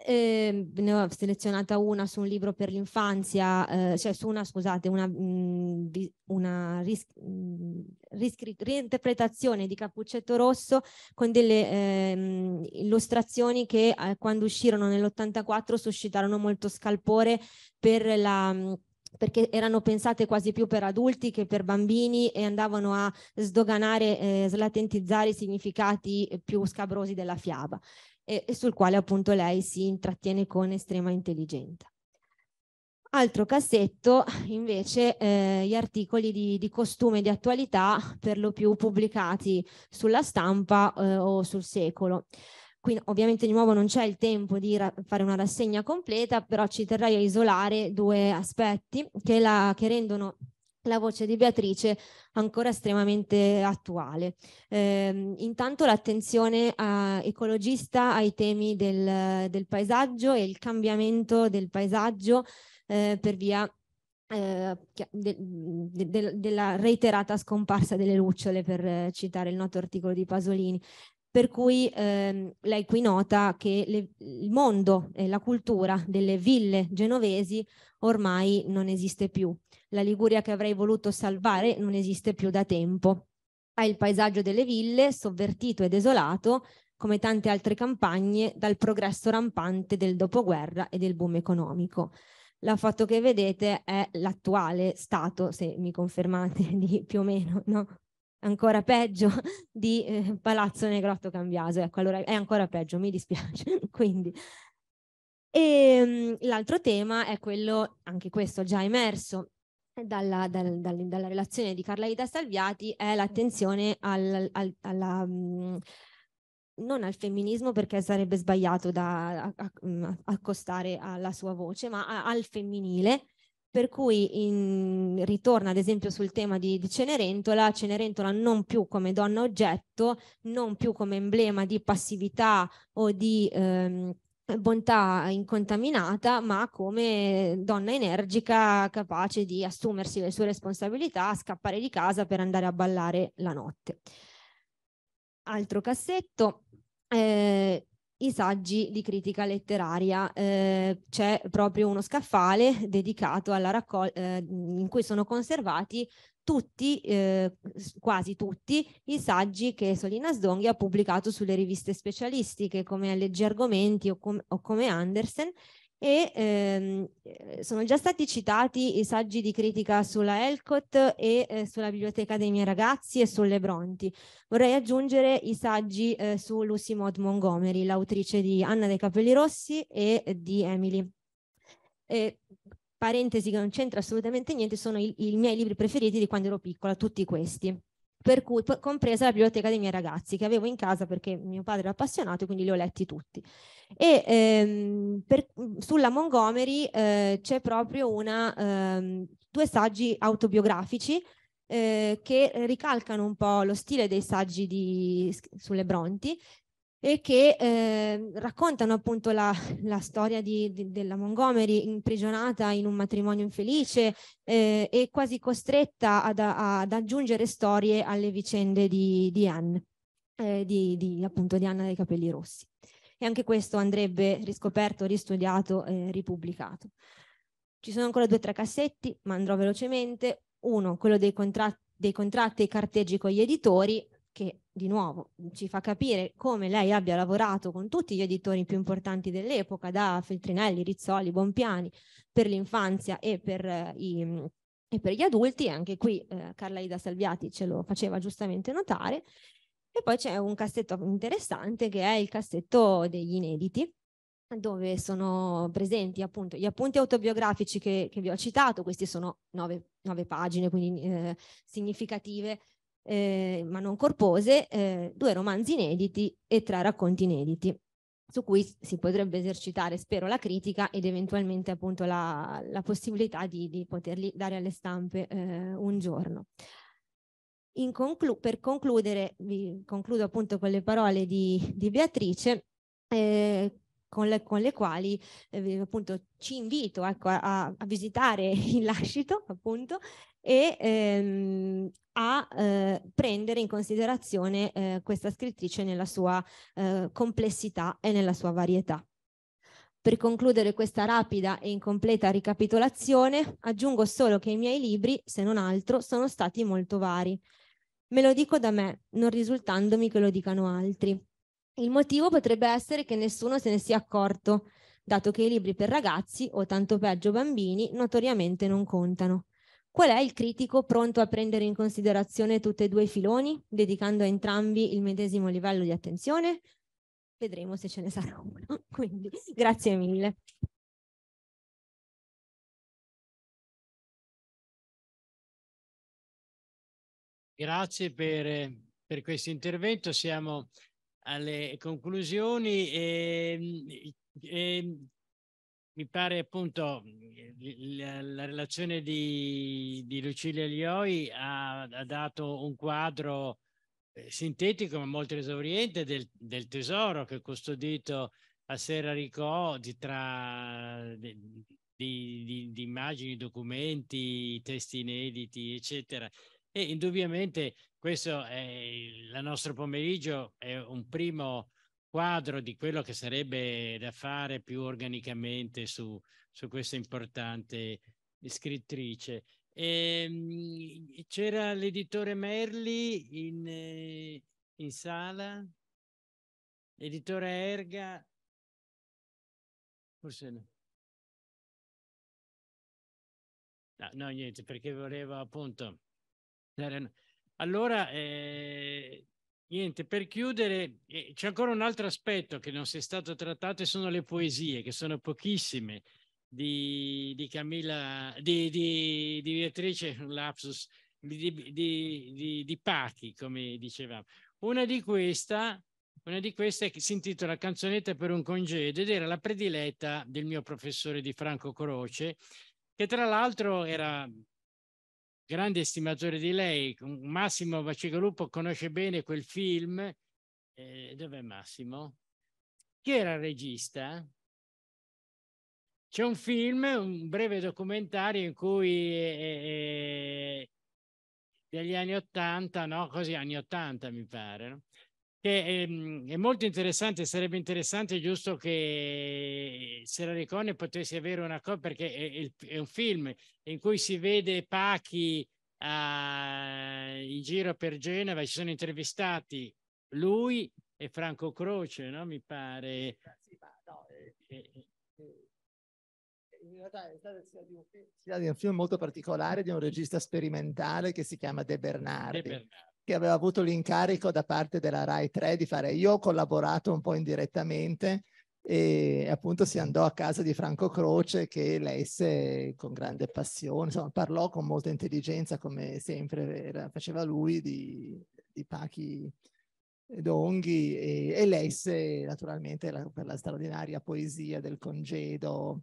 Eh, ne ho selezionata una su un libro per l'infanzia, eh, cioè su una, scusate, una, mh, mm, una ris- mh, mm, riscri- reinterpretazione di Cappuccetto Rosso con delle eh, illustrazioni che eh, quando uscirono nell'84 suscitarono molto scalpore per la... Mh, mm, perché erano pensate quasi più per adulti che per bambini e andavano a sdoganare, eh, slatentizzare i significati più scabrosi della fiaba e, e sul quale appunto lei si intrattiene con estrema intelligenza. Altro cassetto invece eh, gli articoli di, di costume e di attualità per lo più pubblicati sulla stampa eh, o sul secolo. Qui ovviamente di nuovo non c'è il tempo di fare una rassegna completa, però ci terrei a isolare due aspetti che, la, che rendono la voce di Beatrice ancora estremamente attuale. Eh, intanto l'attenzione ecologista ai temi del, del, paesaggio e il cambiamento del paesaggio eh, per via eh, de, de, de, della reiterata scomparsa delle lucciole, per citare il noto articolo di Pasolini. Per cui ehm, lei qui nota che le, il mondo e la cultura delle ville genovesi ormai non esiste più la Liguria che avrei voluto salvare non esiste più da tempo. Ha il paesaggio delle ville, sovvertito e desolato, come tante altre campagne, dal progresso rampante del dopoguerra e del boom economico. La foto che vedete è l'attuale stato, se mi confermate, di più o meno, no? Ancora peggio di eh, Palazzo Negrotto Cambiaso. Ecco, allora è ancora peggio, mi dispiace. Quindi. E um, l'altro tema è quello, anche questo già emerso, dalla, dal, dal, dalla, relazione di Carla Ida Salviati è l'attenzione al, al, alla, mh, mm, non al femminismo perché sarebbe sbagliato da a, a, mh, mm, accostare alla sua voce, ma a, al femminile. Per cui in, ritorna ad esempio sul tema di, di Cenerentola, Cenerentola non più come donna oggetto, non più come emblema di passività o di ehm, bontà incontaminata, ma come donna energica capace di assumersi le sue responsabilità, scappare di casa per andare a ballare la notte. Altro cassetto, eh, i saggi di critica letteraria. Eh, c'è proprio uno scaffale dedicato alla raccolta, eh, in cui sono conservati tutti, eh, quasi tutti, i saggi che Solina Sdonghi ha pubblicato sulle riviste specialistiche come Leggi Argomenti o, com o come Andersen e ehm, eh, sono già stati citati i saggi di critica sulla Elcott e eh, sulla Biblioteca dei miei ragazzi e sulle Bronti. Vorrei aggiungere i saggi eh, su Lucy Maud Montgomery, l'autrice di Anna dei capelli rossi e eh, di Emily. E parentesi che non c'entra assolutamente niente, sono i, i miei libri preferiti di quando ero piccola, tutti questi per cui compresa la biblioteca dei miei ragazzi che avevo in casa perché mio padre era appassionato e quindi li ho letti tutti. E ehm, per, sulla Montgomery eh, c'è proprio una, ehm, due saggi autobiografici eh, che ricalcano un po' lo stile dei saggi di, sulle Bronti e che eh, raccontano appunto la, la storia di, di, della Montgomery imprigionata in un matrimonio infelice eh, e quasi costretta ad, a, ad, aggiungere storie alle vicende di, di Anne, eh, di, appunto di Anna dei capelli rossi. E anche questo andrebbe riscoperto, ristudiato e ripubblicato. Ci sono ancora due o tre cassetti, ma andrò velocemente. Uno, quello dei, contrat- dei contratti e carteggi con gli editori, che di nuovo mm, ci fa capire come lei abbia lavorato con tutti gli editori più importanti dell'epoca, da Feltrinelli, Rizzoli, Bonpiani, per l'infanzia e per eh, i mm, e per gli adulti, e anche qui eh, Carla Ida Salviati ce lo faceva giustamente notare. E poi c'è un cassetto interessante che è il cassetto degli inediti, dove sono presenti appunto gli appunti autobiografici che, che vi ho citato, questi sono nove, nove pagine, quindi eh, significative eh, ma non corpose, eh, due romanzi inediti e tre racconti inediti su cui si potrebbe esercitare, spero, la critica ed eventualmente appunto la, la possibilità di, di, poterli dare alle stampe eh, un giorno. Conclu- per concludere, vi concludo appunto con le parole di, di Beatrice, eh, con, le, con, le, quali eh, appunto ci invito ecco, a, a, visitare il lascito appunto e ehm, a eh, prendere in considerazione eh, questa scrittrice nella sua eh, complessità e nella sua varietà. Per concludere questa rapida e incompleta ricapitolazione, aggiungo solo che i miei libri, se non altro, sono stati molto vari. Me lo dico da me, non risultandomi che lo dicano altri. Il motivo potrebbe essere che nessuno se ne sia accorto, dato che i libri per ragazzi, o tanto peggio bambini, notoriamente non contano. Qual è il critico pronto a prendere in considerazione tutti e due i filoni, dedicando a entrambi il medesimo livello di attenzione? Vedremo se ce ne sarà uno. Quindi grazie mille. Grazie per, per questo intervento. Siamo alle conclusioni. E, e mi pare appunto la, la relazione di, di Lucilia Lioi ha, ha, dato un quadro eh, sintetico ma molto esauriente del, del tesoro che è custodito a Serra Ricò di, tra, di, di, di immagini, documenti, testi inediti, eccetera. E indubbiamente questo è il nostro pomeriggio, è un primo quadro di quello che sarebbe da fare più organicamente su, su questa importante scrittrice. E, ehm, c'era l'editore Merli in, eh, in sala, editore Erga, forse no. No, no, niente, perché volevo appunto... Allora, eh, Niente, per chiudere, eh, c'è ancora un altro aspetto che non si è stato trattato e sono le poesie, che sono pochissime, di, di Camilla, di, di, di Beatrice, un lapsus, di, di, di, Pachi, come dicevamo. Una di, questa, una di queste si intitola Canzonetta per un congedo ed era la prediletta del mio professore di Franco Croce, che tra l'altro era grande stimatore di lei, Massimo Bacigalupo conosce bene quel film, eh, dov'è Massimo? Chi era il regista? C'è un film, un breve documentario in cui eh, eh, degli anni 80, no? Così anni 80 mi pare, no? Che è, ehm, è, molto interessante, sarebbe interessante giusto che eh, Sera Ricone potesse avere una cosa, perché è, è, un film in cui si vede Pachi uh, in giro per Genova, ci sono intervistati lui e Franco Croce, no? mi pare. Sì, ma no, eh, eh, eh, in realtà è stata di un, film, di un film molto particolare di un regista sperimentale che si chiama De Bernardi. De Bernardi che aveva avuto l'incarico da parte della RAI 3 di fare. Io ho collaborato un po' indirettamente e appunto si andò a casa di Franco Croce che lesse con grande passione, insomma parlò con molta intelligenza come sempre era, faceva lui di, di Pachi Donghi e, e lesse naturalmente la, per la straordinaria poesia del congedo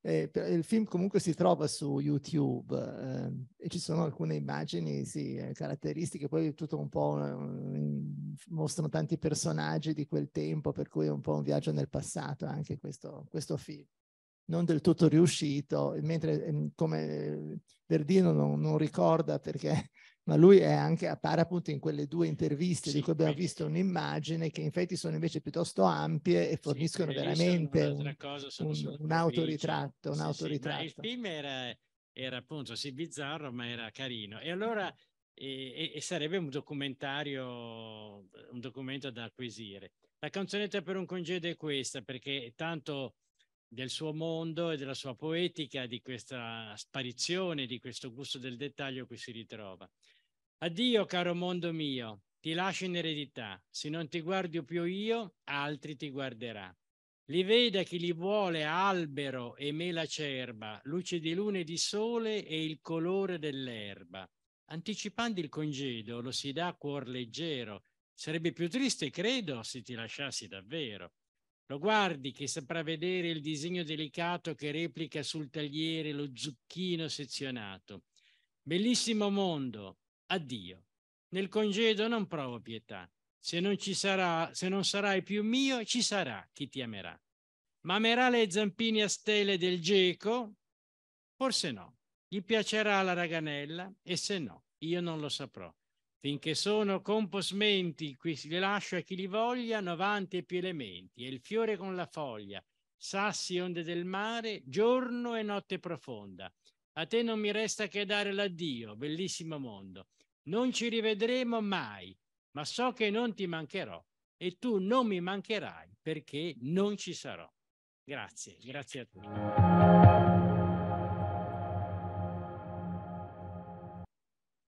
eh, il film comunque si trova su YouTube ehm, e ci sono alcune immagini sì, eh, caratteristiche, poi tutto un po' um, mostrano tanti personaggi di quel tempo, per cui è un po' un viaggio nel passato anche questo, questo film. Non del tutto riuscito, mentre ehm, come eh, Verdino non, non ricorda perché ma lui è anche, appare appunto in quelle due interviste sì, di cui abbiamo quindi. visto un'immagine che in effetti sono invece piuttosto ampie e forniscono sì, veramente un, un, un, autoritratto. Un sì, autoritratto. il film era, era, appunto sì bizzarro ma era carino e allora e, e sarebbe un documentario, un documento da acquisire. La canzonetta per un congedo è questa perché tanto del suo mondo e della sua poetica, di questa sparizione, di questo gusto del dettaglio qui si ritrova. Addio, caro mondo mio, ti lascio in eredità. Se non ti guardo più io, altri ti guarderà. Li veda chi li vuole albero e mela acerba, luce di luna e di sole e il colore dell'erba. Anticipando il congedo lo si dà a cuor leggero. Sarebbe più triste, credo, se ti lasciassi davvero. Lo guardi che saprà vedere il disegno delicato che replica sul tagliere lo zucchino sezionato. Bellissimo mondo, a Dio. Nel congedo non provo pietà. Se non, ci sarà, se non sarai più mio, ci sarà chi ti amerà. Ma amerà le zampine a stele del geco? Forse no. Gli piacerà la raganella? E se no, io non lo saprò. Finché sono composmenti, qui si lascio a chi li voglia, novanti e più elementi, e il fiore con la foglia, sassi e onde del mare, giorno e notte profonda. A te non mi resta che dare l'addio, bellissimo mondo non ci rivedremo mai, ma so che non ti mancherò e tu non mi mancherai perché non ci sarò. Grazie, grazie a tutti.